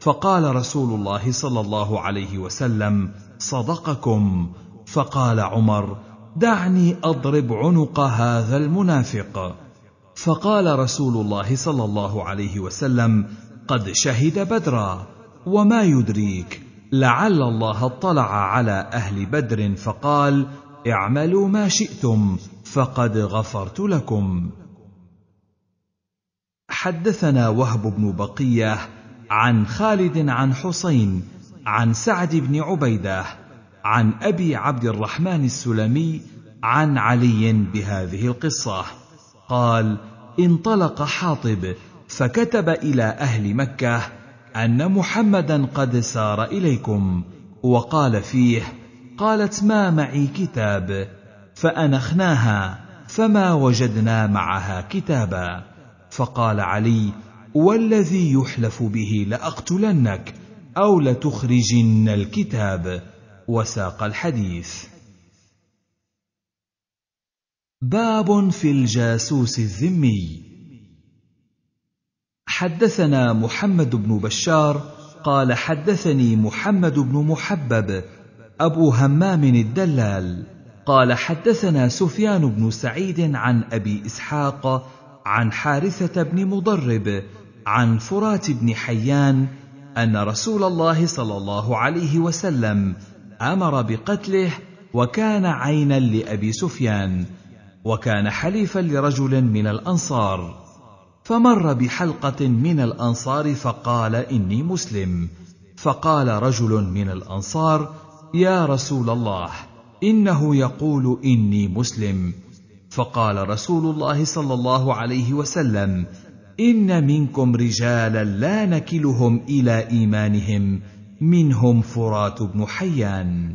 فقال رسول الله صلى الله عليه وسلم صدقكم فقال عمر دعني اضرب عنق هذا المنافق فقال رسول الله صلى الله عليه وسلم قد شهد بدرا وما يدريك لعل الله اطلع على اهل بدر فقال اعملوا ما شئتم فقد غفرت لكم حدثنا وهب بن بقيه عن خالد عن حسين عن سعد بن عبيده عن ابي عبد الرحمن السلمي عن علي بهذه القصه قال انطلق حاطب فكتب الى اهل مكه ان محمدا قد سار اليكم وقال فيه قالت ما معي كتاب فانخناها فما وجدنا معها كتابا فقال علي والذي يحلف به لاقتلنك او لتخرجن الكتاب وساق الحديث باب في الجاسوس الذمي حدثنا محمد بن بشار قال حدثني محمد بن محبب ابو همام الدلال قال حدثنا سفيان بن سعيد عن ابي اسحاق عن حارثة بن مضرب عن فرات بن حيان أن رسول الله صلى الله عليه وسلم أمر بقتله وكان عينا لأبي سفيان وكان حليفا لرجل من الأنصار فمر بحلقة من الأنصار فقال إني مسلم فقال رجل من الأنصار يا رسول الله إنه يقول إني مسلم فقال رسول الله صلى الله عليه وسلم ان منكم رجالا لا نكلهم الى ايمانهم منهم فرات بن حيان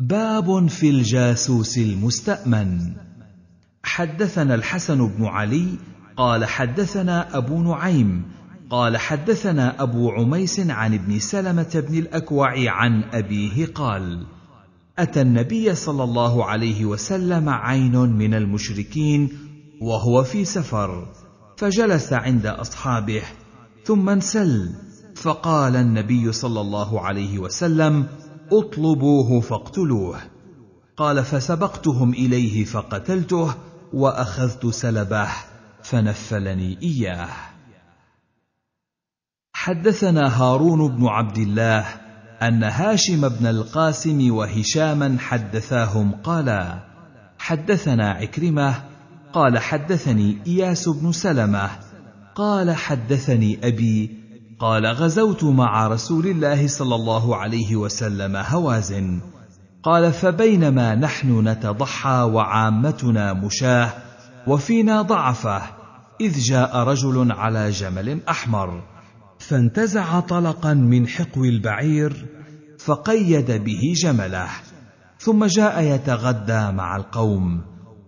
باب في الجاسوس المستامن حدثنا الحسن بن علي قال حدثنا ابو نعيم قال حدثنا ابو عميس عن ابن سلمه بن الاكوع عن ابيه قال أتى النبي صلى الله عليه وسلم عين من المشركين وهو في سفر فجلس عند أصحابه ثم انسل فقال النبي صلى الله عليه وسلم اطلبوه فاقتلوه قال فسبقتهم إليه فقتلته وأخذت سلبه فنفلني إياه حدثنا هارون بن عبد الله أن هاشم بن القاسم وهشاما حدثاهم قالا: حدثنا عكرمة قال حدثني إياس بن سلمة قال حدثني أبي قال غزوت مع رسول الله صلى الله عليه وسلم هوازن قال فبينما نحن نتضحى وعامتنا مشاه وفينا ضعفه إذ جاء رجل على جمل أحمر فانتزع طلقا من حقو البعير فقيد به جمله ثم جاء يتغدى مع القوم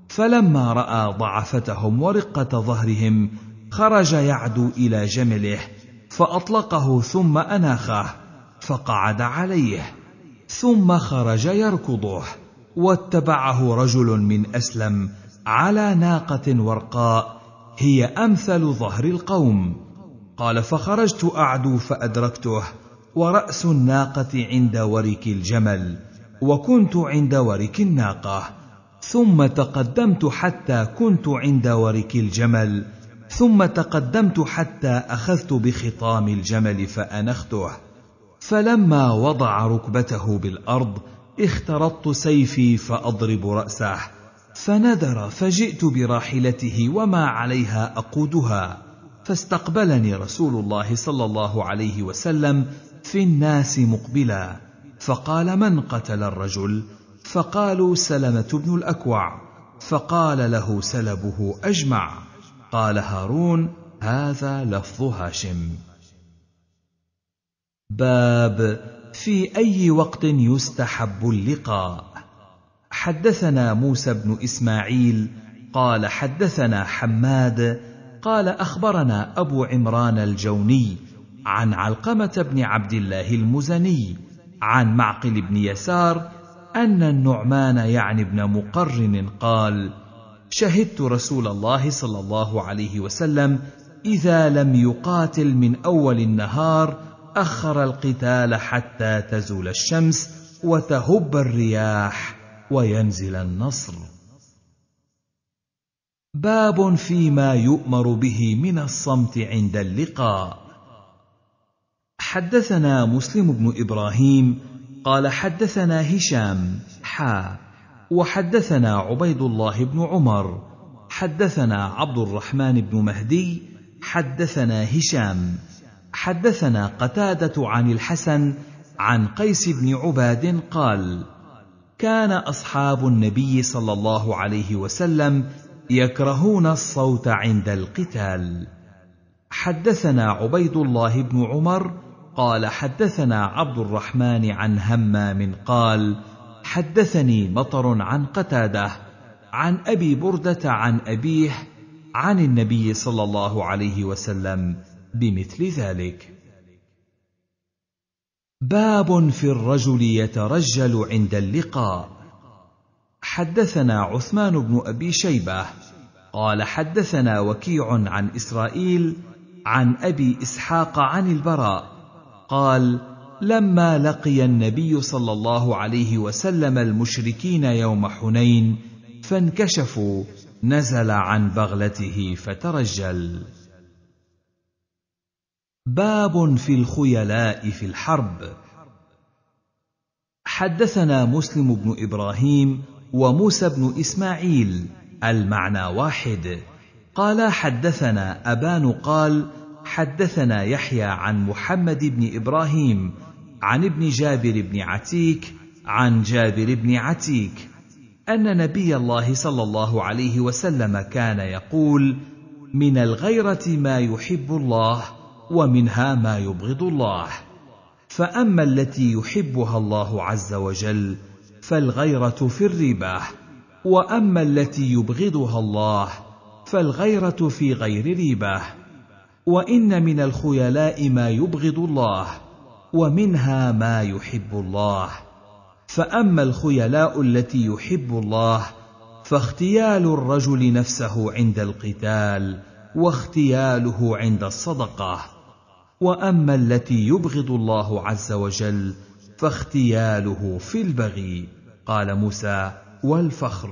فلما راى ضعفتهم ورقه ظهرهم خرج يعدو الى جمله فاطلقه ثم اناخه فقعد عليه ثم خرج يركضه واتبعه رجل من اسلم على ناقه ورقاء هي امثل ظهر القوم قال فخرجت اعدو فادركته وراس الناقه عند ورك الجمل وكنت عند ورك الناقه ثم تقدمت حتى كنت عند ورك الجمل ثم تقدمت حتى اخذت بخطام الجمل فانخته فلما وضع ركبته بالارض اخترطت سيفي فاضرب راسه فنذر فجئت براحلته وما عليها اقودها فاستقبلني رسول الله صلى الله عليه وسلم في الناس مقبلا فقال من قتل الرجل فقالوا سلمه بن الاكوع فقال له سلبه اجمع قال هارون هذا لفظ هاشم باب في اي وقت يستحب اللقاء حدثنا موسى بن اسماعيل قال حدثنا حماد قال اخبرنا ابو عمران الجوني عن علقمه بن عبد الله المزني عن معقل بن يسار ان النعمان يعني ابن مقرن قال شهدت رسول الله صلى الله عليه وسلم اذا لم يقاتل من اول النهار اخر القتال حتى تزول الشمس وتهب الرياح وينزل النصر باب فيما يؤمر به من الصمت عند اللقاء حدثنا مسلم بن ابراهيم قال حدثنا هشام حا وحدثنا عبيد الله بن عمر حدثنا عبد الرحمن بن مهدي حدثنا هشام حدثنا قتاده عن الحسن عن قيس بن عباد قال كان اصحاب النبي صلى الله عليه وسلم يكرهون الصوت عند القتال حدثنا عبيد الله بن عمر قال حدثنا عبد الرحمن عن همام قال حدثني مطر عن قتاده عن ابي برده عن ابيه عن النبي صلى الله عليه وسلم بمثل ذلك باب في الرجل يترجل عند اللقاء حدثنا عثمان بن ابي شيبه قال حدثنا وكيع عن اسرائيل عن ابي اسحاق عن البراء قال لما لقي النبي صلى الله عليه وسلم المشركين يوم حنين فانكشفوا نزل عن بغلته فترجل باب في الخيلاء في الحرب حدثنا مسلم بن ابراهيم وموسى بن اسماعيل المعنى واحد قال حدثنا ابان قال حدثنا يحيى عن محمد بن ابراهيم عن ابن جابر بن عتيك عن جابر بن عتيك ان نبي الله صلى الله عليه وسلم كان يقول من الغيره ما يحب الله ومنها ما يبغض الله فاما التي يحبها الله عز وجل فالغيرة في الرباح وأما التي يبغضها الله فالغيرة في غير رباح وإن من الخيلاء ما يبغض الله ومنها ما يحب الله فأما الخيلاء التي يحب الله فاختيال الرجل نفسه عند القتال واختياله عند الصدقه واما التي يبغض الله عز وجل فاختياله في البغي قال موسى والفخر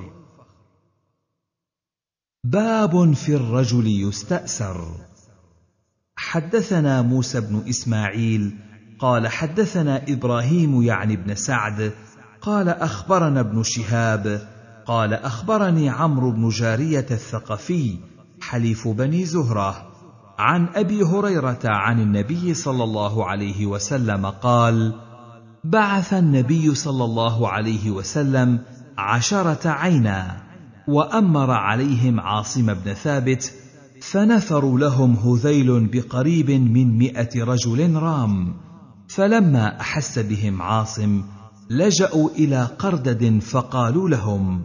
باب في الرجل يستاسر حدثنا موسى بن اسماعيل قال حدثنا ابراهيم يعني بن سعد قال اخبرنا ابن شهاب قال اخبرني عمرو بن جاريه الثقفي حليف بني زهره عن ابي هريره عن النبي صلى الله عليه وسلم قال بعث النبي صلى الله عليه وسلم عشرة عينا وأمر عليهم عاصم بن ثابت فنفروا لهم هذيل بقريب من مئة رجل رام فلما أحس بهم عاصم لجأوا إلى قردد فقالوا لهم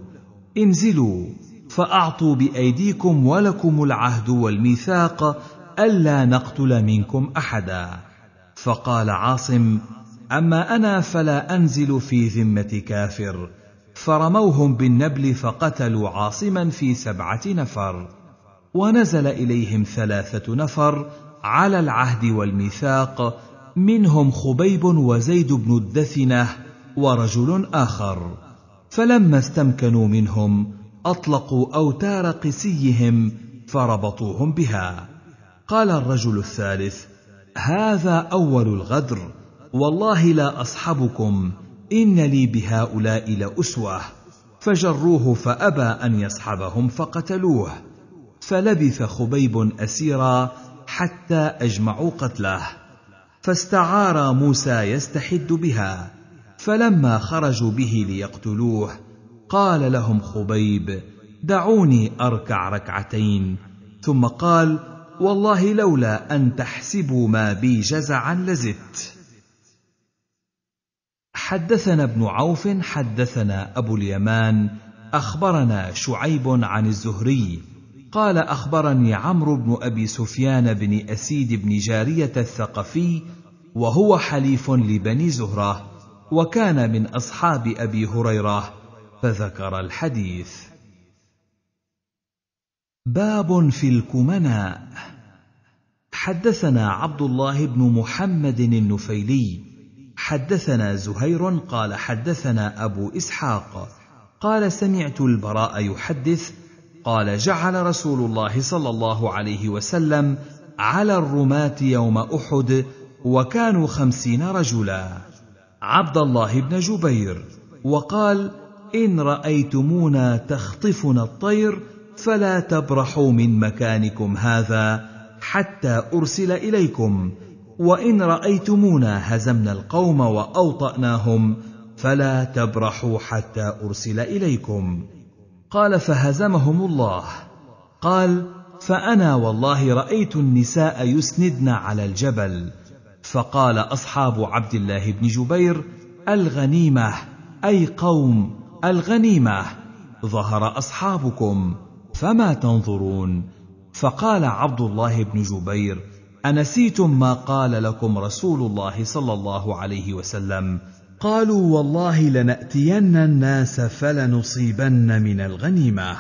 انزلوا فأعطوا بأيديكم ولكم العهد والميثاق ألا نقتل منكم أحدا فقال عاصم اما انا فلا انزل في ذمه كافر فرموهم بالنبل فقتلوا عاصما في سبعه نفر ونزل اليهم ثلاثه نفر على العهد والميثاق منهم خبيب وزيد بن الدثنه ورجل اخر فلما استمكنوا منهم اطلقوا اوتار قسيهم فربطوهم بها قال الرجل الثالث هذا اول الغدر والله لا اصحبكم ان لي بهؤلاء لاسوه فجروه فابى ان يصحبهم فقتلوه فلبث خبيب اسيرا حتى اجمعوا قتله فاستعار موسى يستحد بها فلما خرجوا به ليقتلوه قال لهم خبيب دعوني اركع ركعتين ثم قال والله لولا ان تحسبوا ما بي جزعا لزدت حدثنا ابن عوف حدثنا ابو اليمان اخبرنا شعيب عن الزهري قال اخبرني عمرو بن ابي سفيان بن اسيد بن جاريه الثقفي وهو حليف لبني زهره وكان من اصحاب ابي هريره فذكر الحديث باب في الكمناء حدثنا عبد الله بن محمد النفيلي حدثنا زهير قال حدثنا أبو إسحاق قال سمعت البراء يحدث قال جعل رسول الله صلى الله عليه وسلم على الرماة يوم أحد وكانوا خمسين رجلا عبد الله بن جبير وقال إن رأيتمونا تخطفنا الطير فلا تبرحوا من مكانكم هذا حتى أرسل إليكم وان رايتمونا هزمنا القوم واوطاناهم فلا تبرحوا حتى ارسل اليكم قال فهزمهم الله قال فانا والله رايت النساء يسندن على الجبل فقال اصحاب عبد الله بن جبير الغنيمه اي قوم الغنيمه ظهر اصحابكم فما تنظرون فقال عبد الله بن جبير انسيتم ما قال لكم رسول الله صلى الله عليه وسلم قالوا والله لناتين الناس فلنصيبن من الغنيمه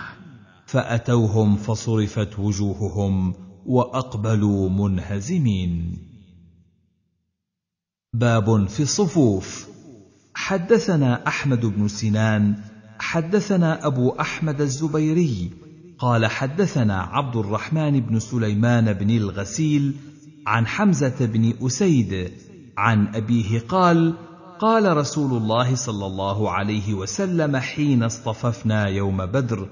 فاتوهم فصرفت وجوههم واقبلوا منهزمين باب في الصفوف حدثنا احمد بن سنان حدثنا ابو احمد الزبيري قال حدثنا عبد الرحمن بن سليمان بن الغسيل عن حمزه بن اسيد عن ابيه قال قال رسول الله صلى الله عليه وسلم حين اصطففنا يوم بدر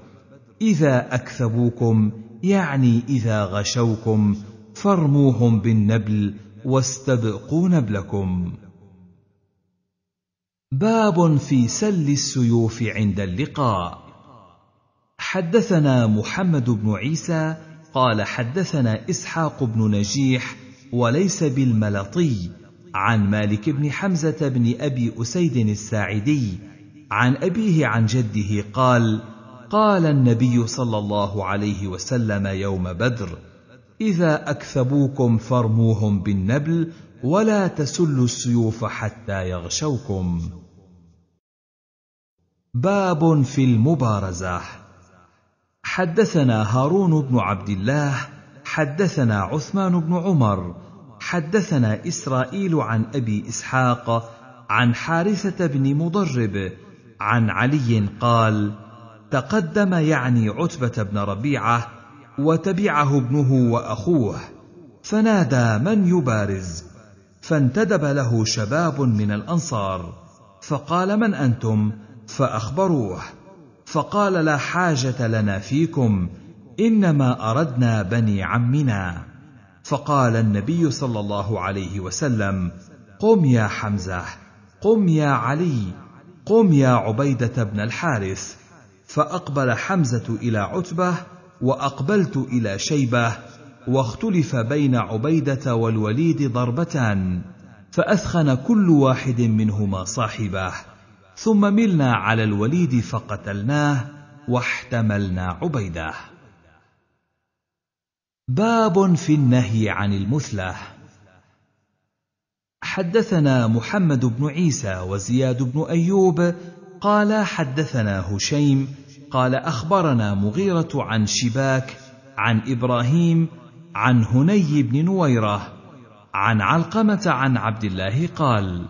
اذا اكثبوكم يعني اذا غشوكم فارموهم بالنبل واستبقوا نبلكم باب في سل السيوف عند اللقاء حدثنا محمد بن عيسى قال حدثنا اسحاق بن نجيح وليس بالملطي عن مالك بن حمزه بن ابي اسيد الساعدي عن ابيه عن جده قال قال النبي صلى الله عليه وسلم يوم بدر اذا اكثبوكم فارموهم بالنبل ولا تسلوا السيوف حتى يغشوكم باب في المبارزه حدثنا هارون بن عبد الله حدثنا عثمان بن عمر حدثنا اسرائيل عن ابي اسحاق عن حارثه بن مضرب عن علي قال تقدم يعني عتبه بن ربيعه وتبعه ابنه واخوه فنادى من يبارز فانتدب له شباب من الانصار فقال من انتم فاخبروه فقال لا حاجه لنا فيكم انما اردنا بني عمنا فقال النبي صلى الله عليه وسلم قم يا حمزه قم يا علي قم يا عبيده بن الحارث فاقبل حمزه الى عتبه واقبلت الى شيبه واختلف بين عبيده والوليد ضربتان فاثخن كل واحد منهما صاحبه ثم ملنا على الوليد فقتلناه واحتملنا عبيده باب في النهي عن المثلح حدثنا محمد بن عيسى وزياد بن ايوب قال حدثنا هشيم قال اخبرنا مغيره عن شباك عن ابراهيم عن هني بن نويره عن علقمه عن عبد الله قال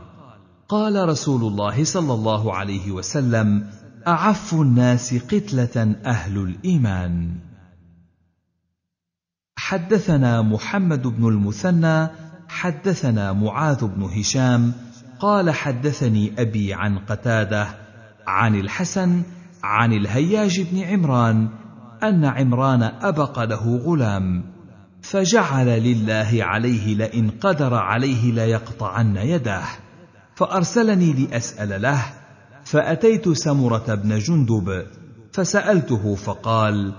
قال رسول الله صلى الله عليه وسلم اعف الناس قتله اهل الايمان حدثنا محمد بن المثنى حدثنا معاذ بن هشام قال حدثني ابي عن قتاده عن الحسن عن الهياج بن عمران ان عمران ابق له غلام فجعل لله عليه لئن قدر عليه ليقطعن يده فارسلني لاسال له فاتيت سمره بن جندب فسالته فقال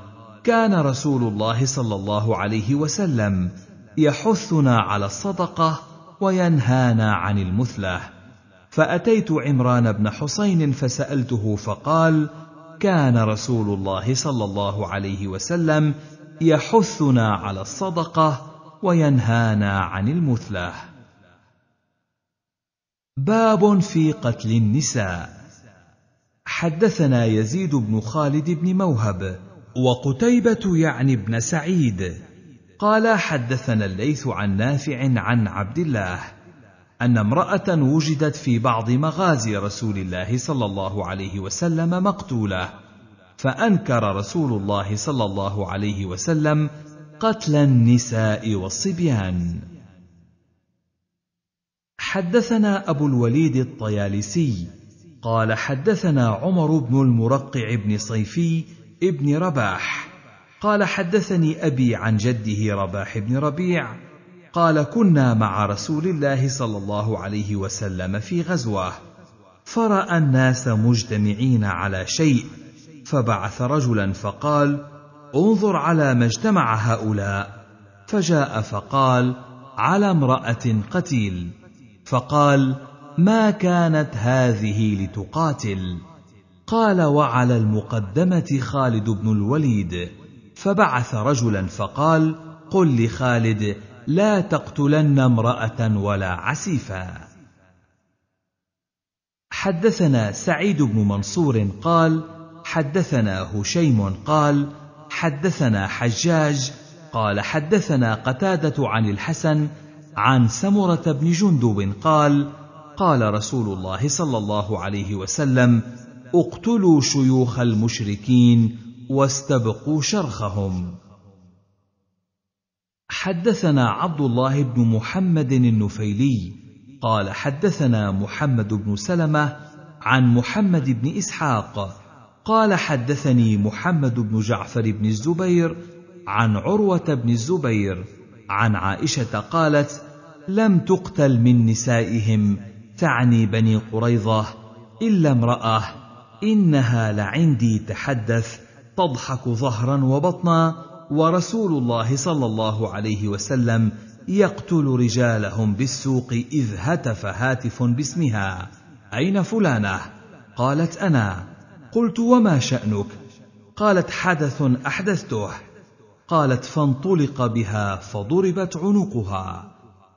كان رسول الله صلى الله عليه وسلم يحثنا على الصدقه وينهانا عن المثله فاتيت عمران بن حسين فسالته فقال كان رسول الله صلى الله عليه وسلم يحثنا على الصدقه وينهانا عن المثله باب في قتل النساء حدثنا يزيد بن خالد بن موهب وقتيبة يعني ابن سعيد قال حدثنا الليث عن نافع عن عبد الله أن امرأة وجدت في بعض مغازي رسول الله صلى الله عليه وسلم مقتولة فأنكر رسول الله صلى الله عليه وسلم قتل النساء والصبيان حدثنا أبو الوليد الطيالسي قال حدثنا عمر بن المرقع بن صيفي ابن رباح قال حدثني ابي عن جده رباح بن ربيع قال كنا مع رسول الله صلى الله عليه وسلم في غزوه فراى الناس مجتمعين على شيء فبعث رجلا فقال انظر على ما اجتمع هؤلاء فجاء فقال على امراه قتيل فقال ما كانت هذه لتقاتل قال وعلى المقدمة خالد بن الوليد فبعث رجلا فقال قل لخالد لا تقتلن امرأة ولا عسيفا حدثنا سعيد بن منصور قال حدثنا هشيم قال حدثنا حجاج قال حدثنا قتادة عن الحسن عن سمرة بن جندب قال قال رسول الله صلى الله عليه وسلم اقتلوا شيوخ المشركين واستبقوا شرخهم حدثنا عبد الله بن محمد النفيلي قال حدثنا محمد بن سلمه عن محمد بن اسحاق قال حدثني محمد بن جعفر بن الزبير عن عروه بن الزبير عن عائشه قالت لم تقتل من نسائهم تعني بني قريظه الا امراه انها لعندي تحدث تضحك ظهرا وبطنا ورسول الله صلى الله عليه وسلم يقتل رجالهم بالسوق اذ هتف هاتف باسمها اين فلانه قالت انا قلت وما شانك قالت حدث احدثته قالت فانطلق بها فضربت عنقها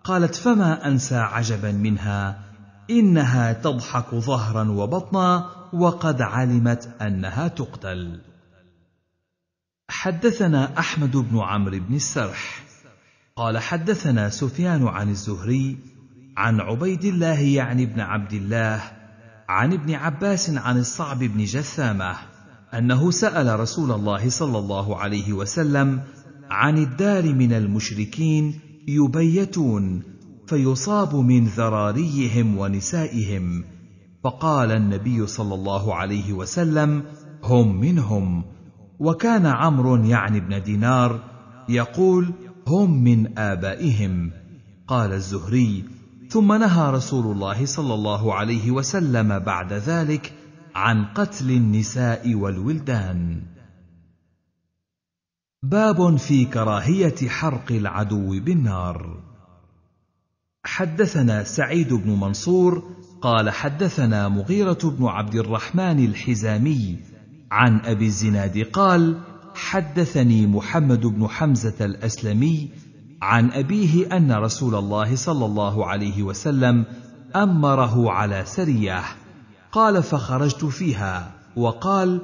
قالت فما انسى عجبا منها انها تضحك ظهرا وبطنا وقد علمت انها تقتل حدثنا احمد بن عمرو بن السرح قال حدثنا سفيان عن الزهري عن عبيد الله يعني ابن عبد الله عن ابن عباس عن الصعب بن جثامه انه سال رسول الله صلى الله عليه وسلم عن الدار من المشركين يبيتون فيصاب من ذراريهم ونسائهم فقال النبي صلى الله عليه وسلم هم منهم وكان عمرو يعني ابن دينار يقول هم من ابائهم قال الزهري ثم نهى رسول الله صلى الله عليه وسلم بعد ذلك عن قتل النساء والولدان باب في كراهيه حرق العدو بالنار حدثنا سعيد بن منصور قال حدثنا مغيرة بن عبد الرحمن الحزامي عن أبي الزناد قال حدثني محمد بن حمزة الأسلمي عن أبيه أن رسول الله صلى الله عليه وسلم أمره على سرية قال فخرجت فيها وقال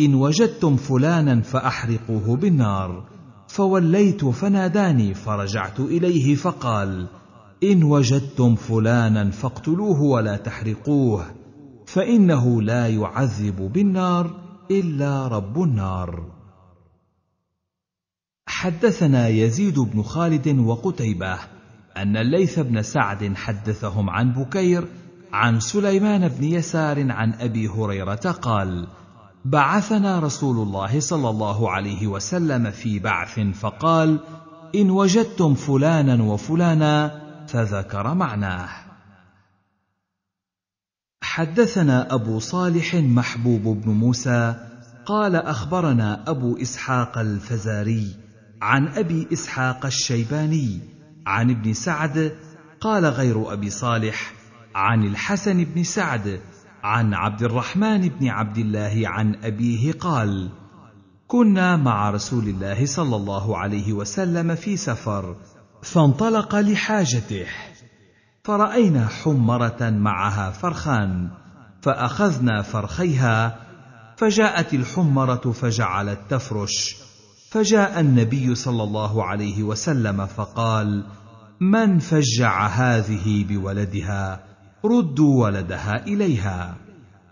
إن وجدتم فلانا فأحرقوه بالنار فوليت فناداني فرجعت إليه فقال: ان وجدتم فلانا فاقتلوه ولا تحرقوه فانه لا يعذب بالنار الا رب النار حدثنا يزيد بن خالد وقتيبه ان الليث بن سعد حدثهم عن بكير عن سليمان بن يسار عن ابي هريره قال بعثنا رسول الله صلى الله عليه وسلم في بعث فقال ان وجدتم فلانا وفلانا فذكر معناه حدثنا ابو صالح محبوب بن موسى قال اخبرنا ابو اسحاق الفزاري عن ابي اسحاق الشيباني عن ابن سعد قال غير ابي صالح عن الحسن بن سعد عن عبد الرحمن بن عبد الله عن ابيه قال كنا مع رسول الله صلى الله عليه وسلم في سفر فانطلق لحاجته فراينا حمره معها فرخان فاخذنا فرخيها فجاءت الحمره فجعلت تفرش فجاء النبي صلى الله عليه وسلم فقال من فجع هذه بولدها ردوا ولدها اليها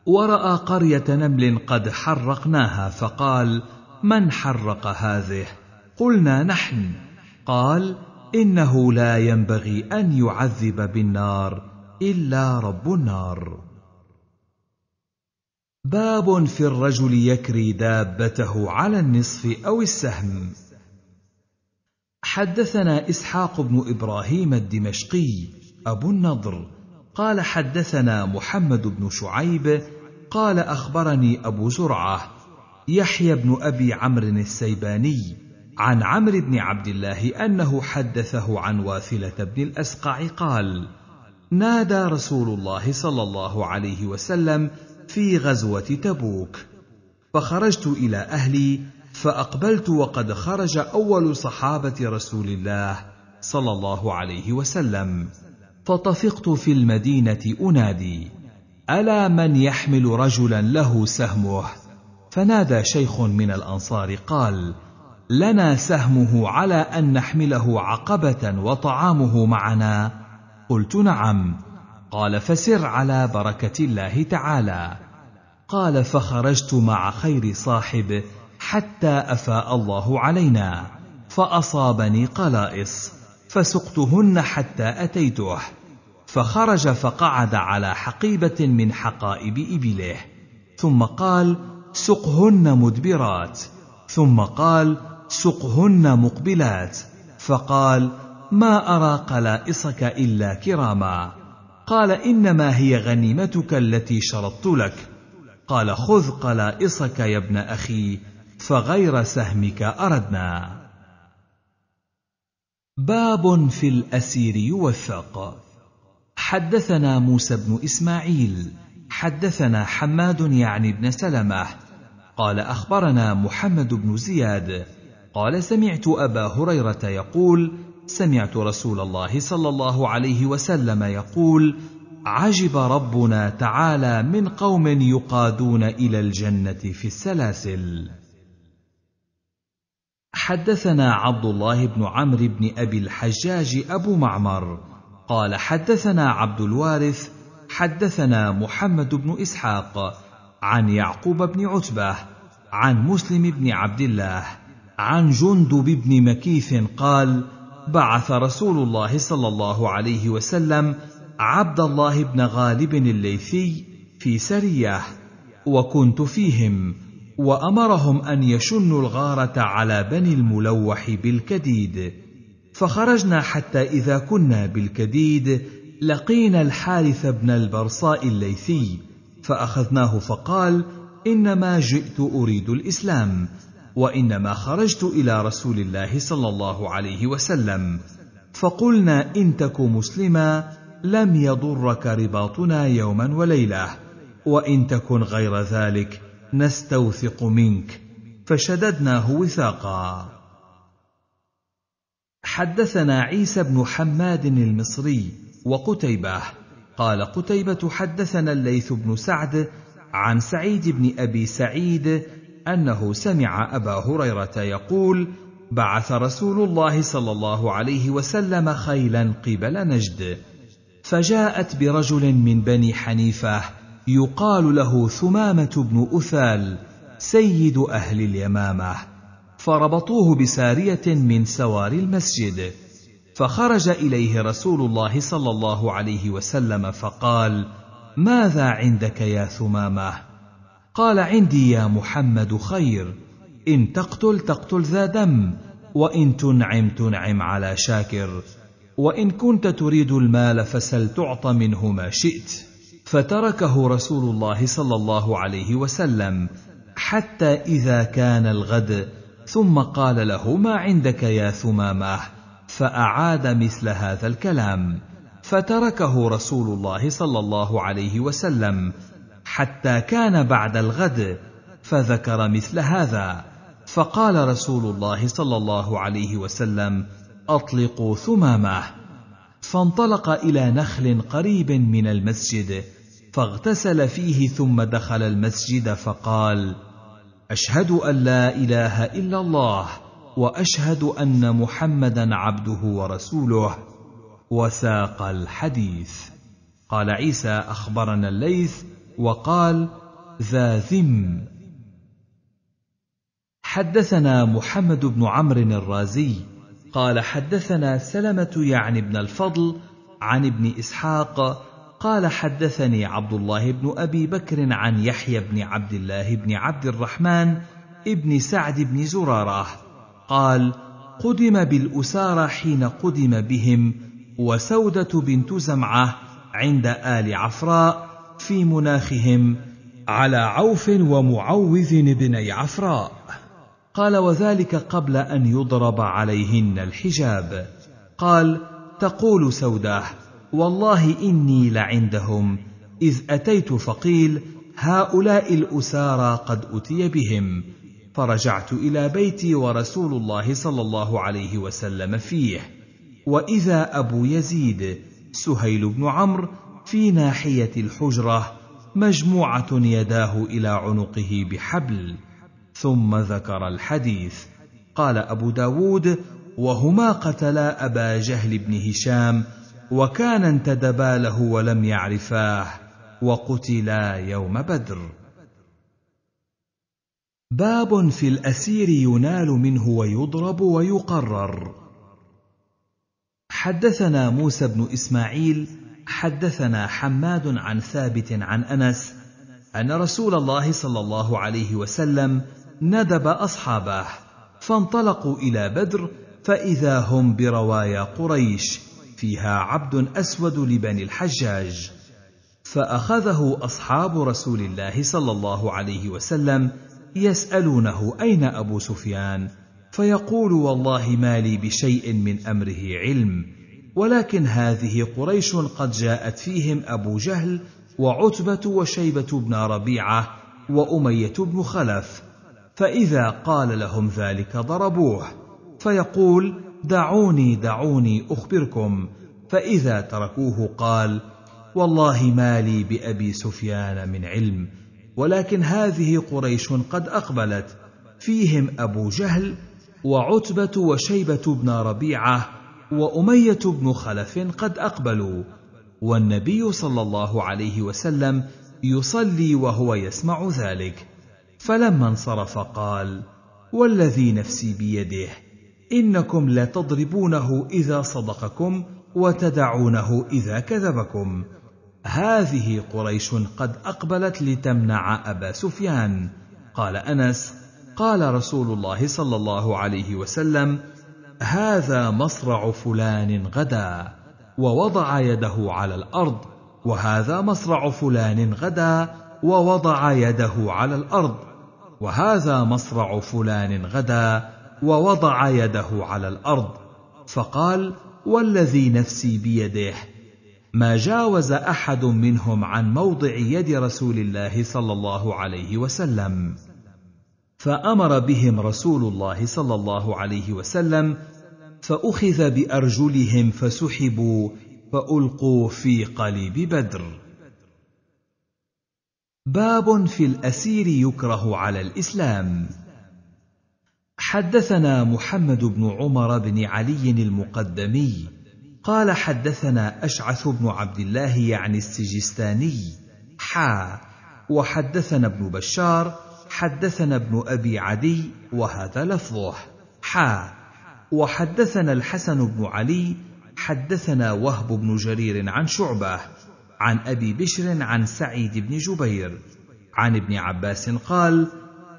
وراى قريه نمل قد حرقناها فقال من حرق هذه قلنا نحن قال انه لا ينبغي ان يعذب بالنار الا رب النار باب في الرجل يكري دابته على النصف او السهم حدثنا اسحاق بن ابراهيم الدمشقي ابو النضر قال حدثنا محمد بن شعيب قال اخبرني ابو زرعه يحيى بن ابي عمرو السيباني عن عمرو بن عبد الله انه حدثه عن واثله بن الاسقع قال نادى رسول الله صلى الله عليه وسلم في غزوه تبوك فخرجت الى اهلي فاقبلت وقد خرج اول صحابه رسول الله صلى الله عليه وسلم فطفقت في المدينه انادي الا من يحمل رجلا له سهمه فنادى شيخ من الانصار قال لنا سهمه على ان نحمله عقبه وطعامه معنا قلت نعم قال فسر على بركه الله تعالى قال فخرجت مع خير صاحب حتى افاء الله علينا فاصابني قلائص فسقتهن حتى اتيته فخرج فقعد على حقيبه من حقائب ابله ثم قال سقهن مدبرات ثم قال سقهن مقبلات فقال ما ارى قلائصك الا كراما قال انما هي غنيمتك التي شرطت لك قال خذ قلائصك يا ابن اخي فغير سهمك اردنا باب في الاسير يوثق حدثنا موسى بن اسماعيل حدثنا حماد يعني بن سلمه قال اخبرنا محمد بن زياد قال سمعت ابا هريره يقول سمعت رسول الله صلى الله عليه وسلم يقول عجب ربنا تعالى من قوم يقادون الى الجنه في السلاسل حدثنا عبد الله بن عمرو بن ابي الحجاج ابو معمر قال حدثنا عبد الوارث حدثنا محمد بن اسحاق عن يعقوب بن عتبه عن مسلم بن عبد الله عن جندب بن مكيف قال بعث رسول الله صلى الله عليه وسلم عبد الله بن غالب الليثي في سريه وكنت فيهم وامرهم ان يشنوا الغاره على بني الملوح بالكديد فخرجنا حتى اذا كنا بالكديد لقينا الحارث بن البرصاء الليثي فاخذناه فقال انما جئت اريد الاسلام وانما خرجت الى رسول الله صلى الله عليه وسلم فقلنا ان تك مسلما لم يضرك رباطنا يوما وليله وان تكن غير ذلك نستوثق منك فشددناه وثاقا حدثنا عيسى بن حماد المصري وقتيبه قال قتيبه حدثنا الليث بن سعد عن سعيد بن ابي سعيد أنه سمع أبا هريرة يقول: بعث رسول الله صلى الله عليه وسلم خيلا قبل نجد، فجاءت برجل من بني حنيفة يقال له ثمامة بن أثال سيد أهل اليمامة، فربطوه بسارية من سواري المسجد، فخرج إليه رسول الله صلى الله عليه وسلم فقال: ماذا عندك يا ثمامه قال عندي يا محمد خير ان تقتل تقتل ذا دم وان تنعم تنعم على شاكر وان كنت تريد المال فسل تعط منه ما شئت فتركه رسول الله صلى الله عليه وسلم حتى اذا كان الغد ثم قال له ما عندك يا ثمامه فاعاد مثل هذا الكلام فتركه رسول الله صلى الله عليه وسلم حتى كان بعد الغد فذكر مثل هذا فقال رسول الله صلى الله عليه وسلم اطلقوا ثمامه فانطلق الى نخل قريب من المسجد فاغتسل فيه ثم دخل المسجد فقال اشهد ان لا اله الا الله واشهد ان محمدا عبده ورسوله وساق الحديث قال عيسى اخبرنا الليث وقال ذا ذم حدثنا محمد بن عمرو الرازي قال حدثنا سلمه يعني بن الفضل عن ابن اسحاق قال حدثني عبد الله بن ابي بكر عن يحيى بن عبد الله بن عبد الرحمن ابن سعد بن زراره قال قدم بالاسارى حين قدم بهم وسوده بنت زمعه عند ال عفراء في مناخهم على عوف ومعوذ بني عفراء قال وذلك قبل ان يضرب عليهن الحجاب قال تقول سوداه والله اني لعندهم اذ اتيت فقيل هؤلاء الاسارى قد اتي بهم فرجعت الى بيتي ورسول الله صلى الله عليه وسلم فيه واذا ابو يزيد سهيل بن عمرو في ناحيه الحجره مجموعه يداه الى عنقه بحبل ثم ذكر الحديث قال ابو داود وهما قتلا ابا جهل بن هشام وكانا انتدبا له ولم يعرفاه وقتلا يوم بدر باب في الاسير ينال منه ويضرب ويقرر حدثنا موسى بن اسماعيل حدثنا حماد عن ثابت عن انس ان رسول الله صلى الله عليه وسلم ندب اصحابه فانطلقوا الى بدر فاذا هم بروايا قريش فيها عبد اسود لبني الحجاج فاخذه اصحاب رسول الله صلى الله عليه وسلم يسالونه اين ابو سفيان فيقول والله ما لي بشيء من امره علم ولكن هذه قريش قد جاءت فيهم أبو جهل وعتبة وشيبة بن ربيعة وأمية بن خلف فإذا قال لهم ذلك ضربوه فيقول دعوني دعوني أخبركم فإذا تركوه قال والله ما لي بأبي سفيان من علم ولكن هذه قريش قد أقبلت فيهم أبو جهل وعتبة وشيبة بن ربيعة وأمية بن خلف قد أقبلوا والنبي صلى الله عليه وسلم يصلي وهو يسمع ذلك فلما انصرف قال والذي نفسي بيده انكم لا تضربونه اذا صدقكم وتدعونه اذا كذبكم هذه قريش قد اقبلت لتمنع ابا سفيان قال انس قال رسول الله صلى الله عليه وسلم هذا مصرع فلان غدا ووضع يده على الارض وهذا مصرع فلان غدا ووضع يده على الارض وهذا مصرع فلان غدا ووضع يده على الارض فقال والذي نفسي بيده ما جاوز احد منهم عن موضع يد رسول الله صلى الله عليه وسلم فامر بهم رسول الله صلى الله عليه وسلم فأخذ بأرجلهم فسحبوا فألقوا في قليب بدر. باب في الأسير يكره على الإسلام. حدثنا محمد بن عمر بن علي المقدمي قال حدثنا أشعث بن عبد الله يعني السجستاني حا وحدثنا ابن بشار حدثنا ابن أبي عدي وهذا لفظه حا وحدثنا الحسن بن علي حدثنا وهب بن جرير عن شعبه عن ابي بشر عن سعيد بن جبير عن ابن عباس قال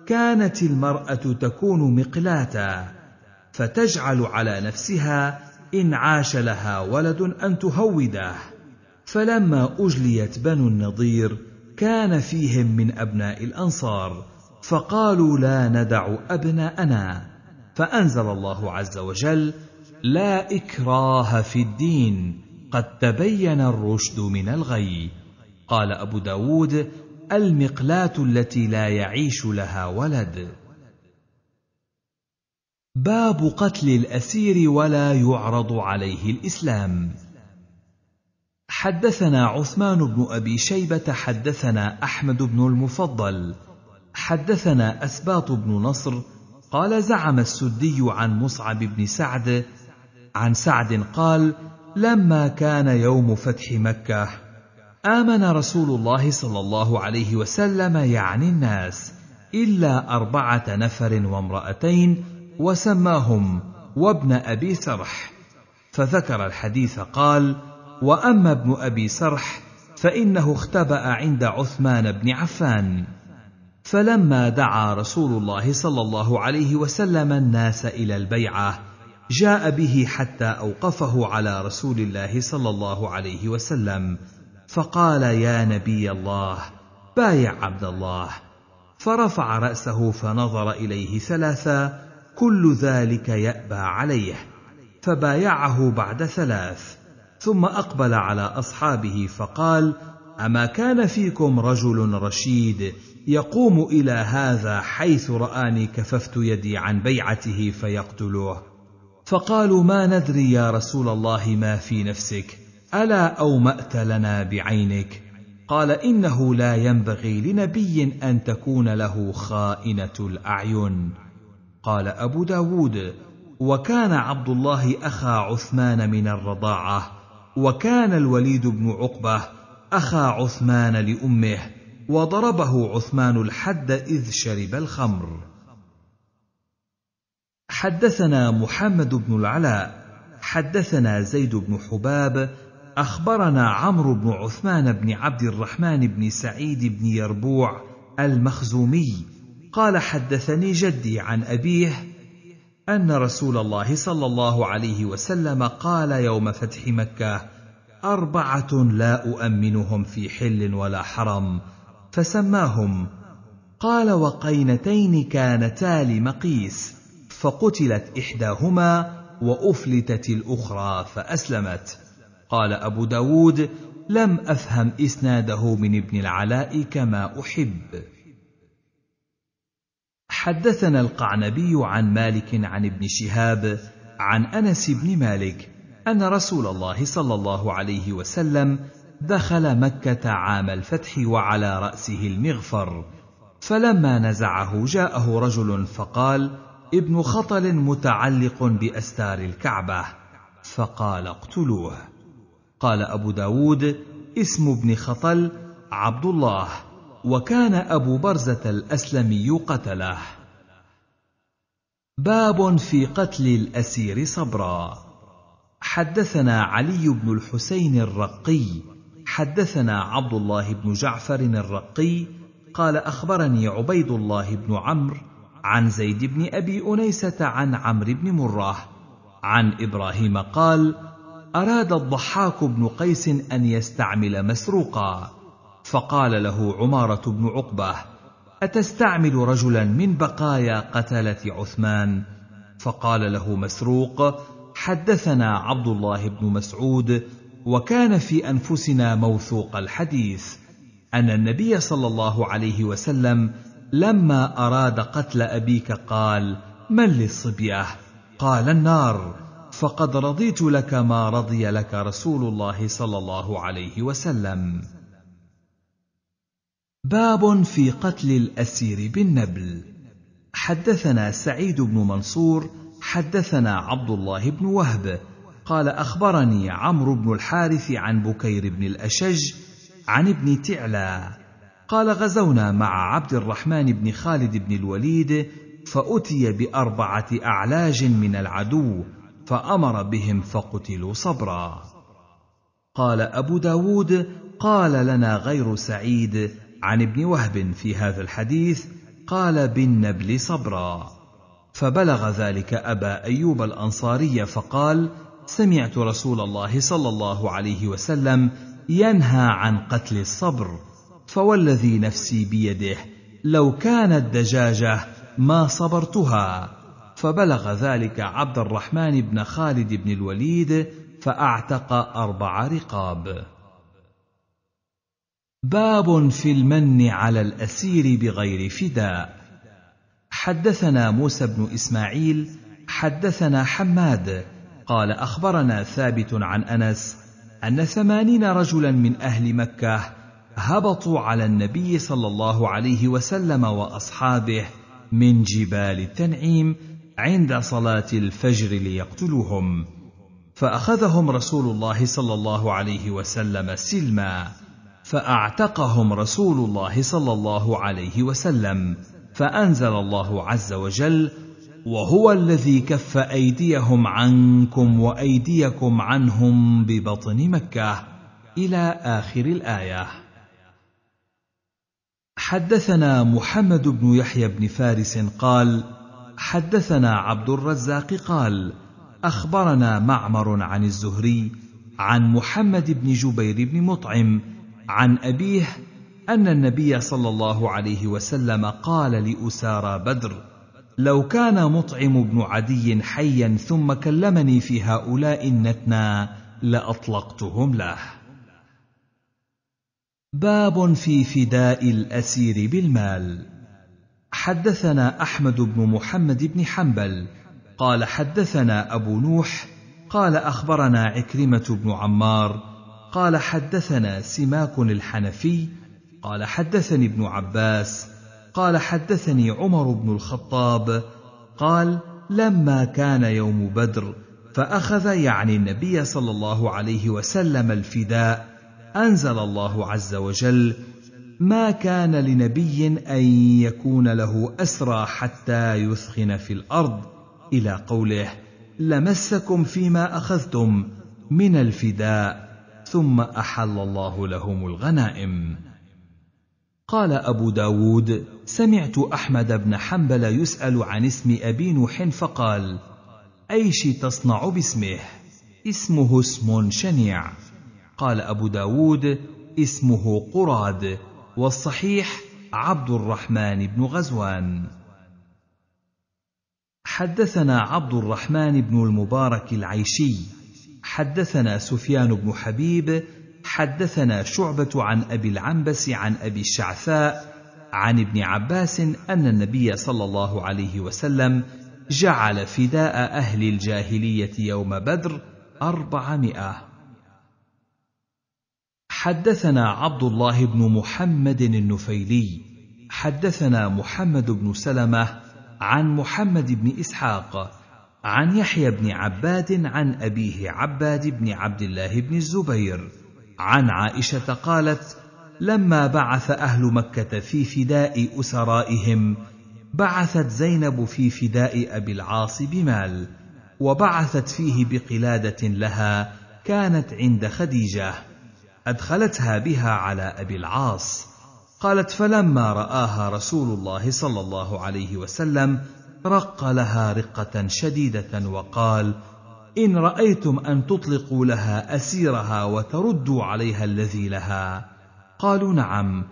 كانت المراه تكون مقلاتا فتجعل على نفسها ان عاش لها ولد ان تهوده فلما اجليت بنو النضير كان فيهم من ابناء الانصار فقالوا لا ندع ابناءنا فأنزل الله عز وجل: لا إكراه في الدين، قد تبين الرشد من الغي. قال أبو داود: المقلاة التي لا يعيش لها ولد. باب قتل الأسير ولا يعرض عليه الإسلام. حدثنا عثمان بن أبي شيبة حدثنا أحمد بن المفضل، حدثنا أسباط بن نصر، قال زعم السدي عن مصعب بن سعد عن سعد قال لما كان يوم فتح مكه امن رسول الله صلى الله عليه وسلم يعني الناس الا اربعه نفر وامراتين وسماهم وابن ابي سرح فذكر الحديث قال واما ابن ابي سرح فانه اختبا عند عثمان بن عفان فلما دعا رسول الله صلى الله عليه وسلم الناس الى البيعه جاء به حتى اوقفه على رسول الله صلى الله عليه وسلم فقال يا نبي الله بايع عبد الله فرفع راسه فنظر اليه ثلاثا كل ذلك يابى عليه فبايعه بعد ثلاث ثم اقبل على اصحابه فقال اما كان فيكم رجل رشيد يقوم إلى هذا حيث رآني كففت يدي عن بيعته فيقتلوه فقالوا ما ندري يا رسول الله ما في نفسك ألا أومأت لنا بعينك قال إنه لا ينبغي لنبي أن تكون له خائنة الأعين قال أبو داود وكان عبد الله أخا عثمان من الرضاعة وكان الوليد بن عقبة أخا عثمان لأمه وضربه عثمان الحد إذ شرب الخمر. حدثنا محمد بن العلاء، حدثنا زيد بن حباب، أخبرنا عمرو بن عثمان بن عبد الرحمن بن سعيد بن يربوع المخزومي، قال حدثني جدي عن أبيه أن رسول الله صلى الله عليه وسلم قال يوم فتح مكة: أربعة لا أؤمنهم في حل ولا حرم. فسماهم قال وقينتين كانتا لمقيس فقتلت إحداهما وأفلتت الأخرى فأسلمت قال أبو داود لم أفهم إسناده من ابن العلاء كما أحب حدثنا القعنبي عن مالك عن ابن شهاب عن أنس بن مالك أن رسول الله صلى الله عليه وسلم دخل مكة عام الفتح وعلى رأسه المغفر، فلما نزعه جاءه رجل فقال: ابن خطل متعلق بأستار الكعبة، فقال اقتلوه. قال أبو داود: اسم ابن خطل عبد الله، وكان أبو برزة الأسلمي قتله. باب في قتل الأسير صبرا حدثنا علي بن الحسين الرقي حدثنا عبد الله بن جعفر الرقي قال اخبرني عبيد الله بن عمرو عن زيد بن ابي انيسه عن عمرو بن مراه عن ابراهيم قال اراد الضحاك بن قيس ان يستعمل مسروقا فقال له عماره بن عقبه اتستعمل رجلا من بقايا قتله عثمان فقال له مسروق حدثنا عبد الله بن مسعود وكان في انفسنا موثوق الحديث ان النبي صلى الله عليه وسلم لما اراد قتل ابيك قال من للصبيه قال النار فقد رضيت لك ما رضي لك رسول الله صلى الله عليه وسلم باب في قتل الاسير بالنبل حدثنا سعيد بن منصور حدثنا عبد الله بن وهب قال اخبرني عمرو بن الحارث عن بكير بن الاشج عن ابن تعلى قال غزونا مع عبد الرحمن بن خالد بن الوليد فاتي باربعه اعلاج من العدو فامر بهم فقتلوا صبرا قال ابو داود قال لنا غير سعيد عن ابن وهب في هذا الحديث قال بالنبل صبرا فبلغ ذلك ابا ايوب الانصاري فقال سمعت رسول الله صلى الله عليه وسلم ينهى عن قتل الصبر فوالذي نفسي بيده لو كانت دجاجه ما صبرتها فبلغ ذلك عبد الرحمن بن خالد بن الوليد فاعتق اربع رقاب باب في المن على الاسير بغير فداء حدثنا موسى بن اسماعيل حدثنا حماد قال أخبرنا ثابت عن أنس أن ثمانين رجلا من أهل مكة هبطوا على النبي صلى الله عليه وسلم وأصحابه من جبال التنعيم عند صلاة الفجر ليقتلوهم فأخذهم رسول الله صلى الله عليه وسلم سلما فأعتقهم رسول الله صلى الله عليه وسلم فأنزل الله عز وجل وهو الذي كف ايديهم عنكم وايديكم عنهم ببطن مكه الى اخر الايه حدثنا محمد بن يحيى بن فارس قال حدثنا عبد الرزاق قال اخبرنا معمر عن الزهري عن محمد بن جبير بن مطعم عن ابيه ان النبي صلى الله عليه وسلم قال لاسارى بدر لو كان مطعم بن عدي حيا ثم كلمني في هؤلاء النتنى لاطلقتهم له باب في فداء الاسير بالمال حدثنا احمد بن محمد بن حنبل قال حدثنا ابو نوح قال اخبرنا عكرمه بن عمار قال حدثنا سماك الحنفي قال حدثني ابن عباس قال حدثني عمر بن الخطاب قال لما كان يوم بدر فاخذ يعني النبي صلى الله عليه وسلم الفداء انزل الله عز وجل ما كان لنبي ان يكون له اسرى حتى يثخن في الارض الى قوله لمسكم فيما اخذتم من الفداء ثم احل الله لهم الغنائم قال أبو داود سمعت أحمد بن حنبل يسأل عن اسم أبي نوح فقال أيش تصنع باسمه اسمه اسم شنيع قال أبو داود اسمه قراد والصحيح عبد الرحمن بن غزوان حدثنا عبد الرحمن بن المبارك العيشي حدثنا سفيان بن حبيب حدثنا شعبة عن أبي العنبس عن أبي الشعثاء عن ابن عباس أن النبي صلى الله عليه وسلم جعل فداء أهل الجاهلية يوم بدر أربعمائة حدثنا عبد الله بن محمد النفيلي حدثنا محمد بن سلمة عن محمد بن إسحاق عن يحيى بن عباد عن أبيه عباد بن عبد الله بن الزبير عن عائشه قالت لما بعث اهل مكه في فداء اسرائهم بعثت زينب في فداء ابي العاص بمال وبعثت فيه بقلاده لها كانت عند خديجه ادخلتها بها على ابي العاص قالت فلما راها رسول الله صلى الله عليه وسلم رق لها رقه شديده وقال إن رأيتم أن تطلقوا لها أسيرها وتردوا عليها الذي لها قالوا نعم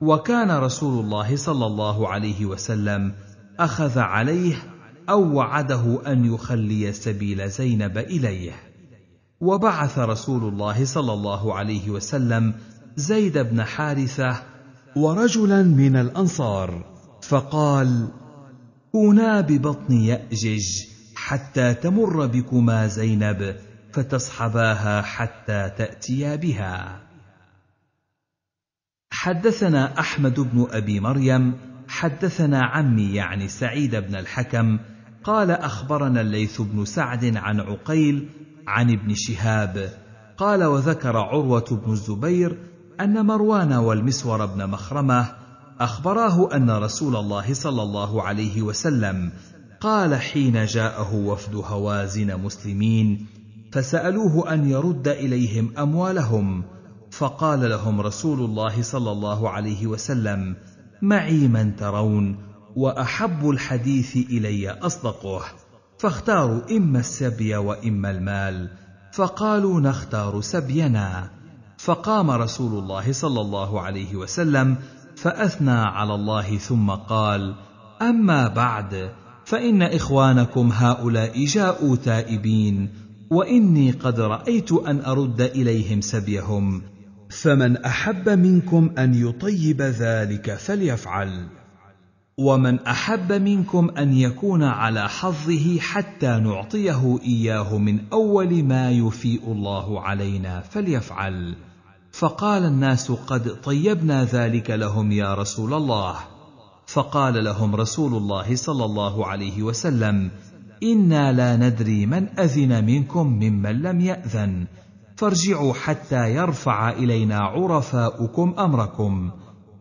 وكان رسول الله صلى الله عليه وسلم أخذ عليه أو وعده أن يخلي سبيل زينب إليه وبعث رسول الله صلى الله عليه وسلم زيد بن حارثة ورجلا من الأنصار فقال كونا ببطن يأجج حتى تمر بكما زينب فتصحباها حتى تاتيا بها حدثنا احمد بن ابي مريم حدثنا عمي يعني سعيد بن الحكم قال اخبرنا الليث بن سعد عن عقيل عن ابن شهاب قال وذكر عروه بن الزبير ان مروان والمسور بن مخرمه اخبراه ان رسول الله صلى الله عليه وسلم قال حين جاءه وفد هوازن مسلمين فسالوه ان يرد اليهم اموالهم فقال لهم رسول الله صلى الله عليه وسلم معي من ترون واحب الحديث الي اصدقه فاختاروا اما السبي واما المال فقالوا نختار سبينا فقام رسول الله صلى الله عليه وسلم فاثنى على الله ثم قال اما بعد فان اخوانكم هؤلاء جاءوا تائبين واني قد رايت ان ارد اليهم سبيهم فمن احب منكم ان يطيب ذلك فليفعل ومن احب منكم ان يكون على حظه حتى نعطيه اياه من اول ما يفيء الله علينا فليفعل فقال الناس قد طيبنا ذلك لهم يا رسول الله فقال لهم رسول الله صلى الله عليه وسلم انا لا ندري من اذن منكم ممن لم ياذن فارجعوا حتى يرفع الينا عرفاؤكم امركم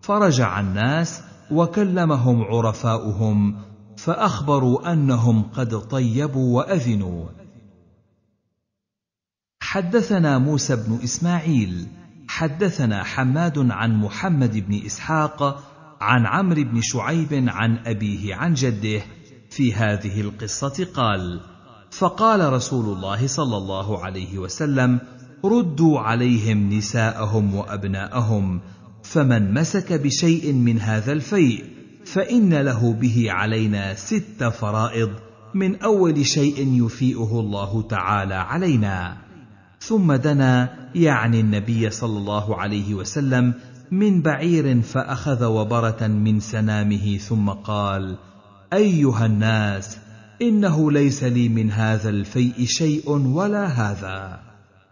فرجع الناس وكلمهم عرفاؤهم فاخبروا انهم قد طيبوا واذنوا حدثنا موسى بن اسماعيل حدثنا حماد عن محمد بن اسحاق عن عمرو بن شعيب عن أبيه عن جده في هذه القصة قال: فقال رسول الله صلى الله عليه وسلم: ردوا عليهم نساءهم وأبناءهم، فمن مسك بشيء من هذا الفيء فإن له به علينا ست فرائض من أول شيء يفيئه الله تعالى علينا. ثم دنا يعني النبي صلى الله عليه وسلم من بعير فاخذ وبره من سنامه ثم قال ايها الناس انه ليس لي من هذا الفيء شيء ولا هذا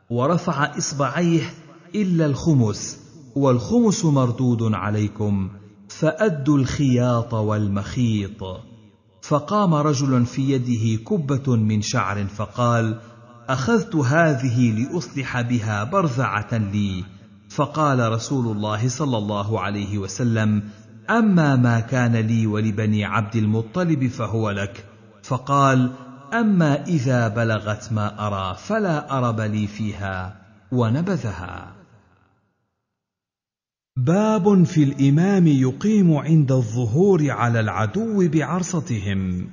ورفع اصبعيه الا الخمس والخمس مردود عليكم فادوا الخياط والمخيط فقام رجل في يده كبه من شعر فقال اخذت هذه لاصلح بها برزعه لي فقال رسول الله صلى الله عليه وسلم اما ما كان لي ولبني عبد المطلب فهو لك فقال اما اذا بلغت ما ارى فلا ارب لي فيها ونبذها باب في الامام يقيم عند الظهور على العدو بعرصتهم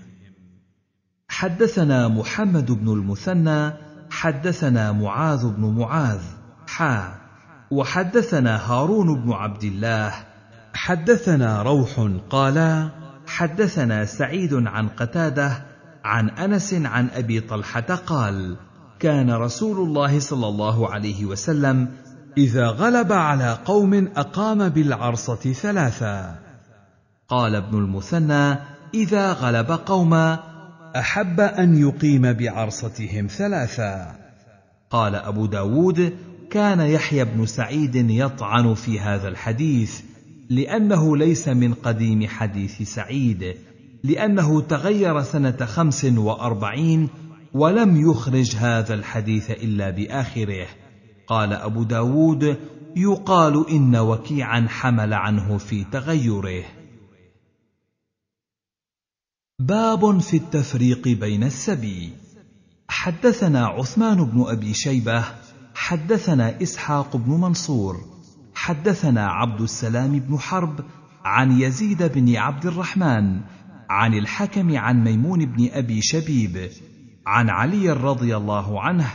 حدثنا محمد بن المثنى حدثنا معاذ بن معاذ حا وحدثنا هارون بن عبد الله حدثنا روح قال حدثنا سعيد عن قتاده عن انس عن ابي طلحه قال كان رسول الله صلى الله عليه وسلم اذا غلب على قوم اقام بالعرصه ثلاثا قال ابن المثنى اذا غلب قوما احب ان يقيم بعرصتهم ثلاثا قال ابو داود كان يحيى بن سعيد يطعن في هذا الحديث لانه ليس من قديم حديث سعيد لانه تغير سنه خمس واربعين ولم يخرج هذا الحديث الا باخره قال ابو داود يقال ان وكيعا حمل عنه في تغيره باب في التفريق بين السبي حدثنا عثمان بن ابي شيبه حدثنا اسحاق بن منصور حدثنا عبد السلام بن حرب عن يزيد بن عبد الرحمن عن الحكم عن ميمون بن ابي شبيب عن علي رضي الله عنه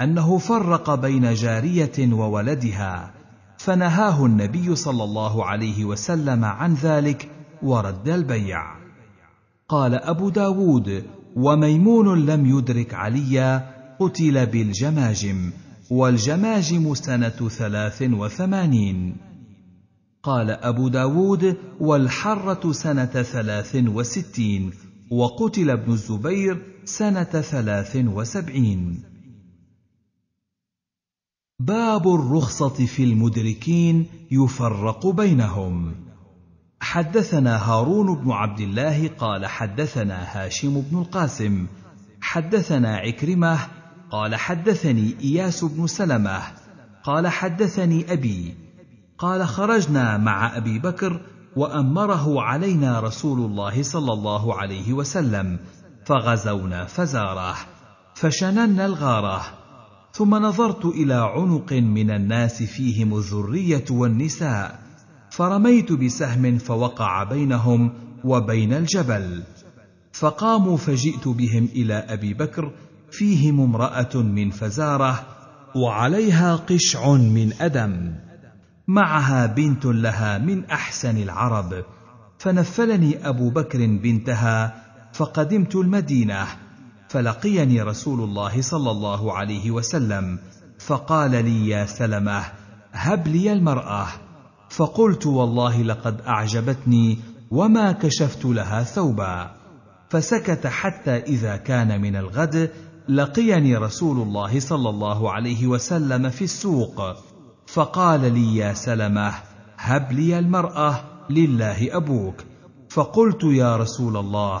انه فرق بين جاريه وولدها فنهاه النبي صلى الله عليه وسلم عن ذلك ورد البيع قال ابو داود وميمون لم يدرك عليا قتل بالجماجم والجماجم سنة ثلاث وثمانين قال أبو داود والحرة سنة ثلاث وستين وقتل ابن الزبير سنة ثلاث وسبعين باب الرخصة في المدركين يفرق بينهم حدثنا هارون بن عبد الله قال حدثنا هاشم بن القاسم حدثنا عكرمه قال حدثني اياس بن سلمه قال حدثني ابي قال خرجنا مع ابي بكر وامره علينا رسول الله صلى الله عليه وسلم فغزونا فزاره فشننا الغاره ثم نظرت الى عنق من الناس فيهم الذريه والنساء فرميت بسهم فوقع بينهم وبين الجبل فقاموا فجئت بهم الى ابي بكر فيهم امرأة من فزارة وعليها قشع من أدم معها بنت لها من أحسن العرب فنفلني أبو بكر بنتها فقدمت المدينة فلقيني رسول الله صلى الله عليه وسلم فقال لي يا سلمة هب لي المرأة فقلت والله لقد أعجبتني وما كشفت لها ثوبا فسكت حتى إذا كان من الغد لقيني رسول الله صلى الله عليه وسلم في السوق فقال لي يا سلمه هب لي المراه لله ابوك فقلت يا رسول الله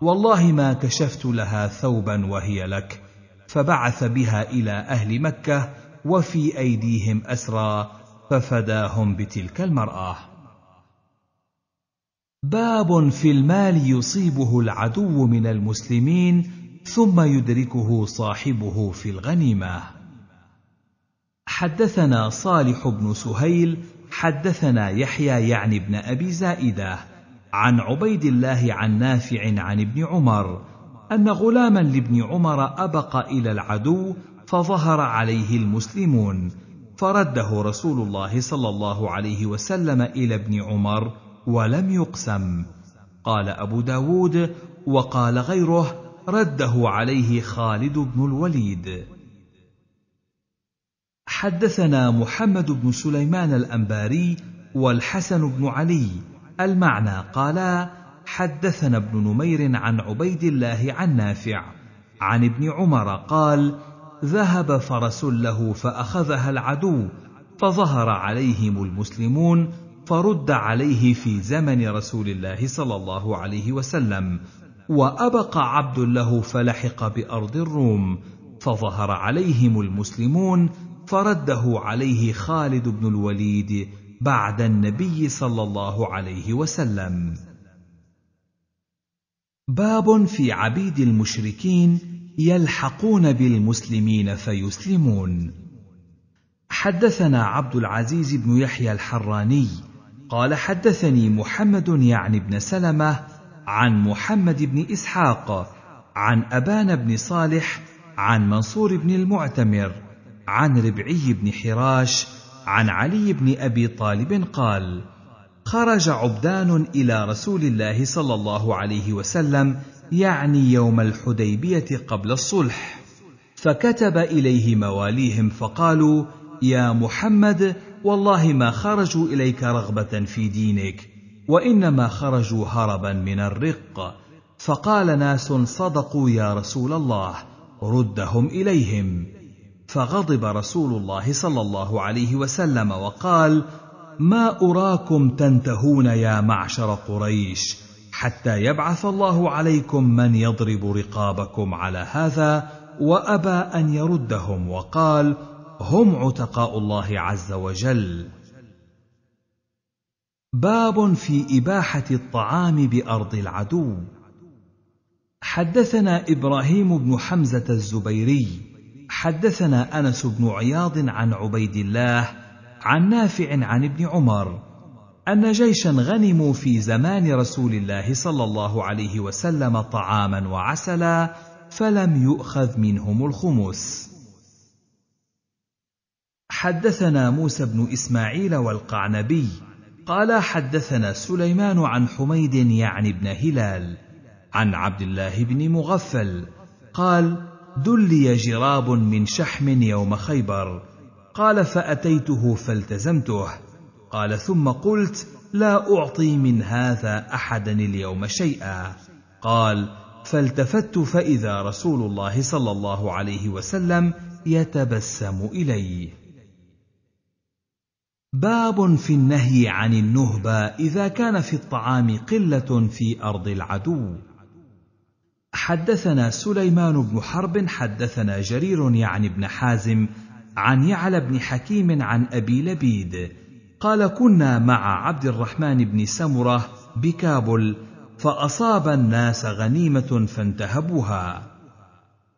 والله ما كشفت لها ثوبا وهي لك فبعث بها الى اهل مكه وفي ايديهم اسرى ففداهم بتلك المراه باب في المال يصيبه العدو من المسلمين ثم يدركه صاحبه في الغنيمه حدثنا صالح بن سهيل حدثنا يحيى يعني بن ابي زائده عن عبيد الله عن نافع عن ابن عمر ان غلاما لابن عمر ابق الى العدو فظهر عليه المسلمون فرده رسول الله صلى الله عليه وسلم الى ابن عمر ولم يقسم قال ابو داود وقال غيره رده عليه خالد بن الوليد حدثنا محمد بن سليمان الانباري والحسن بن علي المعنى قالا حدثنا ابن نمير عن عبيد الله عن نافع عن ابن عمر قال ذهب فرس له فاخذها العدو فظهر عليهم المسلمون فرد عليه في زمن رسول الله صلى الله عليه وسلم وأبق عبد له فلحق بأرض الروم فظهر عليهم المسلمون فرده عليه خالد بن الوليد بعد النبي صلى الله عليه وسلم باب في عبيد المشركين يلحقون بالمسلمين فيسلمون حدثنا عبد العزيز بن يحيى الحراني قال حدثني محمد يعني بن سلمه عن محمد بن اسحاق عن ابان بن صالح عن منصور بن المعتمر عن ربعي بن حراش عن علي بن ابي طالب قال خرج عبدان الى رسول الله صلى الله عليه وسلم يعني يوم الحديبيه قبل الصلح فكتب اليه مواليهم فقالوا يا محمد والله ما خرجوا اليك رغبه في دينك وانما خرجوا هربا من الرق فقال ناس صدقوا يا رسول الله ردهم اليهم فغضب رسول الله صلى الله عليه وسلم وقال ما اراكم تنتهون يا معشر قريش حتى يبعث الله عليكم من يضرب رقابكم على هذا وابى ان يردهم وقال هم عتقاء الله عز وجل باب في اباحه الطعام بارض العدو حدثنا ابراهيم بن حمزه الزبيري حدثنا انس بن عياض عن عبيد الله عن نافع عن ابن عمر ان جيشا غنموا في زمان رسول الله صلى الله عليه وسلم طعاما وعسلا فلم يؤخذ منهم الخمس حدثنا موسى بن اسماعيل والقعنبي قال حدثنا سليمان عن حميد يعني بن هلال عن عبد الله بن مغفل قال دلي جراب من شحم يوم خيبر قال فاتيته فالتزمته قال ثم قلت لا اعطي من هذا احدا اليوم شيئا قال فالتفت فاذا رسول الله صلى الله عليه وسلم يتبسم الي باب في النهي عن النهبه اذا كان في الطعام قله في ارض العدو حدثنا سليمان بن حرب حدثنا جرير يعني بن حازم عن يعلى بن حكيم عن ابي لبيد قال كنا مع عبد الرحمن بن سمره بكابل فاصاب الناس غنيمه فانتهبوها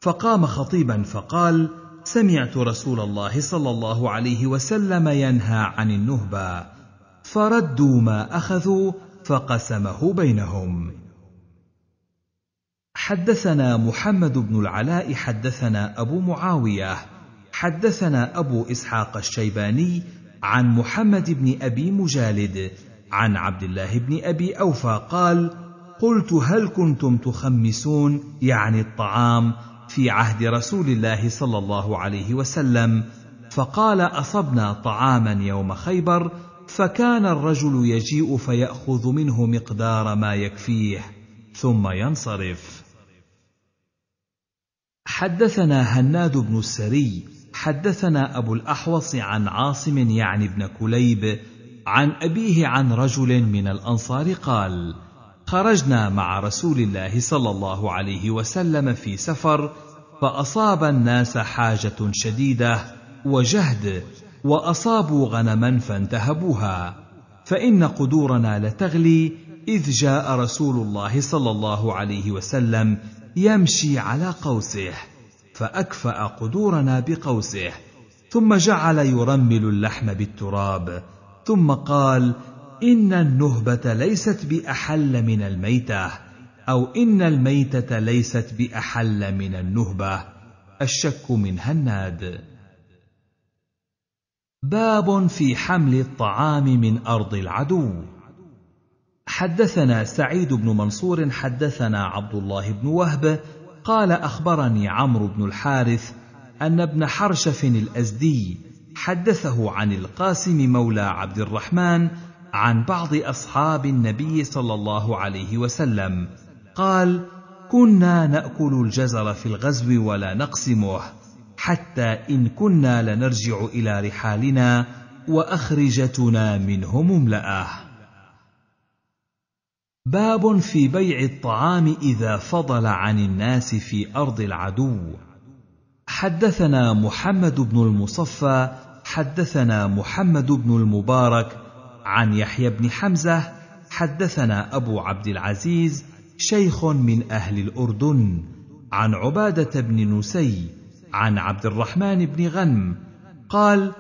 فقام خطيبا فقال سمعت رسول الله صلى الله عليه وسلم ينهى عن النهبه فردوا ما اخذوا فقسمه بينهم حدثنا محمد بن العلاء حدثنا ابو معاويه حدثنا ابو اسحاق الشيباني عن محمد بن ابي مجالد عن عبد الله بن ابي اوفى قال قلت هل كنتم تخمسون يعني الطعام في عهد رسول الله صلى الله عليه وسلم فقال اصبنا طعاما يوم خيبر فكان الرجل يجيء فياخذ منه مقدار ما يكفيه ثم ينصرف حدثنا هناد بن السري حدثنا ابو الاحوص عن عاصم يعني بن كليب عن ابيه عن رجل من الانصار قال خرجنا مع رسول الله صلى الله عليه وسلم في سفر فاصاب الناس حاجه شديده وجهد واصابوا غنما فانتهبوها فان قدورنا لتغلي اذ جاء رسول الله صلى الله عليه وسلم يمشي على قوسه فاكفا قدورنا بقوسه ثم جعل يرمل اللحم بالتراب ثم قال إن النهبة ليست بأحل من الميتة أو إن الميتة ليست بأحل من النهبة الشك من هناد باب في حمل الطعام من أرض العدو حدثنا سعيد بن منصور حدثنا عبد الله بن وهب قال أخبرني عمرو بن الحارث أن ابن حرشف الأزدي حدثه عن القاسم مولى عبد الرحمن عن بعض اصحاب النبي صلى الله عليه وسلم قال كنا ناكل الجزر في الغزو ولا نقسمه حتى ان كنا لنرجع الى رحالنا واخرجتنا منه مملاه باب في بيع الطعام اذا فضل عن الناس في ارض العدو حدثنا محمد بن المصفى حدثنا محمد بن المبارك عن يحيى بن حمزه حدثنا ابو عبد العزيز شيخ من اهل الاردن عن عباده بن نسي عن عبد الرحمن بن غنم قال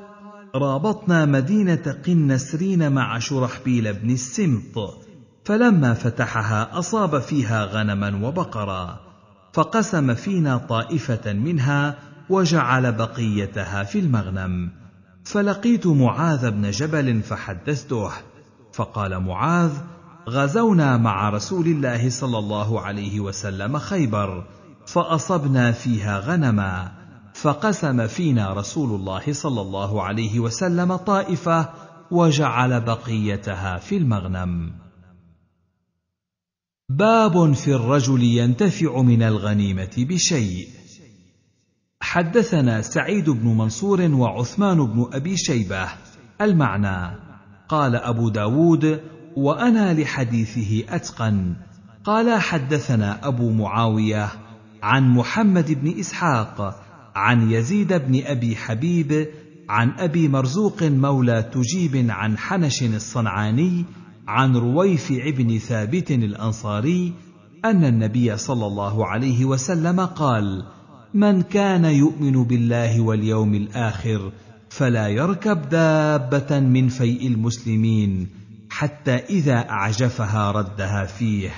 رابطنا مدينه قنسرين مع شرحبيل بن السمط فلما فتحها اصاب فيها غنما وبقرا فقسم فينا طائفه منها وجعل بقيتها في المغنم فلقيت معاذ بن جبل فحدثته فقال معاذ غزونا مع رسول الله صلى الله عليه وسلم خيبر فاصبنا فيها غنما فقسم فينا رسول الله صلى الله عليه وسلم طائفه وجعل بقيتها في المغنم باب في الرجل ينتفع من الغنيمه بشيء حدثنا سعيد بن منصور وعثمان بن أبي شيبة المعنى قال أبو داود وأنا لحديثه أتقن قال حدثنا أبو معاوية عن محمد بن إسحاق عن يزيد بن أبي حبيب عن أبي مرزوق مولى تجيب عن حنش الصنعاني عن رويفع بن ثابت الأنصاري أن النبي صلى الله عليه وسلم قال: من كان يؤمن بالله واليوم الاخر فلا يركب دابه من فيء المسلمين حتى اذا اعجفها ردها فيه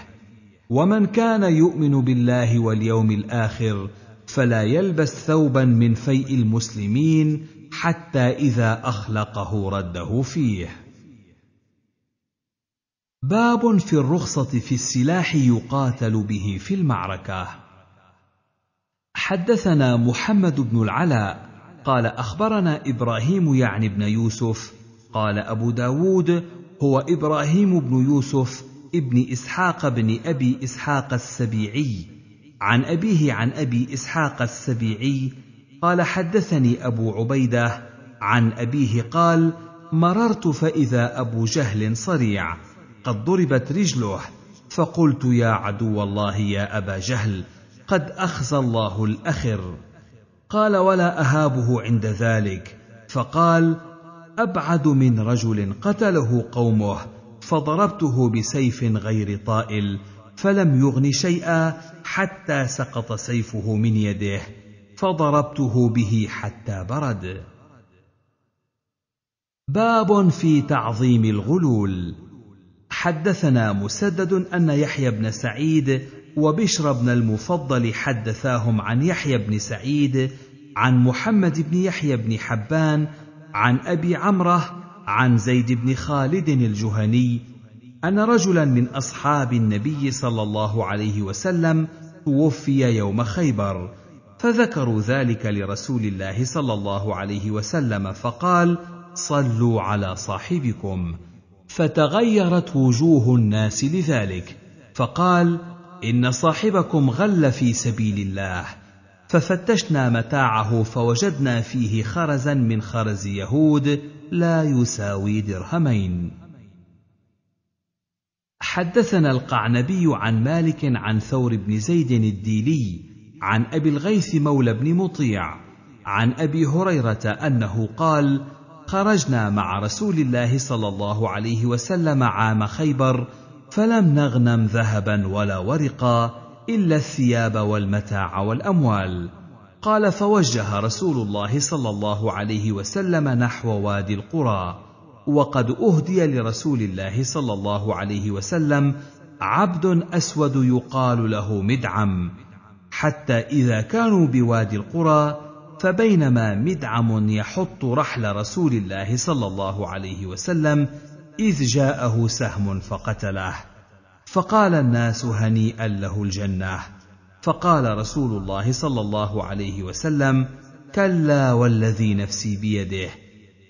ومن كان يؤمن بالله واليوم الاخر فلا يلبس ثوبا من فيء المسلمين حتى اذا اخلقه رده فيه باب في الرخصه في السلاح يقاتل به في المعركه حدثنا محمد بن العلاء قال أخبرنا إبراهيم يعني بن يوسف قال أبو داود هو إبراهيم بن يوسف ابن إسحاق بن أبي إسحاق السبيعي عن أبيه عن أبي إسحاق السبيعي قال حدثني أبو عبيدة عن أبيه قال مررت فإذا أبو جهل صريع قد ضربت رجله فقلت يا عدو الله يا أبا جهل قد أخزى الله الأخر قال ولا أهابه عند ذلك فقال أبعد من رجل قتله قومه فضربته بسيف غير طائل فلم يغن شيئا حتى سقط سيفه من يده فضربته به حتى برد باب في تعظيم الغلول حدثنا مسدد ان يحيى بن سعيد وبشر بن المفضل حدثاهم عن يحيى بن سعيد عن محمد بن يحيى بن حبان عن ابي عمره عن زيد بن خالد الجهني ان رجلا من اصحاب النبي صلى الله عليه وسلم توفي يوم خيبر فذكروا ذلك لرسول الله صلى الله عليه وسلم فقال صلوا على صاحبكم فتغيرت وجوه الناس لذلك فقال ان صاحبكم غل في سبيل الله ففتشنا متاعه فوجدنا فيه خرزا من خرز يهود لا يساوي درهمين حدثنا القعنبي عن مالك عن ثور بن زيد الديلي عن ابي الغيث مولى بن مطيع عن ابي هريره انه قال خرجنا مع رسول الله صلى الله عليه وسلم عام خيبر فلم نغنم ذهبا ولا ورقا الا الثياب والمتاع والاموال قال فوجه رسول الله صلى الله عليه وسلم نحو وادي القرى وقد اهدي لرسول الله صلى الله عليه وسلم عبد اسود يقال له مدعم حتى اذا كانوا بوادي القرى فبينما مدعم يحط رحل رسول الله صلى الله عليه وسلم إذ جاءه سهم فقتله فقال الناس هنيئا له الجنة فقال رسول الله صلى الله عليه وسلم كلا والذي نفسي بيده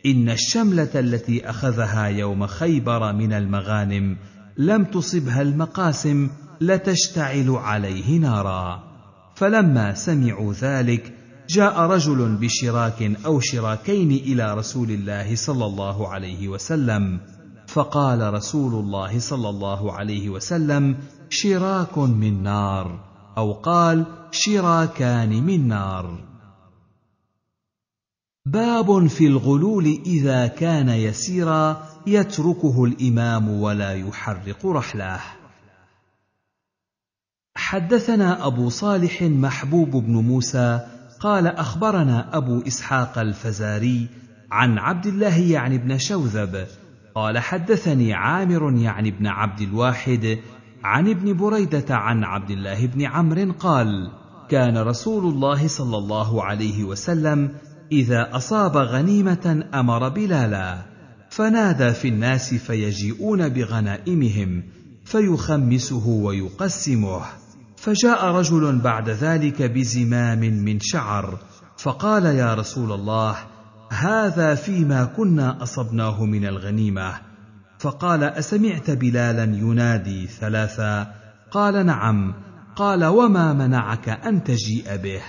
إن الشملة التي أخذها يوم خيبر من المغانم لم تصبها المقاسم لتشتعل عليه نارا فلما سمعوا ذلك جاء رجل بشراك او شراكين الى رسول الله صلى الله عليه وسلم فقال رسول الله صلى الله عليه وسلم شراك من نار او قال شراكان من نار باب في الغلول اذا كان يسيرا يتركه الامام ولا يحرق رحله حدثنا ابو صالح محبوب بن موسى قال اخبرنا ابو اسحاق الفزاري عن عبد الله يعني بن شوذب قال حدثني عامر يعني بن عبد الواحد عن ابن بريده عن عبد الله بن عمرو قال كان رسول الله صلى الله عليه وسلم اذا اصاب غنيمه امر بلالا فنادى في الناس فيجيئون بغنائمهم فيخمسه ويقسمه فجاء رجل بعد ذلك بزمام من شعر فقال يا رسول الله هذا فيما كنا اصبناه من الغنيمه فقال اسمعت بلالا ينادي ثلاثا قال نعم قال وما منعك ان تجيء به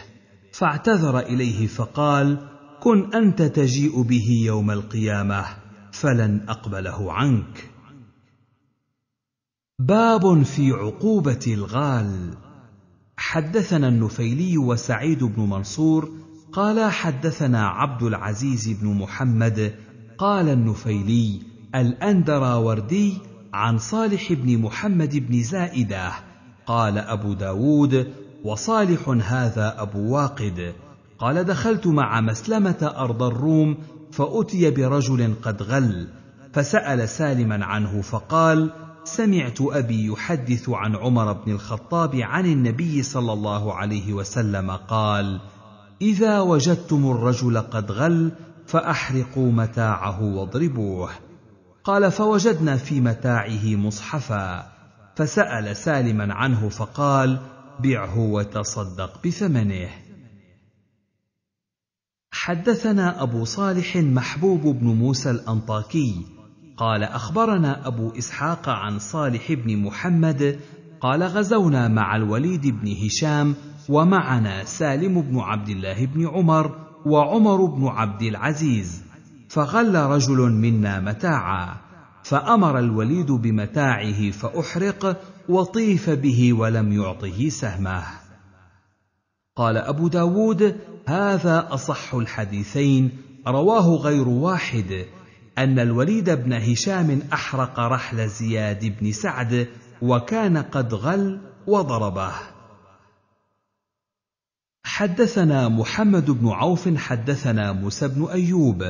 فاعتذر اليه فقال كن انت تجيء به يوم القيامه فلن اقبله عنك باب في عقوبه الغال حدثنا النفيلي وسعيد بن منصور قال حدثنا عبد العزيز بن محمد قال النفيلي الأندراوردي عن صالح بن محمد بن زائده قال أبو داود وصالح هذا أبو واقد قال دخلت مع مسلمة أرض الروم فأتي برجل قد غل فسأل سالما عنه فقال سمعت أبي يحدث عن عمر بن الخطاب عن النبي صلى الله عليه وسلم قال اذا وجدتم الرجل قد غل فاحرقوا متاعه واضربوه قال فوجدنا في متاعه مصحفا فسال سالما عنه فقال بعه وتصدق بثمنه حدثنا ابو صالح محبوب بن موسى الانطاكي قال اخبرنا ابو اسحاق عن صالح بن محمد قال غزونا مع الوليد بن هشام ومعنا سالم بن عبد الله بن عمر وعمر بن عبد العزيز فغل رجل منا متاعا فامر الوليد بمتاعه فاحرق وطيف به ولم يعطه سهمه قال ابو داود هذا اصح الحديثين رواه غير واحد ان الوليد بن هشام احرق رحل زياد بن سعد وكان قد غل وضربه حدثنا محمد بن عوف حدثنا موسى بن ايوب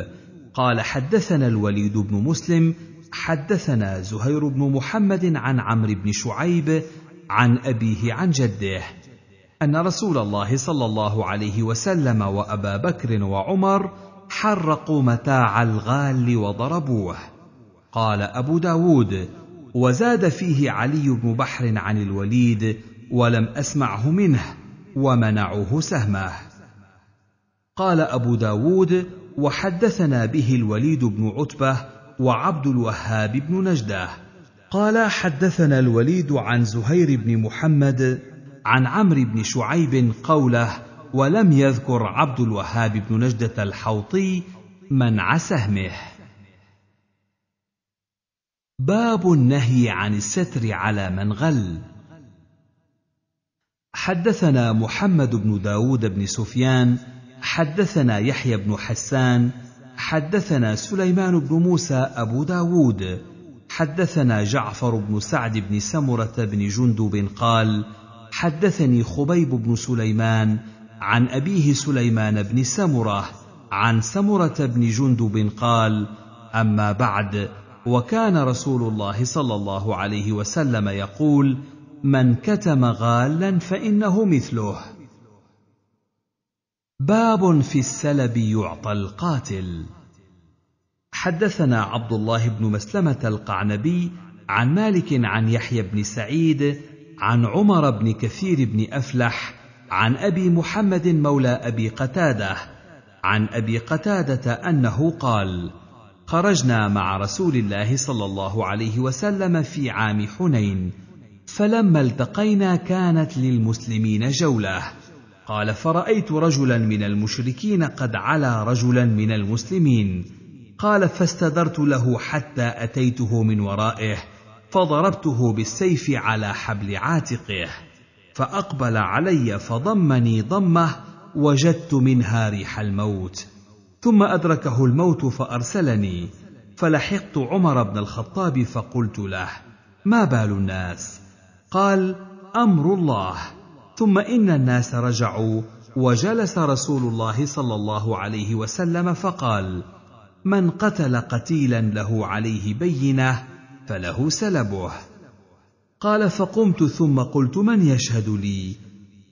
قال حدثنا الوليد بن مسلم حدثنا زهير بن محمد عن عمرو بن شعيب عن ابيه عن جده ان رسول الله صلى الله عليه وسلم وابا بكر وعمر حرقوا متاع الغال وضربوه قال ابو داود وزاد فيه علي بن بحر عن الوليد ولم اسمعه منه ومنعوه سهمه قال أبو داود وحدثنا به الوليد بن عتبة وعبد الوهاب بن نجده قال حدثنا الوليد عن زهير بن محمد عن عمرو بن شعيب قوله ولم يذكر عبد الوهاب بن نجدة الحوطي منع سهمه باب النهي عن الستر على من غل حدثنا محمد بن داود بن سفيان حدثنا يحيى بن حسان حدثنا سليمان بن موسى أبو داود حدثنا جعفر بن سعد بن سمرة بن جندب قال حدثني خبيب بن سليمان عن أبيه سليمان بن سمرة عن سمرة بن جندب قال أما بعد وكان رسول الله صلى الله عليه وسلم يقول من كتم غالا فانه مثله باب في السلب يعطى القاتل حدثنا عبد الله بن مسلمه القعنبي عن مالك عن يحيى بن سعيد عن عمر بن كثير بن افلح عن ابي محمد مولى ابي قتاده عن ابي قتاده انه قال خرجنا مع رسول الله صلى الله عليه وسلم في عام حنين فلما التقينا كانت للمسلمين جوله قال فرايت رجلا من المشركين قد علا رجلا من المسلمين قال فاستدرت له حتى اتيته من ورائه فضربته بالسيف على حبل عاتقه فاقبل علي فضمني ضمه وجدت منها ريح الموت ثم ادركه الموت فارسلني فلحقت عمر بن الخطاب فقلت له ما بال الناس قال امر الله ثم ان الناس رجعوا وجلس رسول الله صلى الله عليه وسلم فقال من قتل قتيلا له عليه بينه فله سلبه قال فقمت ثم قلت من يشهد لي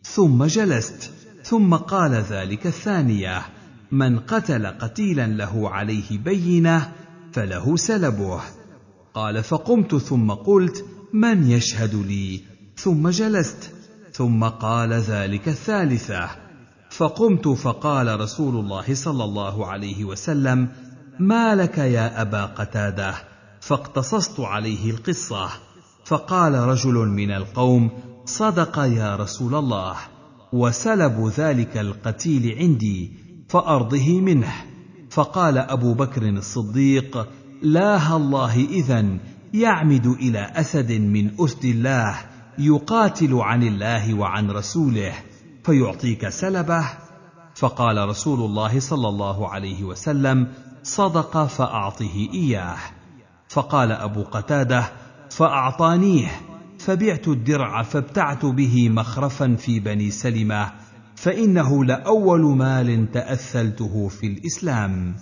ثم جلست ثم قال ذلك الثانيه من قتل قتيلا له عليه بينه فله سلبه قال فقمت ثم قلت من يشهد لي ثم جلست ثم قال ذلك الثالثه فقمت فقال رسول الله صلى الله عليه وسلم ما لك يا ابا قتاده فاقتصصت عليه القصه فقال رجل من القوم صدق يا رسول الله وسلب ذلك القتيل عندي فارضه منه فقال ابو بكر الصديق لا الله اذا يعمد الى اسد من اسد الله يقاتل عن الله وعن رسوله فيعطيك سلبه فقال رسول الله صلى الله عليه وسلم صدق فاعطه اياه فقال ابو قتاده فاعطانيه فبعت الدرع فابتعت به مخرفا في بني سلمه فانه لاول مال تاثلته في الاسلام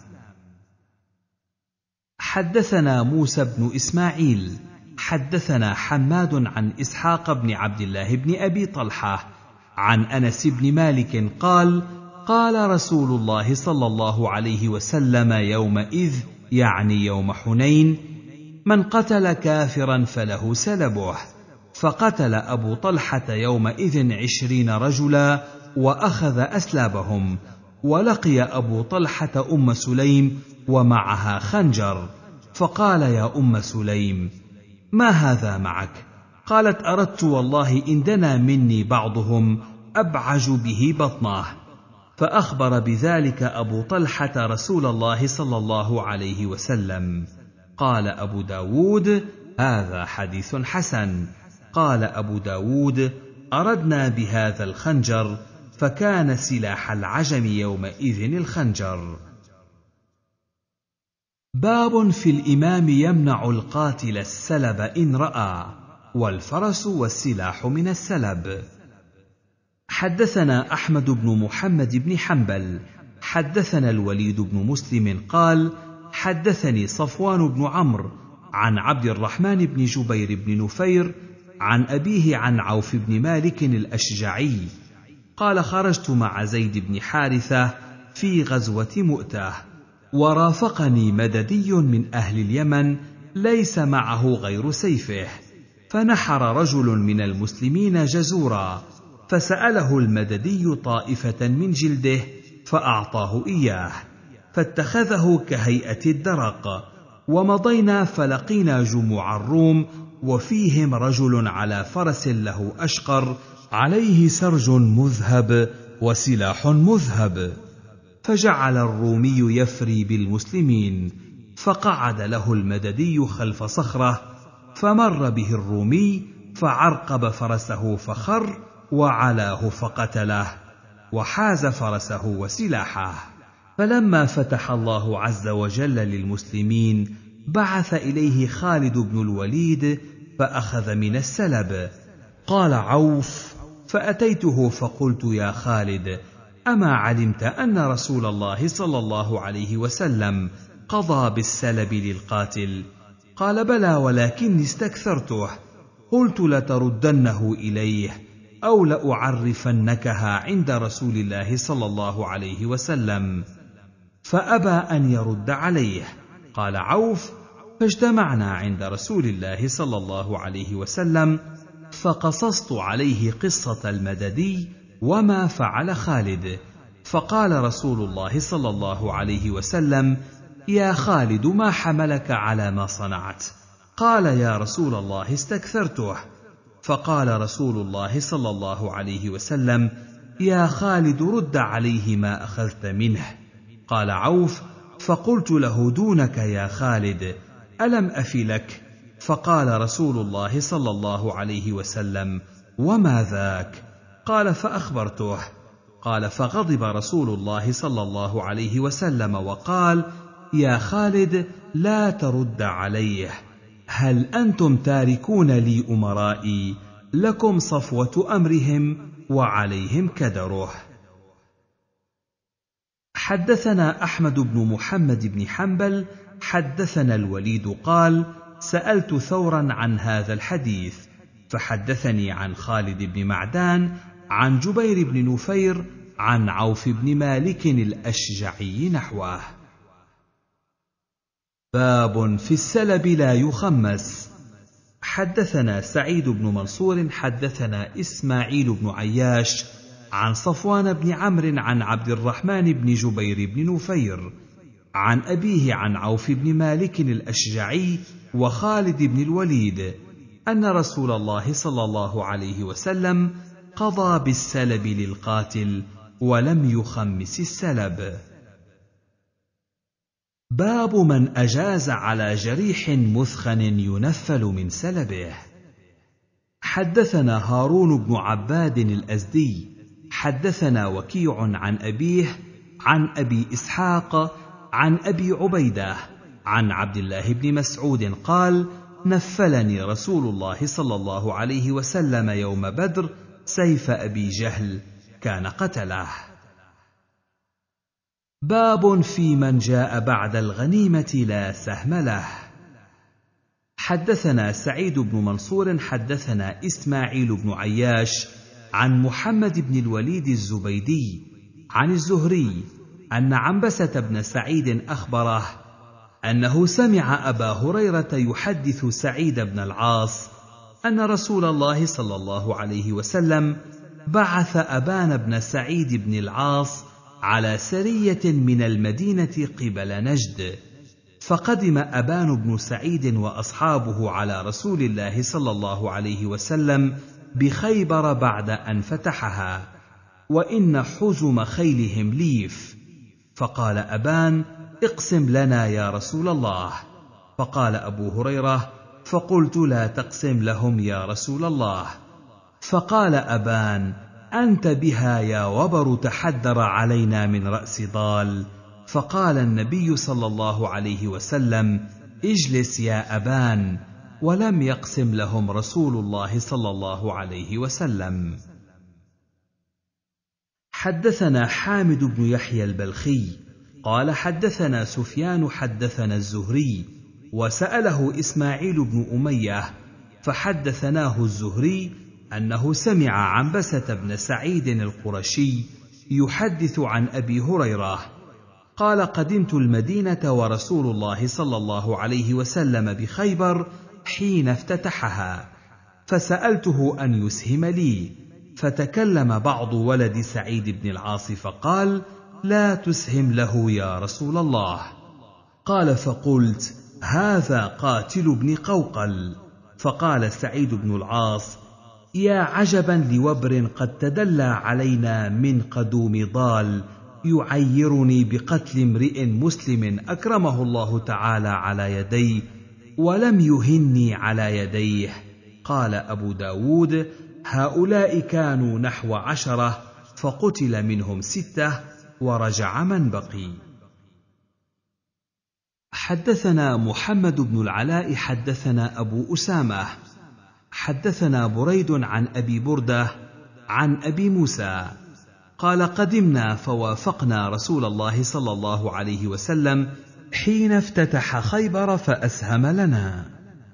حدثنا موسى بن اسماعيل حدثنا حماد عن اسحاق بن عبد الله بن ابي طلحه عن انس بن مالك قال قال رسول الله صلى الله عليه وسلم يومئذ يعني يوم حنين من قتل كافرا فله سلبه فقتل ابو طلحه يومئذ عشرين رجلا واخذ اسلابهم ولقي ابو طلحه ام سليم ومعها خنجر فقال يا ام سليم ما هذا معك قالت اردت والله ان دنا مني بعضهم ابعج به بطناه فاخبر بذلك ابو طلحه رسول الله صلى الله عليه وسلم قال ابو داود هذا حديث حسن قال ابو داود اردنا بهذا الخنجر فكان سلاح العجم يومئذ الخنجر باب في الامام يمنع القاتل السلب ان راى والفرس والسلاح من السلب حدثنا احمد بن محمد بن حنبل حدثنا الوليد بن مسلم قال حدثني صفوان بن عمرو عن عبد الرحمن بن جبير بن نفير عن ابيه عن عوف بن مالك الاشجعي قال خرجت مع زيد بن حارثه في غزوه مؤته ورافقني مددي من اهل اليمن ليس معه غير سيفه فنحر رجل من المسلمين جزورا فساله المددي طائفه من جلده فاعطاه اياه فاتخذه كهيئه الدرق ومضينا فلقينا جموع الروم وفيهم رجل على فرس له اشقر عليه سرج مذهب وسلاح مذهب فجعل الرومي يفري بالمسلمين فقعد له المددي خلف صخره فمر به الرومي فعرقب فرسه فخر وعلاه فقتله وحاز فرسه وسلاحه فلما فتح الله عز وجل للمسلمين بعث اليه خالد بن الوليد فاخذ من السلب قال عوف فاتيته فقلت يا خالد اما علمت ان رسول الله صلى الله عليه وسلم قضى بالسلب للقاتل قال بلى ولكني استكثرته قلت لتردنه اليه او لاعرفنكها عند رسول الله صلى الله عليه وسلم فابى ان يرد عليه قال عوف فاجتمعنا عند رسول الله صلى الله عليه وسلم فقصصت عليه قصه المددي وما فعل خالد فقال رسول الله صلى الله عليه وسلم يا خالد ما حملك على ما صنعت قال يا رسول الله استكثرته فقال رسول الله صلى الله عليه وسلم يا خالد رد عليه ما اخذت منه قال عوف فقلت له دونك يا خالد الم لك فقال رسول الله صلى الله عليه وسلم وما ذاك قال فاخبرته قال فغضب رسول الله صلى الله عليه وسلم وقال يا خالد لا ترد عليه هل انتم تاركون لي امرائي لكم صفوه امرهم وعليهم كدره حدثنا احمد بن محمد بن حنبل حدثنا الوليد قال سالت ثورا عن هذا الحديث فحدثني عن خالد بن معدان عن جبير بن نفير عن عوف بن مالك الاشجعي نحوه باب في السلب لا يخمس حدثنا سعيد بن منصور حدثنا اسماعيل بن عياش عن صفوان بن عمرو عن عبد الرحمن بن جبير بن نفير عن ابيه عن عوف بن مالك الاشجعي وخالد بن الوليد ان رسول الله صلى الله عليه وسلم قضى بالسلب للقاتل ولم يخمس السلب باب من اجاز على جريح مثخن ينفل من سلبه حدثنا هارون بن عباد الازدي حدثنا وكيع عن ابيه عن ابي اسحاق عن ابي عبيده عن عبد الله بن مسعود قال نفلني رسول الله صلى الله عليه وسلم يوم بدر سيف ابي جهل كان قتله باب في من جاء بعد الغنيمه لا سهم له حدثنا سعيد بن منصور حدثنا اسماعيل بن عياش عن محمد بن الوليد الزبيدي عن الزهري ان عنبسه بن سعيد اخبره انه سمع ابا هريره يحدث سعيد بن العاص أن رسول الله صلى الله عليه وسلم بعث أبان بن سعيد بن العاص على سرية من المدينة قبل نجد، فقدم أبان بن سعيد وأصحابه على رسول الله صلى الله عليه وسلم بخيبر بعد أن فتحها، وإن حزم خيلهم ليف، فقال أبان: اقسم لنا يا رسول الله، فقال أبو هريرة: فقلت لا تقسم لهم يا رسول الله فقال ابان انت بها يا وبر تحدر علينا من راس ضال فقال النبي صلى الله عليه وسلم اجلس يا ابان ولم يقسم لهم رسول الله صلى الله عليه وسلم حدثنا حامد بن يحيى البلخي قال حدثنا سفيان حدثنا الزهري وسأله إسماعيل بن أمية فحدثناه الزهري أنه سمع عنبسة بن سعيد القرشي يحدث عن أبي هريرة قال قدمت المدينة ورسول الله صلى الله عليه وسلم بخيبر حين افتتحها فسألته أن يسهم لي فتكلم بعض ولد سعيد بن العاص فقال لا تسهم له يا رسول الله قال فقلت هذا قاتل بن قوقل فقال سعيد بن العاص يا عجبا لوبر قد تدلى علينا من قدوم ضال يعيرني بقتل امرئ مسلم اكرمه الله تعالى على يدي ولم يهني على يديه قال ابو داود هؤلاء كانوا نحو عشره فقتل منهم سته ورجع من بقي حدثنا محمد بن العلاء حدثنا ابو اسامه حدثنا بريد عن ابي برده عن ابي موسى قال قدمنا فوافقنا رسول الله صلى الله عليه وسلم حين افتتح خيبر فاسهم لنا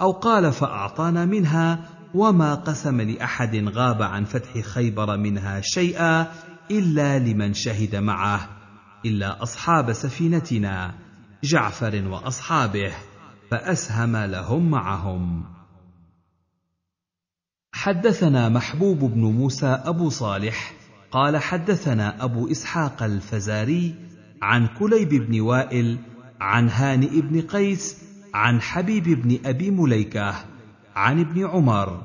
او قال فاعطانا منها وما قسم لاحد غاب عن فتح خيبر منها شيئا الا لمن شهد معه الا اصحاب سفينتنا جعفر واصحابه فاسهم لهم معهم حدثنا محبوب بن موسى ابو صالح قال حدثنا ابو اسحاق الفزاري عن كليب بن وائل عن هانئ بن قيس عن حبيب بن ابي مليكه عن ابن عمر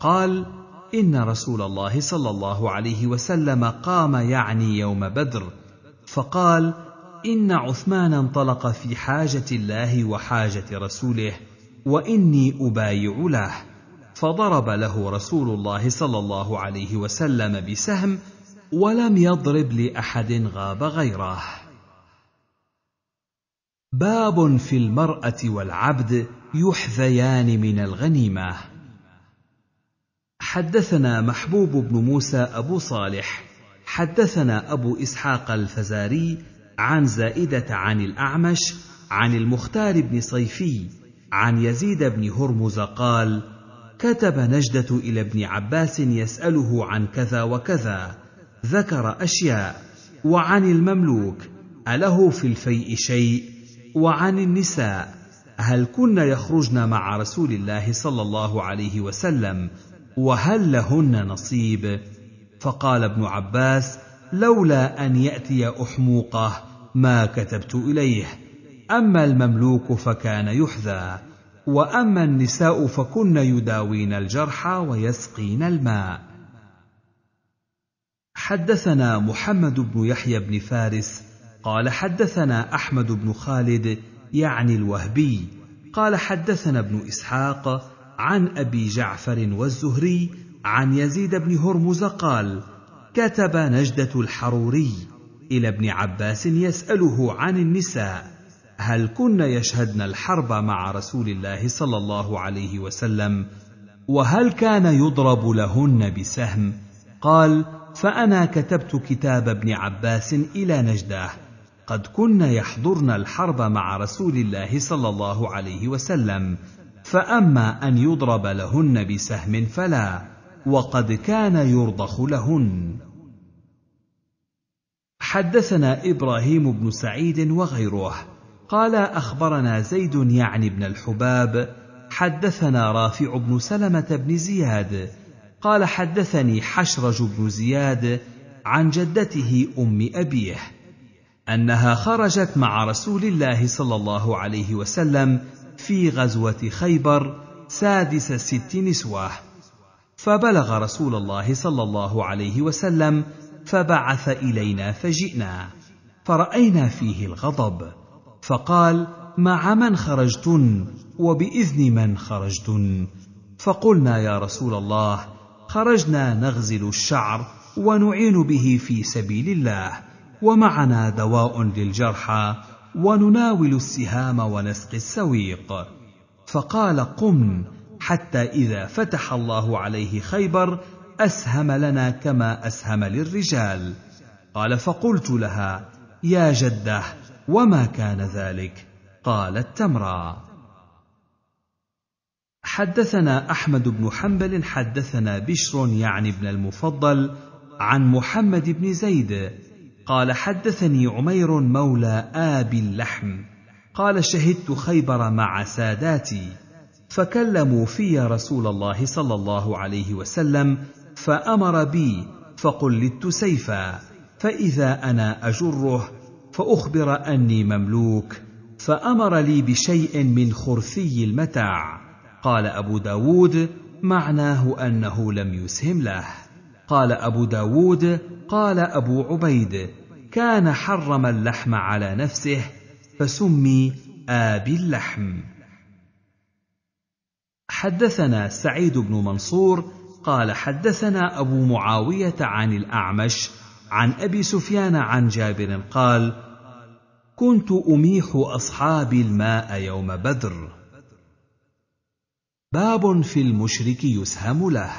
قال ان رسول الله صلى الله عليه وسلم قام يعني يوم بدر فقال ان عثمان انطلق في حاجه الله وحاجه رسوله واني ابايع له فضرب له رسول الله صلى الله عليه وسلم بسهم ولم يضرب لاحد غاب غيره باب في المراه والعبد يحذيان من الغنيمه حدثنا محبوب بن موسى ابو صالح حدثنا ابو اسحاق الفزاري عن زائدة عن الأعمش عن المختار بن صيفي عن يزيد بن هرمز قال: كتب نجدة إلى ابن عباس يسأله عن كذا وكذا، ذكر أشياء، وعن المملوك، أله في الفيء شيء؟ وعن النساء، هل كن يخرجن مع رسول الله صلى الله عليه وسلم؟ وهل لهن نصيب؟ فقال ابن عباس: لولا ان ياتي احموقه ما كتبت اليه اما المملوك فكان يحذى واما النساء فكن يداوين الجرحى ويسقين الماء حدثنا محمد بن يحيى بن فارس قال حدثنا احمد بن خالد يعني الوهبي قال حدثنا ابن اسحاق عن ابي جعفر والزهري عن يزيد بن هرمز قال كتب نجدة الحروري إلى ابن عباس يسأله عن النساء هل كن يشهدن الحرب مع رسول الله صلى الله عليه وسلم وهل كان يضرب لهن بسهم قال فأنا كتبت كتاب ابن عباس إلى نجده قد كن يحضرن الحرب مع رسول الله صلى الله عليه وسلم فأما أن يضرب لهن بسهم فلا وقد كان يرضخ لهن حدثنا ابراهيم بن سعيد وغيره قال اخبرنا زيد يعني بن الحباب حدثنا رافع بن سلمه بن زياد قال حدثني حشرج بن زياد عن جدته ام ابيه انها خرجت مع رسول الله صلى الله عليه وسلم في غزوه خيبر سادس ست نسوه فبلغ رسول الله صلى الله عليه وسلم فبعث الينا فجئنا فراينا فيه الغضب فقال مع من خرجتن وباذن من خرجتن فقلنا يا رسول الله خرجنا نغزل الشعر ونعين به في سبيل الله ومعنا دواء للجرحى ونناول السهام ونسقي السويق فقال قم حتى إذا فتح الله عليه خيبر أسهم لنا كما أسهم للرجال. قال فقلت لها: يا جدة وما كان ذلك؟ قالت تمرا. حدثنا أحمد بن حنبل حدثنا بشر يعني ابن المفضل عن محمد بن زيد قال حدثني عمير مولى آبي اللحم قال شهدت خيبر مع ساداتي فكلموا في رسول الله صلى الله عليه وسلم فامر بي فقلدت سيفا فاذا انا اجره فاخبر اني مملوك فامر لي بشيء من خرثي المتاع قال ابو داود معناه انه لم يسهم له قال ابو داود قال ابو عبيد كان حرم اللحم على نفسه فسمي ابي اللحم حدثنا سعيد بن منصور قال حدثنا ابو معاويه عن الاعمش عن ابي سفيان عن جابر قال كنت اميح اصحابي الماء يوم بدر باب في المشرك يسهم له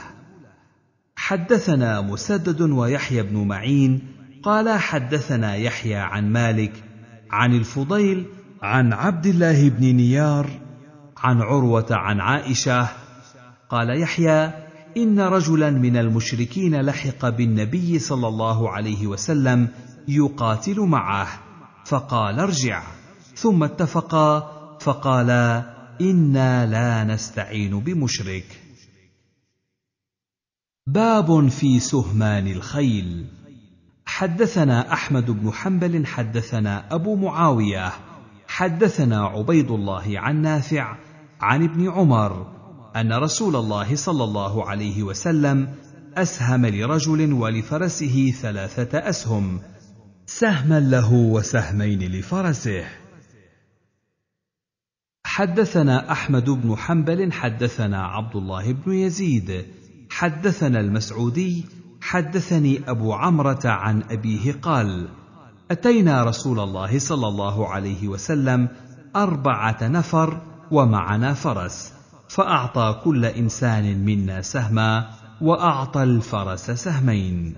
حدثنا مسدد ويحيى بن معين قال حدثنا يحيى عن مالك عن الفضيل عن عبد الله بن نيار عن عروه عن عائشه قال يحيى ان رجلا من المشركين لحق بالنبي صلى الله عليه وسلم يقاتل معه فقال ارجع ثم اتفقا فقالا انا لا نستعين بمشرك باب في سهمان الخيل حدثنا احمد بن حنبل حدثنا ابو معاويه حدثنا عبيد الله عن نافع عن ابن عمر ان رسول الله صلى الله عليه وسلم اسهم لرجل ولفرسه ثلاثه اسهم سهما له وسهمين لفرسه حدثنا احمد بن حنبل حدثنا عبد الله بن يزيد حدثنا المسعودي حدثني ابو عمره عن ابيه قال اتينا رسول الله صلى الله عليه وسلم اربعه نفر ومعنا فرس فاعطى كل انسان منا سهما واعطى الفرس سهمين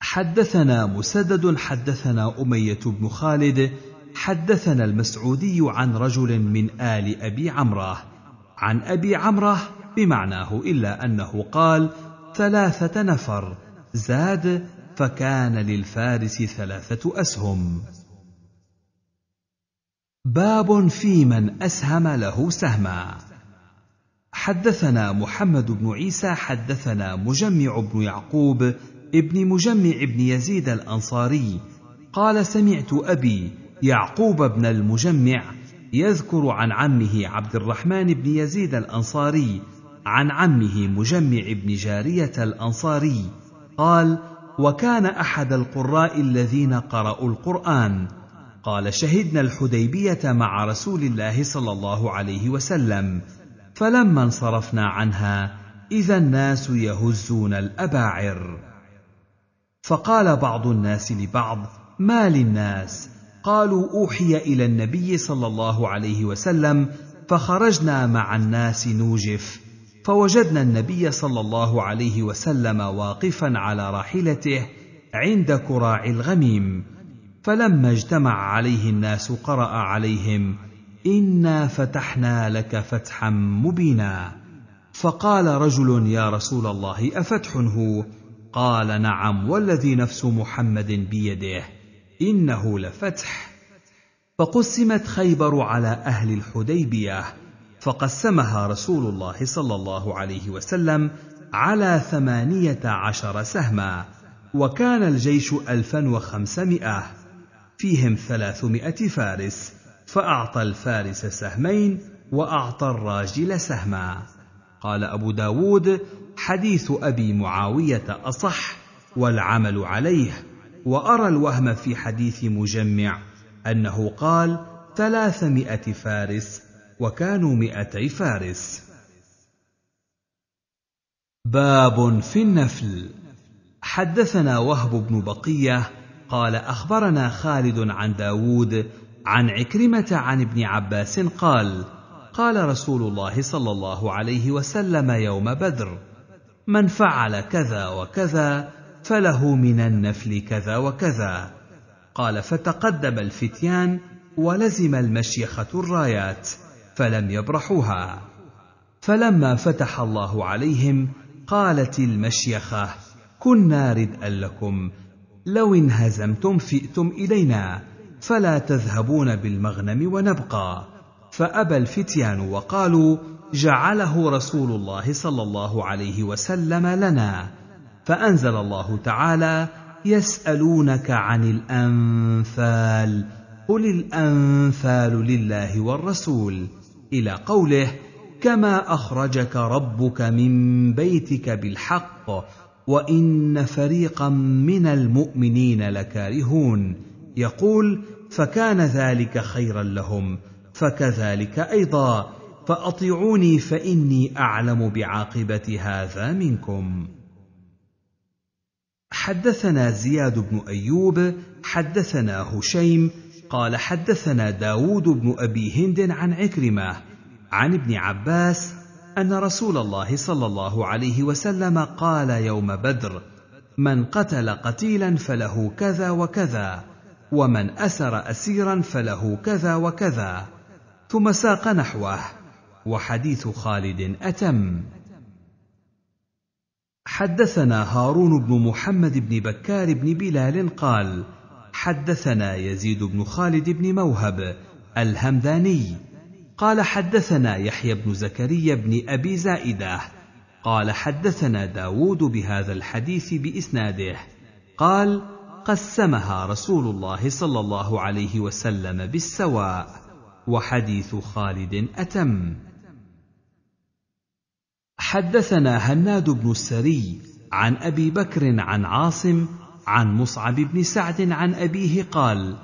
حدثنا مسدد حدثنا اميه بن خالد حدثنا المسعودي عن رجل من ال ابي عمره عن ابي عمره بمعناه الا انه قال ثلاثه نفر زاد فكان للفارس ثلاثه اسهم باب في من اسهم له سهما حدثنا محمد بن عيسى حدثنا مجمع بن يعقوب ابن مجمع بن يزيد الانصاري قال سمعت ابي يعقوب بن المجمع يذكر عن عمه عبد الرحمن بن يزيد الانصاري عن عمه مجمع بن جاريه الانصاري قال وكان احد القراء الذين قرأوا القرآن قال شهدنا الحديبية مع رسول الله صلى الله عليه وسلم فلما انصرفنا عنها اذا الناس يهزون الاباعر فقال بعض الناس لبعض ما للناس قالوا اوحي الى النبي صلى الله عليه وسلم فخرجنا مع الناس نوجف فوجدنا النبي صلى الله عليه وسلم واقفا على راحلته عند كراع الغميم فلما اجتمع عليه الناس قرا عليهم انا فتحنا لك فتحا مبينا فقال رجل يا رسول الله افتح هو قال نعم والذي نفس محمد بيده انه لفتح فقسمت خيبر على اهل الحديبيه فقسمها رسول الله صلى الله عليه وسلم على ثمانية عشر سهما وكان الجيش ألفا وخمسمائة فيهم ثلاثمائة فارس فأعطى الفارس سهمين وأعطى الراجل سهما قال أبو داود حديث أبي معاوية أصح والعمل عليه وأرى الوهم في حديث مجمع أنه قال ثلاثمائة فارس وكانوا مئتي فارس باب في النفل حدثنا وهب بن بقيه قال اخبرنا خالد عن داود عن عكرمه عن ابن عباس قال قال رسول الله صلى الله عليه وسلم يوم بدر من فعل كذا وكذا فله من النفل كذا وكذا قال فتقدم الفتيان ولزم المشيخه الرايات فلم يبرحوها فلما فتح الله عليهم قالت المشيخه كنا ردءا لكم لو انهزمتم فئتم الينا فلا تذهبون بالمغنم ونبقى فابى الفتيان وقالوا جعله رسول الله صلى الله عليه وسلم لنا فانزل الله تعالى يسالونك عن الانفال قل الانفال لله والرسول الى قوله كما اخرجك ربك من بيتك بالحق وان فريقا من المؤمنين لكارهون يقول فكان ذلك خيرا لهم فكذلك ايضا فاطيعوني فاني اعلم بعاقبه هذا منكم حدثنا زياد بن ايوب حدثنا هشيم قال حدثنا داود بن أبي هند عن عكرمة عن ابن عباس أن رسول الله صلى الله عليه وسلم قال يوم بدر من قتل قتيلا فله كذا وكذا ومن أسر أسيرا فله كذا وكذا ثم ساق نحوه وحديث خالد أتم حدثنا هارون بن محمد بن بكار بن بلال قال: حدثنا يزيد بن خالد بن موهب الهمداني قال حدثنا يحيى بن زكريا بن أبي زائدة قال حدثنا داود بهذا الحديث بإسناده قال قسمها رسول الله صلى الله عليه وسلم بالسواء وحديث خالد أتم حدثنا هناد بن السري عن أبي بكر عن عاصم عن مصعب بن سعد عن أبيه قال: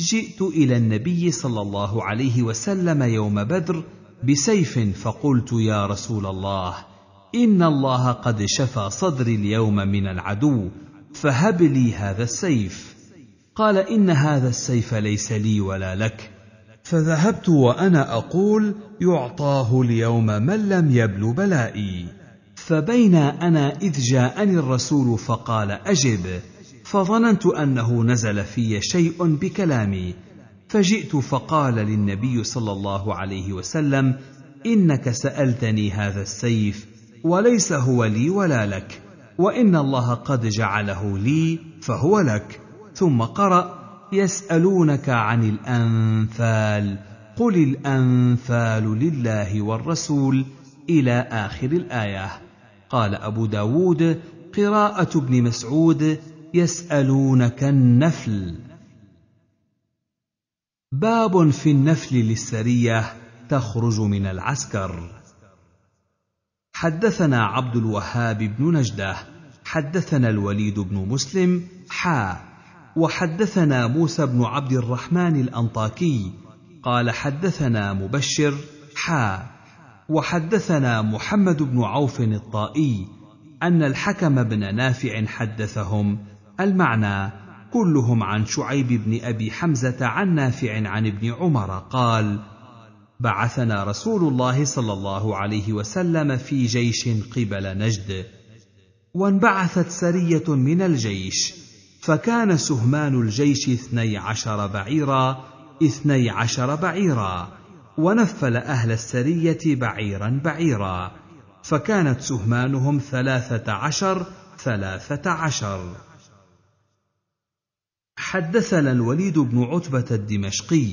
جئت إلى النبي صلى الله عليه وسلم يوم بدر بسيف فقلت يا رسول الله إن الله قد شفى صدري اليوم من العدو فهب لي هذا السيف. قال إن هذا السيف ليس لي ولا لك. فذهبت وأنا أقول يعطاه اليوم من لم يبل بلائي. فبينا أنا إذ جاءني الرسول فقال أجب فظننت انه نزل في شيء بكلامي فجئت فقال للنبي صلى الله عليه وسلم انك سالتني هذا السيف وليس هو لي ولا لك وان الله قد جعله لي فهو لك ثم قرا يسالونك عن الانفال قل الانفال لله والرسول الى اخر الايه قال ابو داود قراءه ابن مسعود يسالونك النفل باب في النفل للسريه تخرج من العسكر حدثنا عبد الوهاب بن نجده حدثنا الوليد بن مسلم حا وحدثنا موسى بن عبد الرحمن الانطاكي قال حدثنا مبشر حا وحدثنا محمد بن عوف الطائي ان الحكم بن نافع حدثهم المعنى كلهم عن شعيب بن ابي حمزه عن نافع عن ابن عمر قال بعثنا رسول الله صلى الله عليه وسلم في جيش قبل نجد وانبعثت سريه من الجيش فكان سهمان الجيش اثني عشر بعيرا اثني عشر بعيرا ونفل اهل السريه بعيرا بعيرا فكانت سهمانهم ثلاثه عشر ثلاثه عشر حدثنا الوليد بن عتبة الدمشقي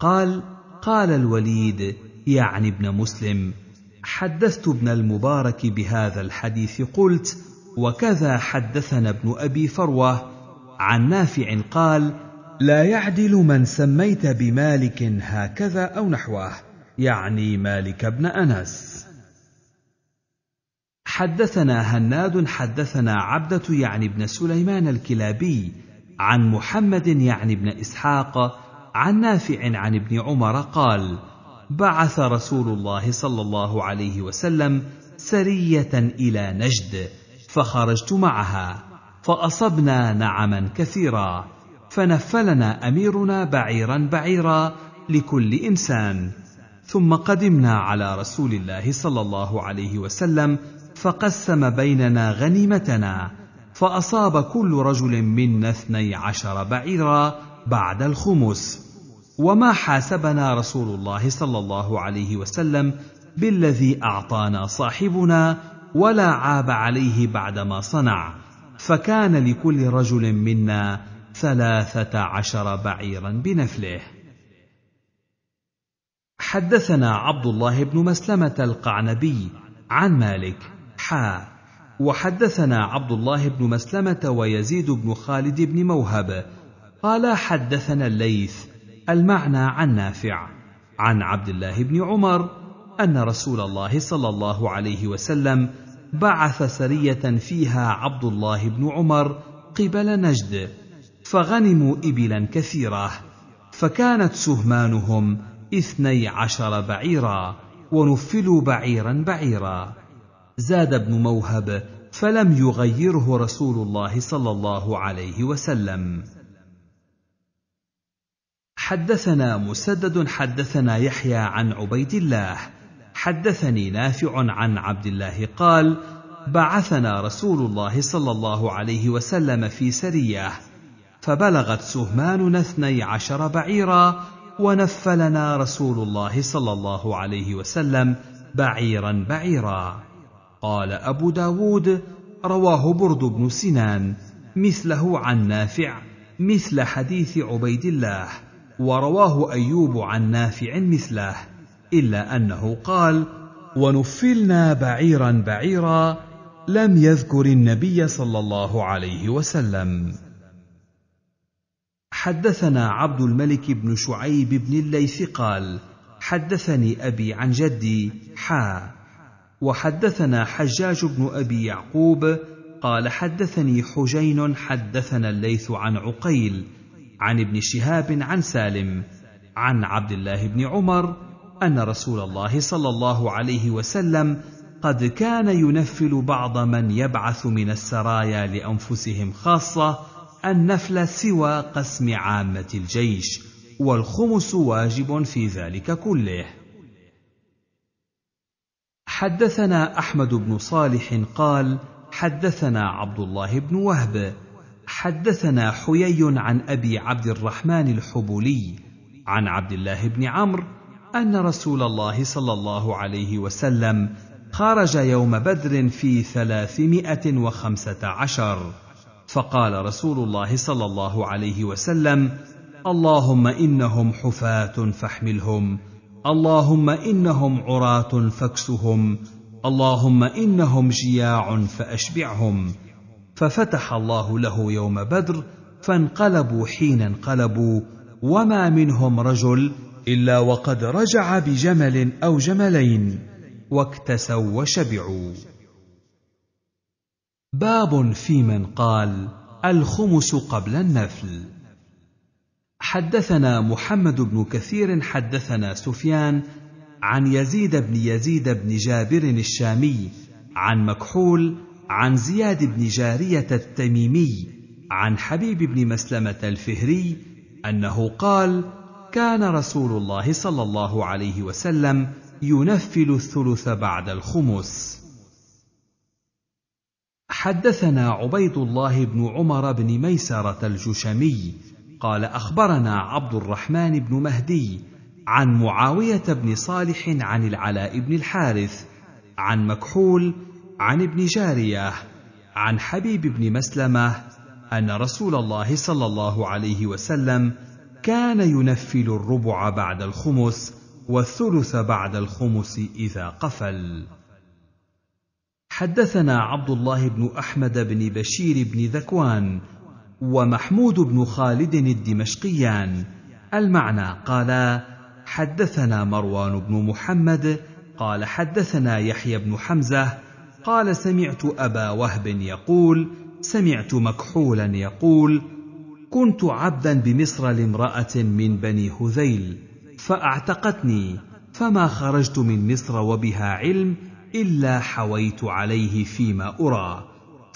قال قال الوليد يعني ابن مسلم حدثت ابن المبارك بهذا الحديث قلت وكذا حدثنا ابن أبي فروة عن نافع قال لا يعدل من سميت بمالك هكذا أو نحوه يعني مالك بن أنس حدثنا هناد حدثنا عبدة يعني ابن سليمان الكلابي عن محمد يعني بن اسحاق عن نافع عن ابن عمر قال بعث رسول الله صلى الله عليه وسلم سريه الى نجد فخرجت معها فاصبنا نعما كثيرا فنفلنا اميرنا بعيرا بعيرا لكل انسان ثم قدمنا على رسول الله صلى الله عليه وسلم فقسم بيننا غنيمتنا فأصاب كل رجل منا اثني عشر بعيرا بعد الخمس وما حاسبنا رسول الله صلى الله عليه وسلم بالذي أعطانا صاحبنا ولا عاب عليه بعدما صنع فكان لكل رجل منا ثلاثة عشر بعيرا بنفله حدثنا عبد الله بن مسلمة القعنبي عن مالك حا وحدثنا عبد الله بن مسلمة ويزيد بن خالد بن موهب قال حدثنا الليث المعنى عن نافع عن عبد الله بن عمر أن رسول الله صلى الله عليه وسلم بعث سرية فيها عبد الله بن عمر قبل نجد فغنموا إبلا كثيرة فكانت سهمانهم اثني عشر بعيرا ونفلوا بعيرا بعيرا زاد بن موهب فلم يغيره رسول الله صلى الله عليه وسلم حدثنا مسدد حدثنا يحيى عن عبيد الله حدثني نافع عن عبد الله قال بعثنا رسول الله صلى الله عليه وسلم في سريه فبلغت سهمان اثني عشر بعيرا ونفلنا رسول الله صلى الله عليه وسلم بعيرا بعيرا قال أبو داود رواه برد بن سنان مثله عن نافع مثل حديث عبيد الله ورواه أيوب عن نافع مثله إلا أنه قال ونفلنا بعيرا بعيرا لم يذكر النبي صلى الله عليه وسلم حدثنا عبد الملك بن شعيب بن الليث قال حدثني ابي عن جدي حا وحدثنا حجاج بن ابي يعقوب قال حدثني حجين حدثنا الليث عن عقيل عن ابن شهاب عن سالم عن عبد الله بن عمر ان رسول الله صلى الله عليه وسلم قد كان ينفل بعض من يبعث من السرايا لانفسهم خاصه النفل سوى قسم عامه الجيش والخمس واجب في ذلك كله حدثنا احمد بن صالح قال حدثنا عبد الله بن وهب حدثنا حيي عن ابي عبد الرحمن الحبولي عن عبد الله بن عمرو ان رسول الله صلى الله عليه وسلم خرج يوم بدر في ثلاثمائه وخمسه عشر فقال رسول الله صلى الله عليه وسلم اللهم انهم حفاه فاحملهم اللهم انهم عراه فاكسهم اللهم انهم جياع فاشبعهم ففتح الله له يوم بدر فانقلبوا حين انقلبوا وما منهم رجل الا وقد رجع بجمل او جملين واكتسوا وشبعوا باب في من قال الخمس قبل النفل حدثنا محمد بن كثير حدثنا سفيان عن يزيد بن يزيد بن جابر الشامي عن مكحول عن زياد بن جاريه التميمي عن حبيب بن مسلمه الفهري انه قال كان رسول الله صلى الله عليه وسلم ينفل الثلث بعد الخمس حدثنا عبيد الله بن عمر بن ميسره الجشمي قال اخبرنا عبد الرحمن بن مهدي عن معاويه بن صالح عن العلاء بن الحارث عن مكحول عن ابن جاريه عن حبيب بن مسلمه ان رسول الله صلى الله عليه وسلم كان ينفل الربع بعد الخمس والثلث بعد الخمس اذا قفل حدثنا عبد الله بن احمد بن بشير بن ذكوان ومحمود بن خالد الدمشقيان المعنى قالا حدثنا مروان بن محمد قال حدثنا يحيى بن حمزه قال سمعت ابا وهب يقول سمعت مكحولا يقول كنت عبدا بمصر لامراه من بني هذيل فاعتقتني فما خرجت من مصر وبها علم الا حويت عليه فيما ارى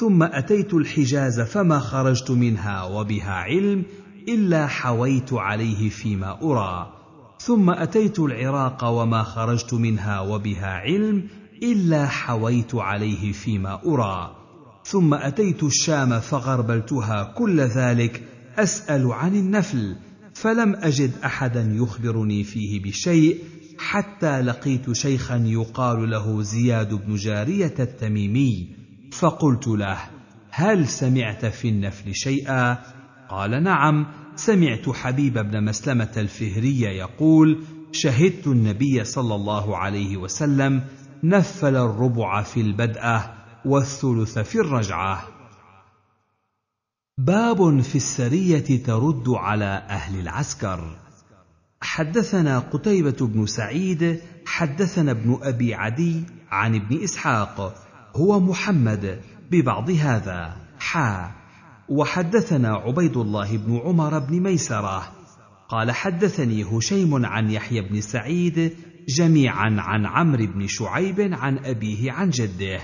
ثم اتيت الحجاز فما خرجت منها وبها علم الا حويت عليه فيما ارى ثم اتيت العراق وما خرجت منها وبها علم الا حويت عليه فيما ارى ثم اتيت الشام فغربلتها كل ذلك اسال عن النفل فلم اجد احدا يخبرني فيه بشيء حتى لقيت شيخا يقال له زياد بن جاريه التميمي فقلت له هل سمعت في النفل شيئا قال نعم سمعت حبيب بن مسلمه الفهري يقول شهدت النبي صلى الله عليه وسلم نفل الربع في البدءه والثلث في الرجعه باب في السريه ترد على اهل العسكر حدثنا قتيبه بن سعيد حدثنا ابن ابي عدي عن ابن اسحاق هو محمد ببعض هذا حا وحدثنا عبيد الله بن عمر بن ميسره قال حدثني هشيم عن يحيى بن سعيد جميعا عن عمرو بن شعيب عن ابيه عن جده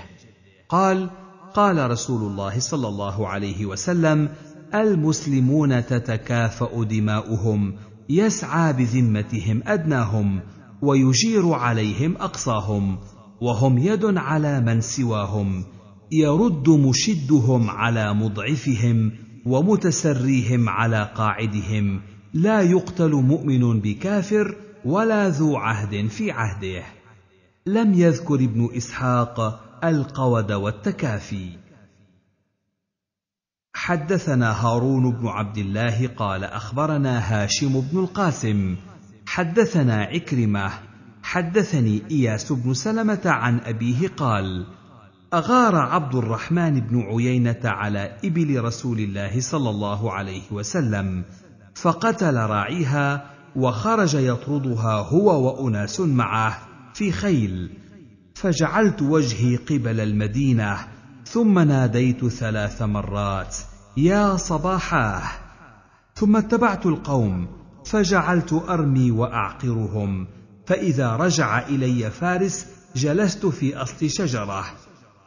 قال قال رسول الله صلى الله عليه وسلم المسلمون تتكافا دماؤهم يسعى بذمتهم ادناهم ويجير عليهم اقصاهم وهم يد على من سواهم يرد مشدهم على مضعفهم ومتسريهم على قاعدهم لا يقتل مؤمن بكافر ولا ذو عهد في عهده لم يذكر ابن اسحاق القود والتكافي حدثنا هارون بن عبد الله قال اخبرنا هاشم بن القاسم حدثنا عكرمه حدثني اياس بن سلمه عن ابيه قال اغار عبد الرحمن بن عيينه على ابل رسول الله صلى الله عليه وسلم فقتل راعيها وخرج يطردها هو واناس معه في خيل فجعلت وجهي قبل المدينه ثم ناديت ثلاث مرات يا صباحاه ثم اتبعت القوم فجعلت ارمي واعقرهم فإذا رجع إلي فارس جلست في أصل شجرة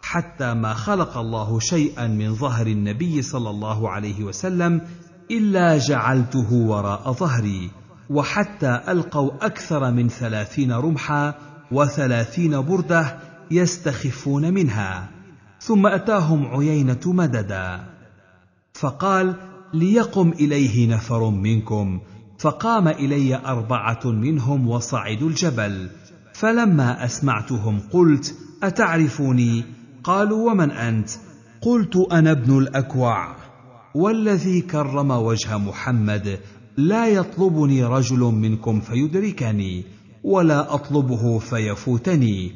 حتى ما خلق الله شيئا من ظهر النبي صلى الله عليه وسلم إلا جعلته وراء ظهري وحتى ألقوا أكثر من ثلاثين رمحا وثلاثين بردة يستخفون منها ثم أتاهم عيينة مددا فقال ليقم إليه نفر منكم فقام الي اربعه منهم وصعدوا الجبل فلما اسمعتهم قلت اتعرفوني قالوا ومن انت قلت انا ابن الاكوع والذي كرم وجه محمد لا يطلبني رجل منكم فيدركني ولا اطلبه فيفوتني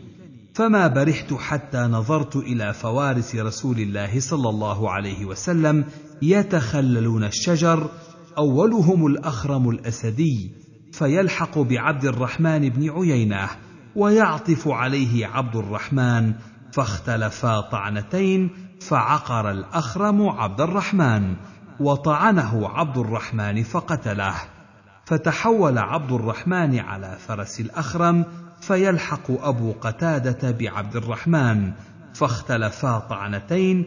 فما برحت حتى نظرت الى فوارس رسول الله صلى الله عليه وسلم يتخللون الشجر اولهم الاخرم الاسدي فيلحق بعبد الرحمن بن عيينه ويعطف عليه عبد الرحمن فاختلفا طعنتين فعقر الاخرم عبد الرحمن وطعنه عبد الرحمن فقتله فتحول عبد الرحمن على فرس الاخرم فيلحق ابو قتاده بعبد الرحمن فاختلفا طعنتين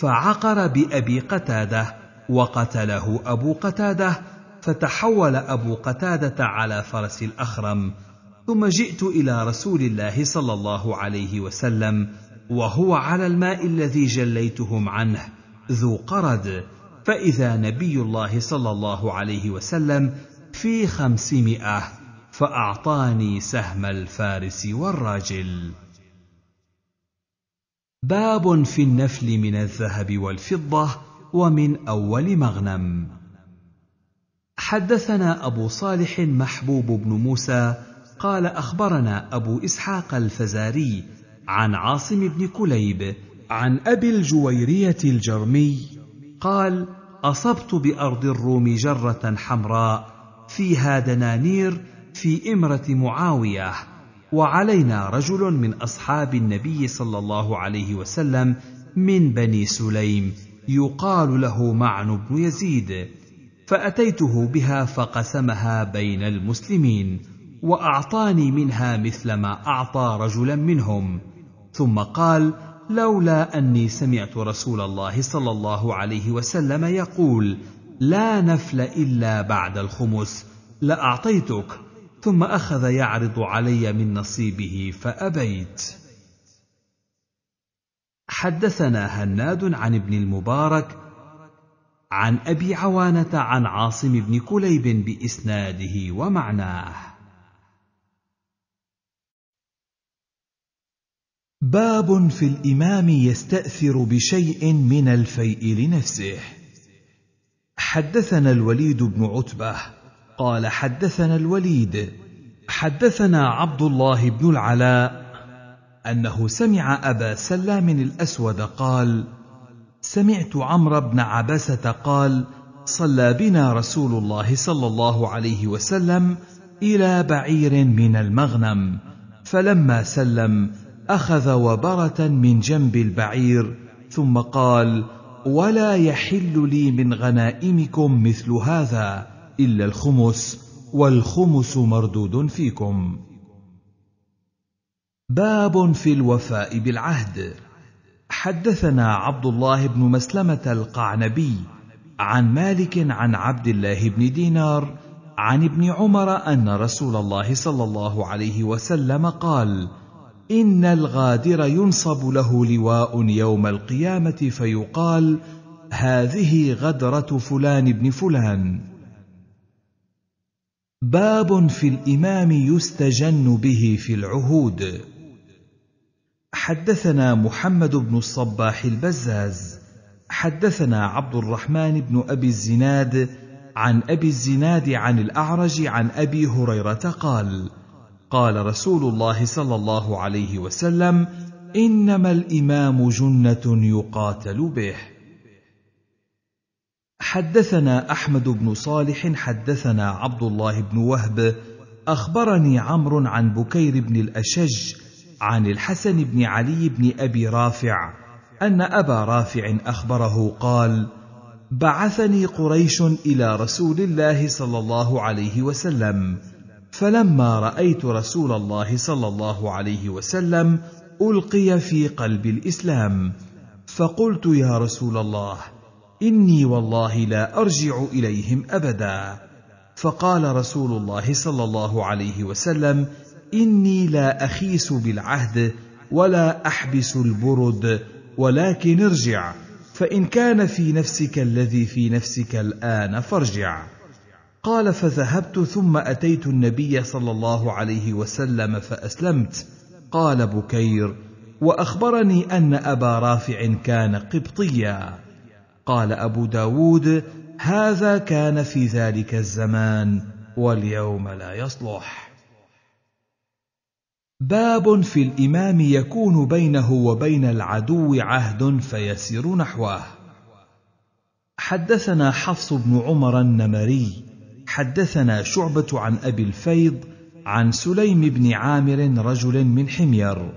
فعقر بابي قتاده وقتله أبو قتادة فتحول أبو قتادة على فرس الأخرم ثم جئت إلى رسول الله صلى الله عليه وسلم وهو على الماء الذي جليتهم عنه ذو قرد فإذا نبي الله صلى الله عليه وسلم في خمسمائة فأعطاني سهم الفارس والراجل باب في النفل من الذهب والفضة ومن اول مغنم حدثنا ابو صالح محبوب بن موسى قال اخبرنا ابو اسحاق الفزاري عن عاصم بن كليب عن ابي الجويريه الجرمي قال اصبت بارض الروم جره حمراء فيها دنانير في امره معاويه وعلينا رجل من اصحاب النبي صلى الله عليه وسلم من بني سليم يقال له معن بن يزيد فاتيته بها فقسمها بين المسلمين واعطاني منها مثل ما اعطى رجلا منهم ثم قال لولا اني سمعت رسول الله صلى الله عليه وسلم يقول لا نفل الا بعد الخمس لاعطيتك ثم اخذ يعرض علي من نصيبه فابيت حدثنا هناد عن ابن المبارك عن ابي عوانه عن عاصم بن كليب باسناده ومعناه باب في الامام يستاثر بشيء من الفيء لنفسه حدثنا الوليد بن عتبه قال حدثنا الوليد حدثنا عبد الله بن العلاء انه سمع ابا سلام الاسود قال سمعت عمرو بن عبسه قال صلى بنا رسول الله صلى الله عليه وسلم الى بعير من المغنم فلما سلم اخذ وبره من جنب البعير ثم قال ولا يحل لي من غنائمكم مثل هذا الا الخمس والخمس مردود فيكم باب في الوفاء بالعهد حدثنا عبد الله بن مسلمه القعنبي عن مالك عن عبد الله بن دينار عن ابن عمر ان رسول الله صلى الله عليه وسلم قال ان الغادر ينصب له لواء يوم القيامه فيقال هذه غدره فلان بن فلان باب في الامام يستجن به في العهود حدثنا محمد بن الصباح البزاز حدثنا عبد الرحمن بن ابي الزناد عن ابي الزناد عن الاعرج عن ابي هريره قال قال رسول الله صلى الله عليه وسلم انما الامام جنه يقاتل به حدثنا احمد بن صالح حدثنا عبد الله بن وهب اخبرني عمرو عن بكير بن الاشج عن الحسن بن علي بن ابي رافع ان ابا رافع اخبره قال بعثني قريش الى رسول الله صلى الله عليه وسلم فلما رايت رسول الله صلى الله عليه وسلم القي في قلب الاسلام فقلت يا رسول الله اني والله لا ارجع اليهم ابدا فقال رسول الله صلى الله عليه وسلم اني لا اخيس بالعهد ولا احبس البرد ولكن ارجع فان كان في نفسك الذي في نفسك الان فارجع قال فذهبت ثم اتيت النبي صلى الله عليه وسلم فاسلمت قال بكير واخبرني ان ابا رافع كان قبطيا قال ابو داود هذا كان في ذلك الزمان واليوم لا يصلح باب في الامام يكون بينه وبين العدو عهد فيسير نحوه حدثنا حفص بن عمر النمري حدثنا شعبه عن ابي الفيض عن سليم بن عامر رجل من حمير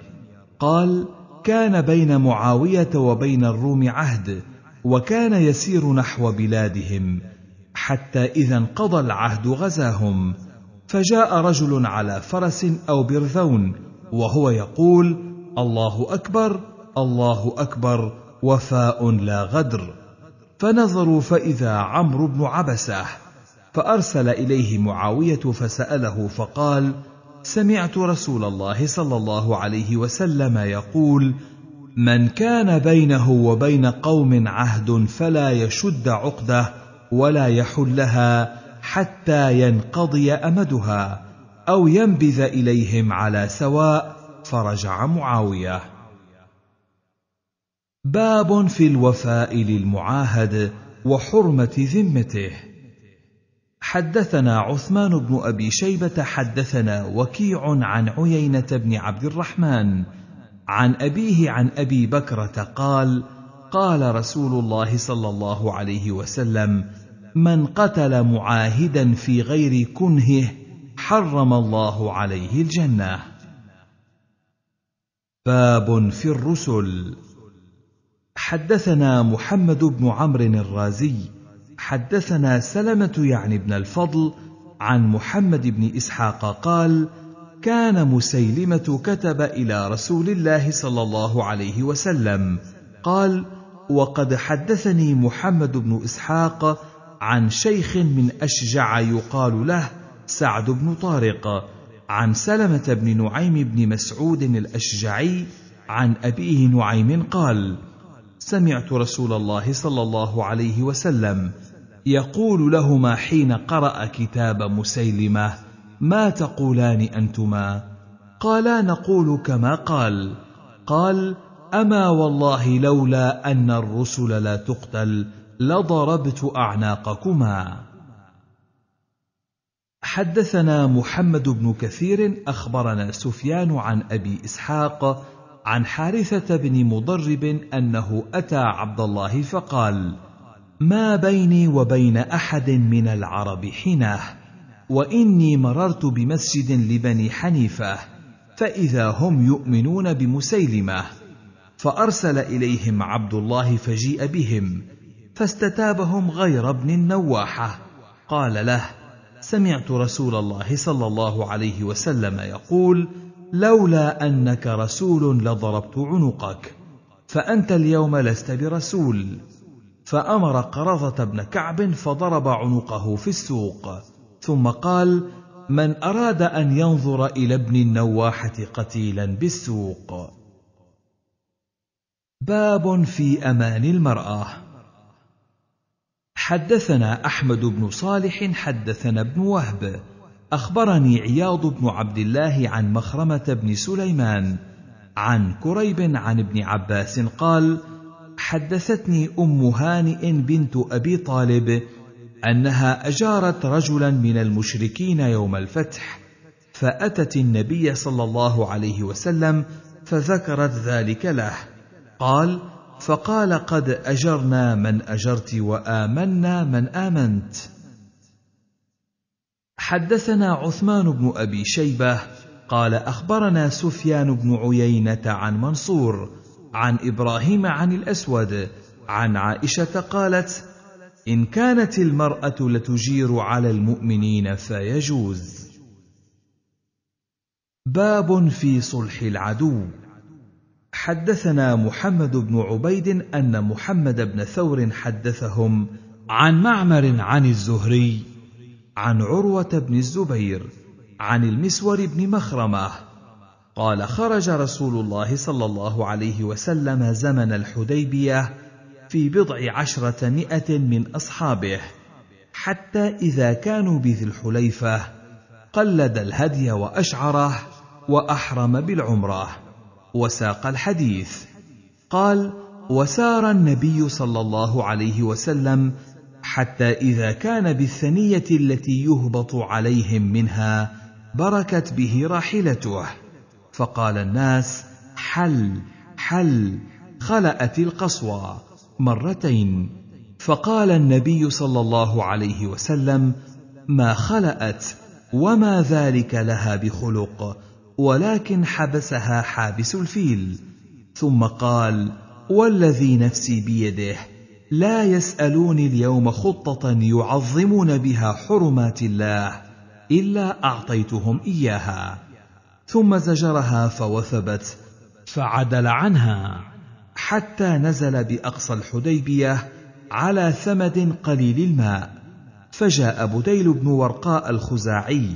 قال كان بين معاويه وبين الروم عهد وكان يسير نحو بلادهم حتى اذا انقضى العهد غزاهم فجاء رجل على فرس او برذون وهو يقول الله اكبر الله اكبر وفاء لا غدر فنظروا فاذا عمرو بن عبسه فارسل اليه معاويه فساله فقال سمعت رسول الله صلى الله عليه وسلم يقول من كان بينه وبين قوم عهد فلا يشد عقده ولا يحلها حتى ينقضي امدها او ينبذ اليهم على سواء فرجع معاويه باب في الوفاء للمعاهد وحرمه ذمته حدثنا عثمان بن ابي شيبه حدثنا وكيع عن عيينه بن عبد الرحمن عن ابيه عن ابي بكره قال قال رسول الله صلى الله عليه وسلم من قتل معاهدا في غير كنهه حرم الله عليه الجنه باب في الرسل حدثنا محمد بن عمرو الرازي حدثنا سلمه يعني بن الفضل عن محمد بن اسحاق قال كان مسيلمه كتب الى رسول الله صلى الله عليه وسلم قال وقد حدثني محمد بن اسحاق عن شيخ من أشجع يقال له سعد بن طارق عن سلمة بن نعيم بن مسعود الأشجعي عن أبيه نعيم قال: سمعت رسول الله صلى الله عليه وسلم يقول لهما حين قرأ كتاب مسيلمة: ما تقولان أنتما؟ قالا نقول كما قال. قال: أما والله لولا أن الرسل لا تقتل لضربت اعناقكما حدثنا محمد بن كثير اخبرنا سفيان عن ابي اسحاق عن حارثه بن مضرب انه اتى عبد الله فقال ما بيني وبين احد من العرب حينه واني مررت بمسجد لبني حنيفه فاذا هم يؤمنون بمسيلمه فارسل اليهم عبد الله فجيء بهم فاستتابهم غير ابن النواحه قال له سمعت رسول الله صلى الله عليه وسلم يقول لولا انك رسول لضربت عنقك فانت اليوم لست برسول فامر قرظه بن كعب فضرب عنقه في السوق ثم قال من اراد ان ينظر الى ابن النواحه قتيلا بالسوق باب في امان المراه حدثنا احمد بن صالح حدثنا ابن وهب اخبرني عياض بن عبد الله عن مخرمه بن سليمان عن كريب عن ابن عباس قال حدثتني ام هانئ بنت ابي طالب انها اجارت رجلا من المشركين يوم الفتح فاتت النبي صلى الله عليه وسلم فذكرت ذلك له قال فقال قد اجرنا من اجرت وامنا من امنت حدثنا عثمان بن ابي شيبه قال اخبرنا سفيان بن عيينه عن منصور عن ابراهيم عن الاسود عن عائشه قالت ان كانت المراه لتجير على المؤمنين فيجوز باب في صلح العدو حدثنا محمد بن عبيد ان محمد بن ثور حدثهم عن معمر عن الزهري عن عروه بن الزبير عن المسور بن مخرمه قال خرج رسول الله صلى الله عليه وسلم زمن الحديبيه في بضع عشره مئه من اصحابه حتى اذا كانوا بذي الحليفه قلد الهدي واشعره واحرم بالعمره وساق الحديث قال وسار النبي صلى الله عليه وسلم حتى اذا كان بالثنيه التي يهبط عليهم منها بركت به راحلته فقال الناس حل حل خلات القصوى مرتين فقال النبي صلى الله عليه وسلم ما خلات وما ذلك لها بخلق ولكن حبسها حابس الفيل ثم قال والذي نفسي بيده لا يسالوني اليوم خطه يعظمون بها حرمات الله الا اعطيتهم اياها ثم زجرها فوثبت فعدل عنها حتى نزل باقصى الحديبيه على ثمد قليل الماء فجاء بديل بن ورقاء الخزاعي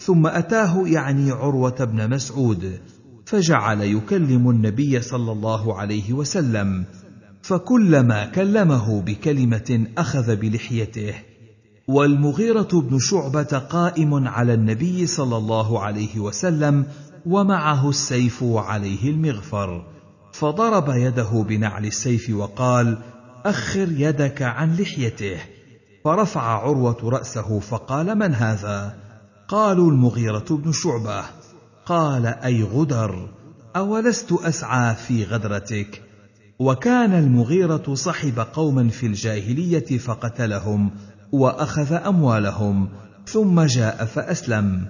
ثم اتاه يعني عروه بن مسعود فجعل يكلم النبي صلى الله عليه وسلم فكلما كلمه بكلمه اخذ بلحيته والمغيره بن شعبه قائم على النبي صلى الله عليه وسلم ومعه السيف وعليه المغفر فضرب يده بنعل السيف وقال اخر يدك عن لحيته فرفع عروه راسه فقال من هذا قالوا المغيرة بن شعبة قال أي غدر أولست أسعى في غدرتك وكان المغيرة صحب قوما في الجاهلية فقتلهم وأخذ أموالهم ثم جاء فأسلم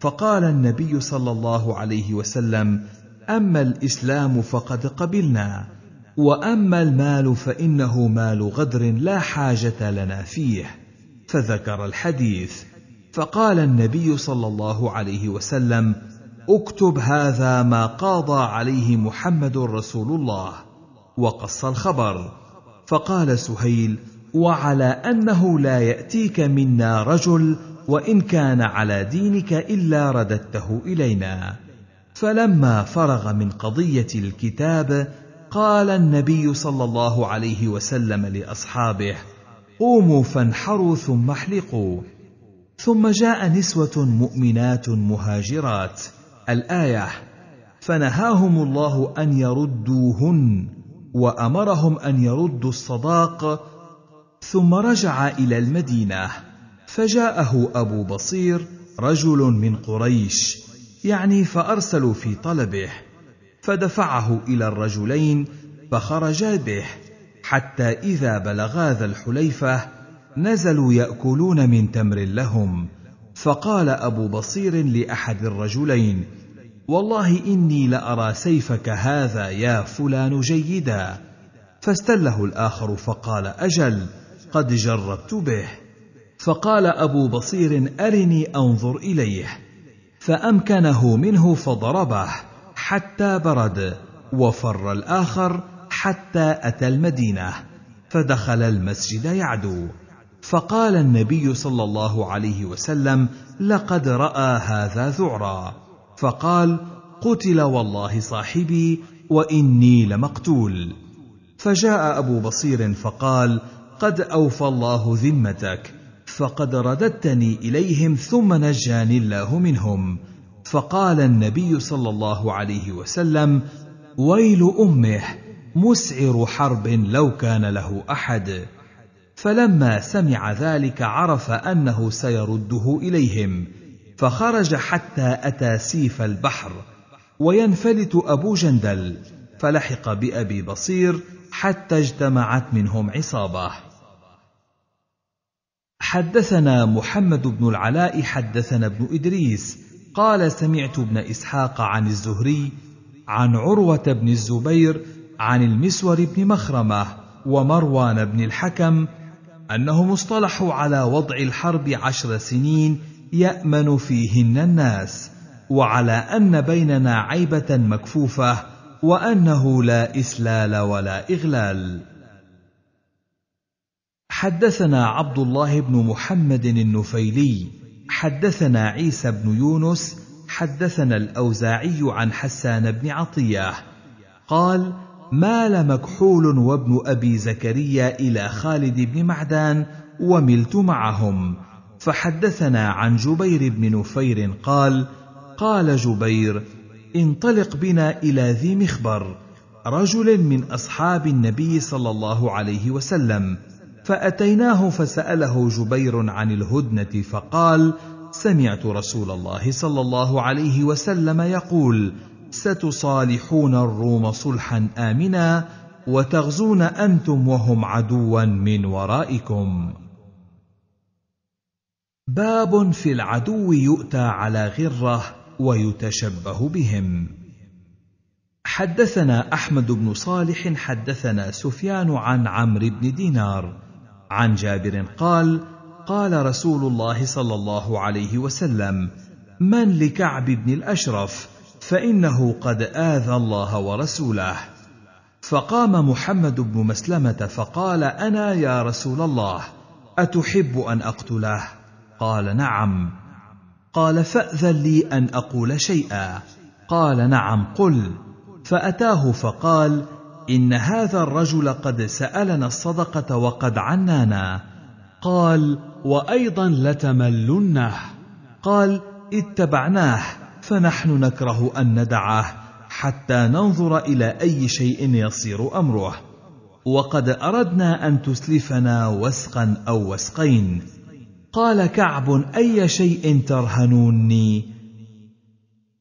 فقال النبي صلى الله عليه وسلم أما الإسلام فقد قبلنا واما المال فانه مال غدر لا حاجه لنا فيه فذكر الحديث فقال النبي صلى الله عليه وسلم اكتب هذا ما قاضى عليه محمد رسول الله وقص الخبر فقال سهيل وعلى انه لا ياتيك منا رجل وان كان على دينك الا رددته الينا فلما فرغ من قضيه الكتاب قال النبي صلى الله عليه وسلم لاصحابه قوموا فانحروا ثم احلقوا ثم جاء نسوة مؤمنات مهاجرات الآية فنهاهم الله أن يردوهن وأمرهم أن يردوا الصداق ثم رجع إلى المدينة فجاءه أبو بصير رجل من قريش يعني فأرسلوا في طلبه فدفعه إلى الرجلين فخرجا به حتى إذا بلغا ذا الحليفة نزلوا ياكلون من تمر لهم فقال ابو بصير لاحد الرجلين والله اني لارى سيفك هذا يا فلان جيدا فاستله الاخر فقال اجل قد جربت به فقال ابو بصير ارني انظر اليه فامكنه منه فضربه حتى برد وفر الاخر حتى اتى المدينه فدخل المسجد يعدو فقال النبي صلى الله عليه وسلم لقد راى هذا ذعرا فقال قتل والله صاحبي واني لمقتول فجاء ابو بصير فقال قد اوفى الله ذمتك فقد رددتني اليهم ثم نجاني الله منهم فقال النبي صلى الله عليه وسلم ويل امه مسعر حرب لو كان له احد فلما سمع ذلك عرف انه سيرده اليهم فخرج حتى اتى سيف البحر وينفلت ابو جندل فلحق بابي بصير حتى اجتمعت منهم عصابه حدثنا محمد بن العلاء حدثنا ابن ادريس قال سمعت ابن اسحاق عن الزهري عن عروه بن الزبير عن المسور بن مخرمه ومروان بن الحكم انهم اصطلحوا على وضع الحرب عشر سنين يامن فيهن الناس وعلى ان بيننا عيبه مكفوفه وانه لا اسلال ولا اغلال حدثنا عبد الله بن محمد النفيلي حدثنا عيسى بن يونس حدثنا الاوزاعي عن حسان بن عطيه قال مال مكحول وابن ابي زكريا الى خالد بن معدان وملت معهم فحدثنا عن جبير بن نفير قال قال جبير انطلق بنا الى ذي مخبر رجل من اصحاب النبي صلى الله عليه وسلم فاتيناه فساله جبير عن الهدنه فقال سمعت رسول الله صلى الله عليه وسلم يقول ستصالحون الروم صلحا امنا وتغزون انتم وهم عدوا من ورائكم باب في العدو يؤتى على غره ويتشبه بهم حدثنا احمد بن صالح حدثنا سفيان عن عمرو بن دينار عن جابر قال قال رسول الله صلى الله عليه وسلم من لكعب بن الاشرف فانه قد اذى الله ورسوله فقام محمد بن مسلمه فقال انا يا رسول الله اتحب ان اقتله قال نعم قال فاذن لي ان اقول شيئا قال نعم قل فاتاه فقال ان هذا الرجل قد سالنا الصدقه وقد عنانا قال وايضا لتملنه قال اتبعناه فنحن نكره ان ندعه حتى ننظر الى اي شيء يصير امره وقد اردنا ان تسلفنا وسقا او وسقين قال كعب اي شيء ترهنوني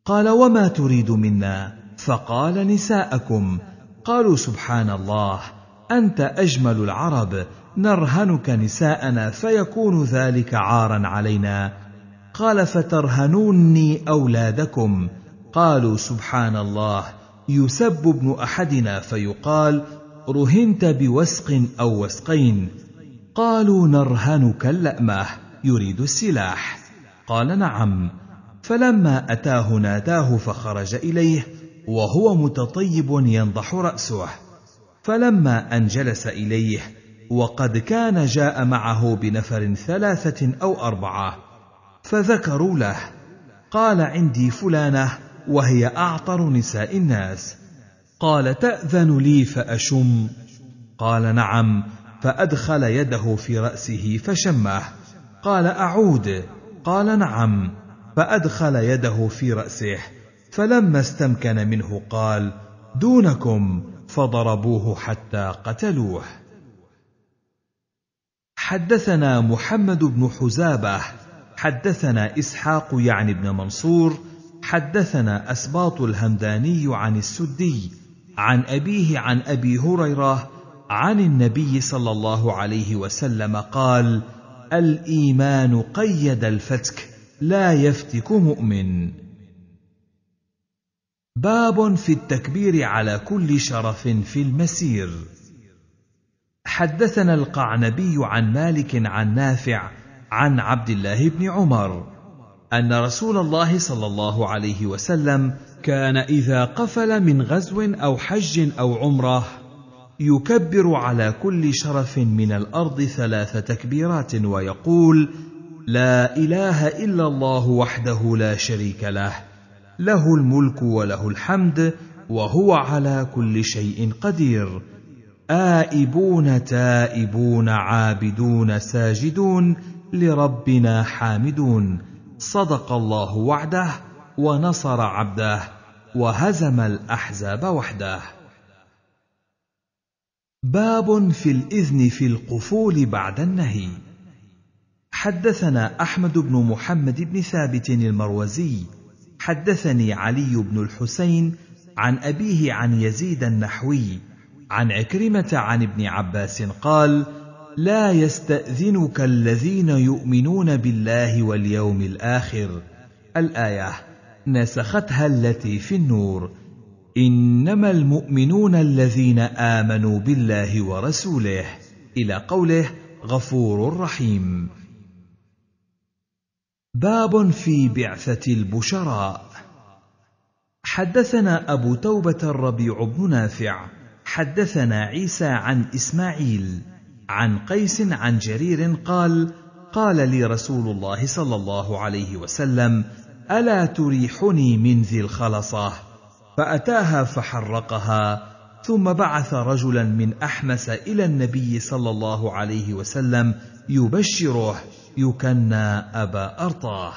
قال وما تريد منا فقال نساءكم قالوا سبحان الله انت اجمل العرب نرهنك نساءنا فيكون ذلك عارا علينا قال فترهنوني اولادكم قالوا سبحان الله يسب ابن احدنا فيقال رهنت بوسق او وسقين قالوا نرهنك اللامه يريد السلاح قال نعم فلما اتاه ناداه فخرج اليه وهو متطيب ينضح راسه فلما ان جلس اليه وقد كان جاء معه بنفر ثلاثه او اربعه فذكروا له قال عندي فلانه وهي اعطر نساء الناس قال تاذن لي فاشم قال نعم فادخل يده في راسه فشمه قال اعود قال نعم فادخل يده في راسه فلما استمكن منه قال دونكم فضربوه حتى قتلوه حدثنا محمد بن حزابه حدثنا اسحاق يعني بن منصور حدثنا اسباط الهمداني عن السدي عن ابيه عن ابي هريره عن النبي صلى الله عليه وسلم قال الايمان قيد الفتك لا يفتك مؤمن باب في التكبير على كل شرف في المسير حدثنا القعنبي عن مالك عن نافع عن عبد الله بن عمر ان رسول الله صلى الله عليه وسلم كان اذا قفل من غزو او حج او عمره يكبر على كل شرف من الارض ثلاث تكبيرات ويقول لا اله الا الله وحده لا شريك له له الملك وله الحمد وهو على كل شيء قدير آئبون تائبون عابدون ساجدون لربنا حامدون صدق الله وعده ونصر عبده وهزم الاحزاب وحده باب في الاذن في القفول بعد النهي حدثنا احمد بن محمد بن ثابت المروزي حدثني علي بن الحسين عن ابيه عن يزيد النحوي عن عكرمه عن ابن عباس قال لا يستاذنك الذين يؤمنون بالله واليوم الاخر الايه نسختها التي في النور انما المؤمنون الذين امنوا بالله ورسوله الى قوله غفور رحيم باب في بعثه البشراء حدثنا ابو توبه الربيع بن نافع حدثنا عيسى عن اسماعيل عن قيس عن جرير قال قال لي رسول الله صلى الله عليه وسلم الا تريحني من ذي الخلصه فاتاها فحرقها ثم بعث رجلا من احمس الى النبي صلى الله عليه وسلم يبشره يكنى ابا ارطاه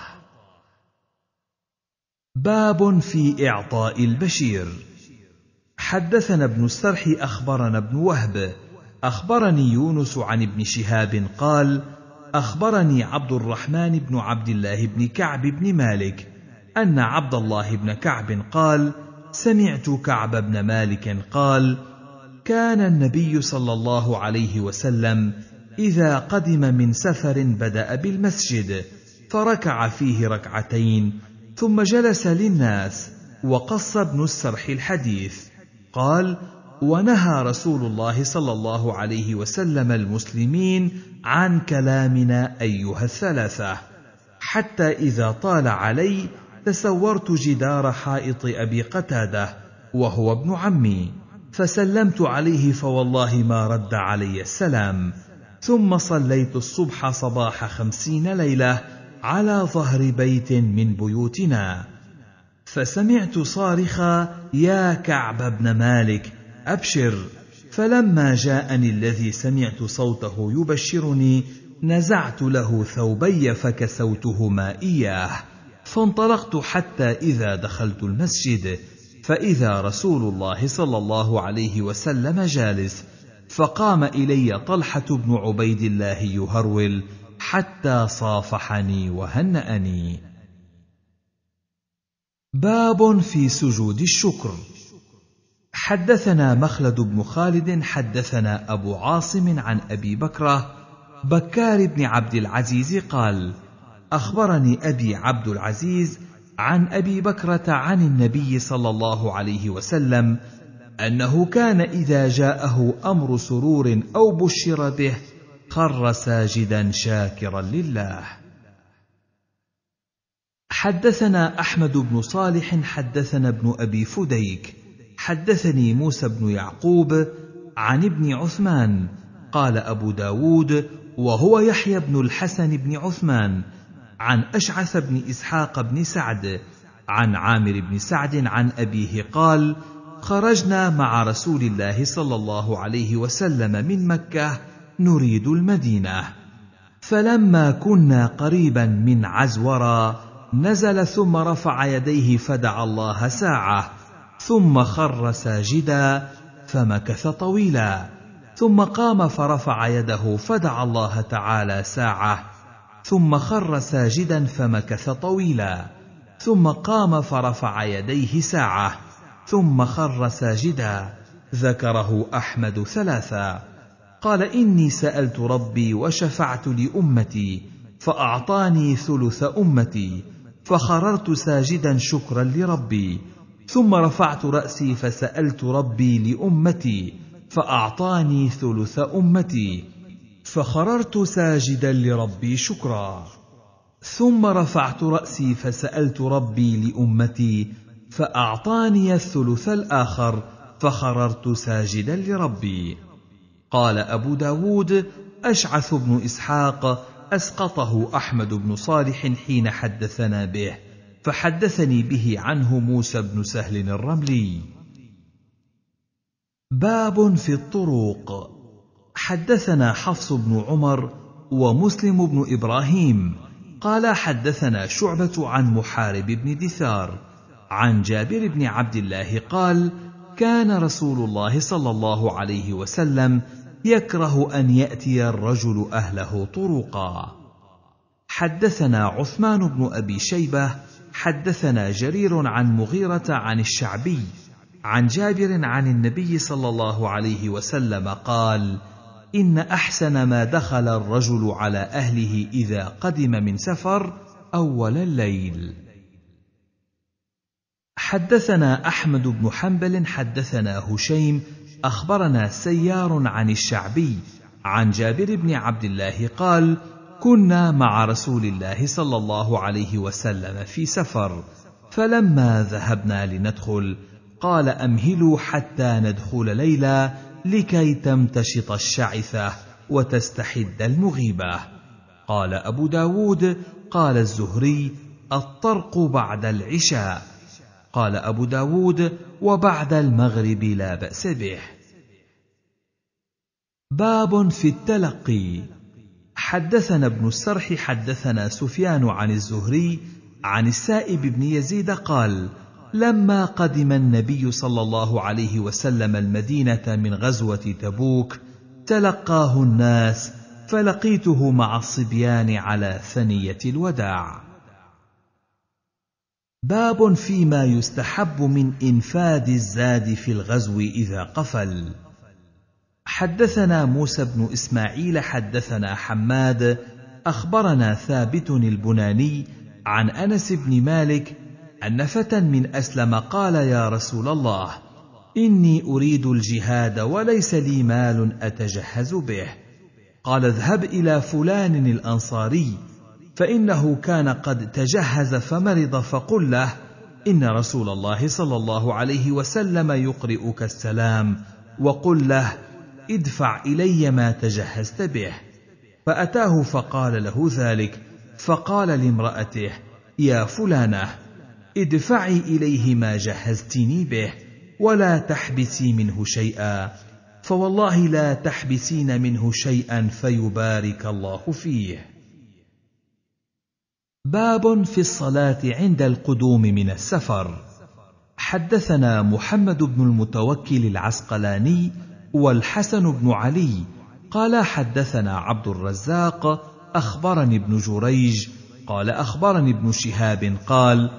باب في اعطاء البشير حدثنا ابن السرح اخبرنا ابن وهب اخبرني يونس عن ابن شهاب قال اخبرني عبد الرحمن بن عبد الله بن كعب بن مالك ان عبد الله بن كعب قال سمعت كعب بن مالك قال كان النبي صلى الله عليه وسلم اذا قدم من سفر بدا بالمسجد فركع فيه ركعتين ثم جلس للناس وقص ابن السرح الحديث قال ونهى رسول الله صلى الله عليه وسلم المسلمين عن كلامنا ايها الثلاثه حتى اذا طال علي تسورت جدار حائط ابي قتاده وهو ابن عمي فسلمت عليه فوالله ما رد علي السلام ثم صليت الصبح صباح خمسين ليله على ظهر بيت من بيوتنا فسمعت صارخا يا كعب بن مالك أبشر فلما جاءني الذي سمعت صوته يبشرني نزعت له ثوبي فكسوتهما إياه فانطلقت حتى إذا دخلت المسجد فإذا رسول الله صلى الله عليه وسلم جالس فقام إلي طلحة بن عبيد الله يهرول حتى صافحني وهنأني باب في سجود الشكر حدثنا مخلد بن خالد حدثنا أبو عاصم عن أبي بكرة بكار بن عبد العزيز قال أخبرني أبي عبد العزيز عن أبي بكرة عن النبي صلى الله عليه وسلم أنه كان إذا جاءه أمر سرور أو بشر به خر ساجدا شاكرا لله حدثنا احمد بن صالح حدثنا ابن ابي فديك حدثني موسى بن يعقوب عن ابن عثمان قال أبو داود وهو يحيى بن الحسن بن عثمان عن أشعث بن إسحاق بن سعد عن عامر بن سعد عن أبيه قال خرجنا مع رسول الله صلى الله عليه وسلم من مكة نريد المدينة فلما كنا قريبا من عزورا نزل ثم رفع يديه فدعا الله ساعه ثم خر ساجدا فمكث طويلا ثم قام فرفع يده فدعا الله تعالى ساعه ثم خر ساجدا فمكث طويلا ثم قام فرفع يديه ساعه ثم خر ساجدا ذكره احمد ثلاثا قال اني سالت ربي وشفعت لامتي فاعطاني ثلث امتي فخررت ساجدا شكرا لربي ثم رفعت رأسي فسألت ربي لأمتي فأعطاني ثلث أمتي فخررت ساجدا لربي شكرا ثم رفعت رأسي فسألت ربي لأمتي فأعطاني الثلث الآخر فخررت ساجدا لربي قال أبو داود أشعث بن إسحاق أسقطه أحمد بن صالح حين حدثنا به فحدثني به عنه موسى بن سهل الرملي باب في الطرق حدثنا حفص بن عمر ومسلم بن ابراهيم قال حدثنا شعبه عن محارب بن دثار عن جابر بن عبد الله قال كان رسول الله صلى الله عليه وسلم يكره ان ياتي الرجل اهله طرقا حدثنا عثمان بن ابي شيبه حدثنا جرير عن مغيرة عن الشعبي عن جابر عن النبي صلى الله عليه وسلم قال: إن أحسن ما دخل الرجل على أهله إذا قدم من سفر أول الليل. حدثنا أحمد بن حنبل حدثنا هشيم أخبرنا سيار عن الشعبي عن جابر بن عبد الله قال: كنا مع رسول الله صلى الله عليه وسلم في سفر فلما ذهبنا لندخل قال امهلوا حتى ندخل ليلى لكي تمتشط الشعثه وتستحد المغيبه قال ابو داود قال الزهري الطرق بعد العشاء قال ابو داود وبعد المغرب لا باس به باب في التلقي حدثنا ابن السرح حدثنا سفيان عن الزهري عن السائب بن يزيد قال لما قدم النبي صلى الله عليه وسلم المدينه من غزوه تبوك تلقاه الناس فلقيته مع الصبيان على ثنيه الوداع باب فيما يستحب من انفاد الزاد في الغزو اذا قفل حدثنا موسى بن اسماعيل حدثنا حماد اخبرنا ثابت البناني عن انس بن مالك ان فتى من اسلم قال يا رسول الله اني اريد الجهاد وليس لي مال اتجهز به قال اذهب الى فلان الانصاري فانه كان قد تجهز فمرض فقل له ان رسول الله صلى الله عليه وسلم يقرئك السلام وقل له ادفع الي ما تجهزت به فاتاه فقال له ذلك فقال لامراته يا فلانه ادفعي اليه ما جهزتني به ولا تحبسي منه شيئا فوالله لا تحبسين منه شيئا فيبارك الله فيه باب في الصلاه عند القدوم من السفر حدثنا محمد بن المتوكل العسقلاني والحسن بن علي قال حدثنا عبد الرزاق اخبرني ابن جريج قال اخبرني ابن شهاب قال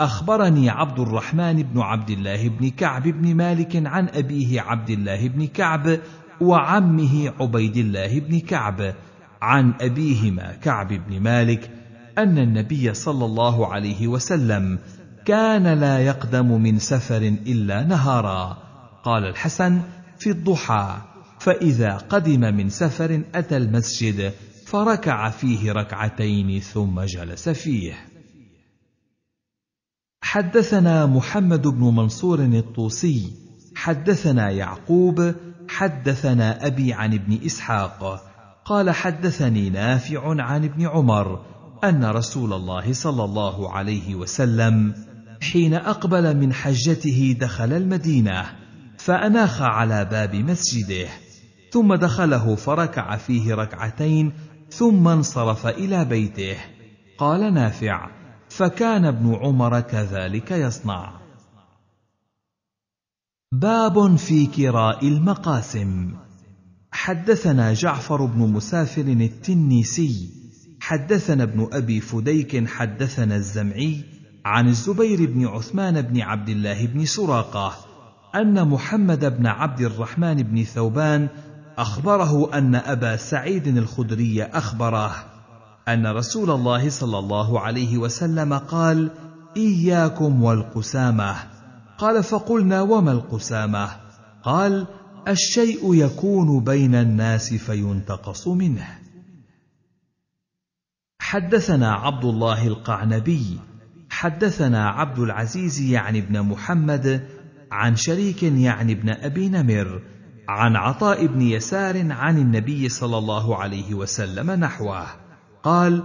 اخبرني عبد الرحمن بن عبد الله بن كعب بن مالك عن ابيه عبد الله بن كعب وعمه عبيد الله بن كعب عن ابيهما كعب بن مالك ان النبي صلى الله عليه وسلم كان لا يقدم من سفر الا نهارا قال الحسن في الضحى فاذا قدم من سفر اتى المسجد فركع فيه ركعتين ثم جلس فيه حدثنا محمد بن منصور الطوسي حدثنا يعقوب حدثنا ابي عن ابن اسحاق قال حدثني نافع عن ابن عمر ان رسول الله صلى الله عليه وسلم حين اقبل من حجته دخل المدينه فأناخ على باب مسجده ثم دخله فركع فيه ركعتين ثم انصرف إلى بيته قال نافع فكان ابن عمر كذلك يصنع باب في كراء المقاسم حدثنا جعفر بن مسافر التنيسي حدثنا ابن ابي فديك حدثنا الزمعي عن الزبير بن عثمان بن عبد الله بن سراقه أن محمد بن عبد الرحمن بن ثوبان أخبره أن أبا سعيد الخدري أخبره أن رسول الله صلى الله عليه وسلم قال: إياكم والقسامة. قال فقلنا وما القسامة؟ قال: الشيء يكون بين الناس فينتقص منه. حدثنا عبد الله القعنبي، حدثنا عبد العزيز يعني بن محمد عن شريك يعني ابن ابي نمر عن عطاء بن يسار عن النبي صلى الله عليه وسلم نحوه قال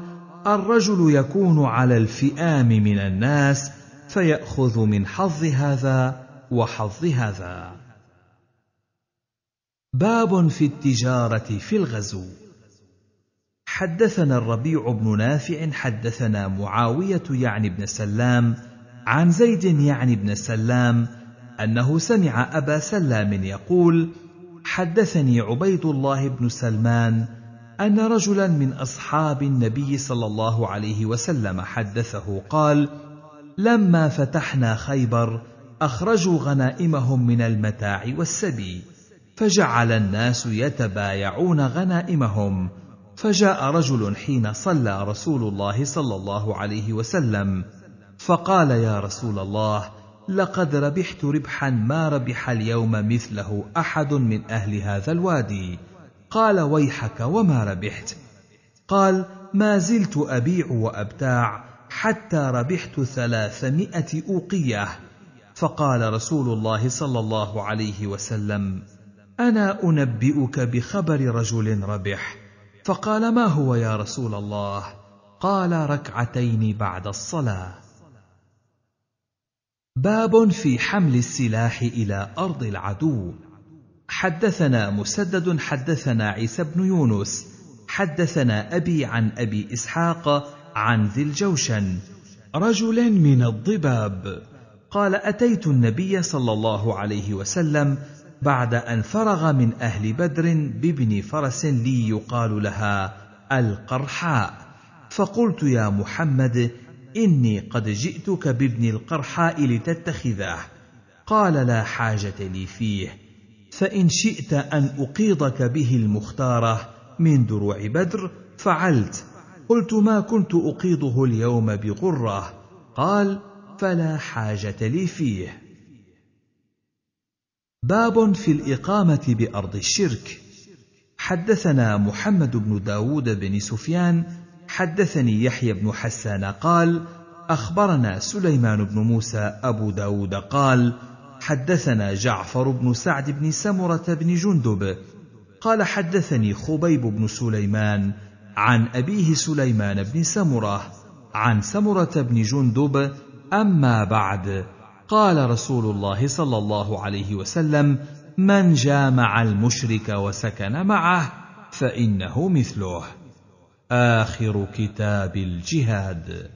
الرجل يكون على الفئام من الناس فياخذ من حظ هذا وحظ هذا باب في التجاره في الغزو حدثنا الربيع بن نافع حدثنا معاويه يعني بن سلام عن زيد يعني بن سلام انه سمع ابا سلام يقول حدثني عبيد الله بن سلمان ان رجلا من اصحاب النبي صلى الله عليه وسلم حدثه قال لما فتحنا خيبر اخرجوا غنائمهم من المتاع والسبي فجعل الناس يتبايعون غنائمهم فجاء رجل حين صلى رسول الله صلى الله عليه وسلم فقال يا رسول الله لقد ربحت ربحا ما ربح اليوم مثله احد من اهل هذا الوادي قال ويحك وما ربحت قال ما زلت ابيع وابتاع حتى ربحت ثلاثمائه اوقيه فقال رسول الله صلى الله عليه وسلم انا انبئك بخبر رجل ربح فقال ما هو يا رسول الله قال ركعتين بعد الصلاه باب في حمل السلاح الى ارض العدو حدثنا مسدد حدثنا عيسى بن يونس حدثنا ابي عن ابي اسحاق عن ذي الجوشن رجل من الضباب قال اتيت النبي صلى الله عليه وسلم بعد ان فرغ من اهل بدر بابن فرس لي يقال لها القرحاء فقلت يا محمد إني قد جئتك بابن القرحاء لتتخذه قال لا حاجة لي فيه فإن شئت أن أقيضك به المختارة من دروع بدر فعلت قلت ما كنت أقيضه اليوم بغرة قال فلا حاجة لي فيه باب في الإقامة بأرض الشرك حدثنا محمد بن داود بن سفيان حدثني يحيى بن حسان قال أخبرنا سليمان بن موسى أبو داود قال حدثنا جعفر بن سعد بن سمرة بن جندب قال حدثني خبيب بن سليمان عن أبيه سليمان بن سمرة عن سمرة بن جندب أما بعد قال رسول الله صلى الله عليه وسلم من جامع المشرك وسكن معه فإنه مثله آخر كتاب الجهاد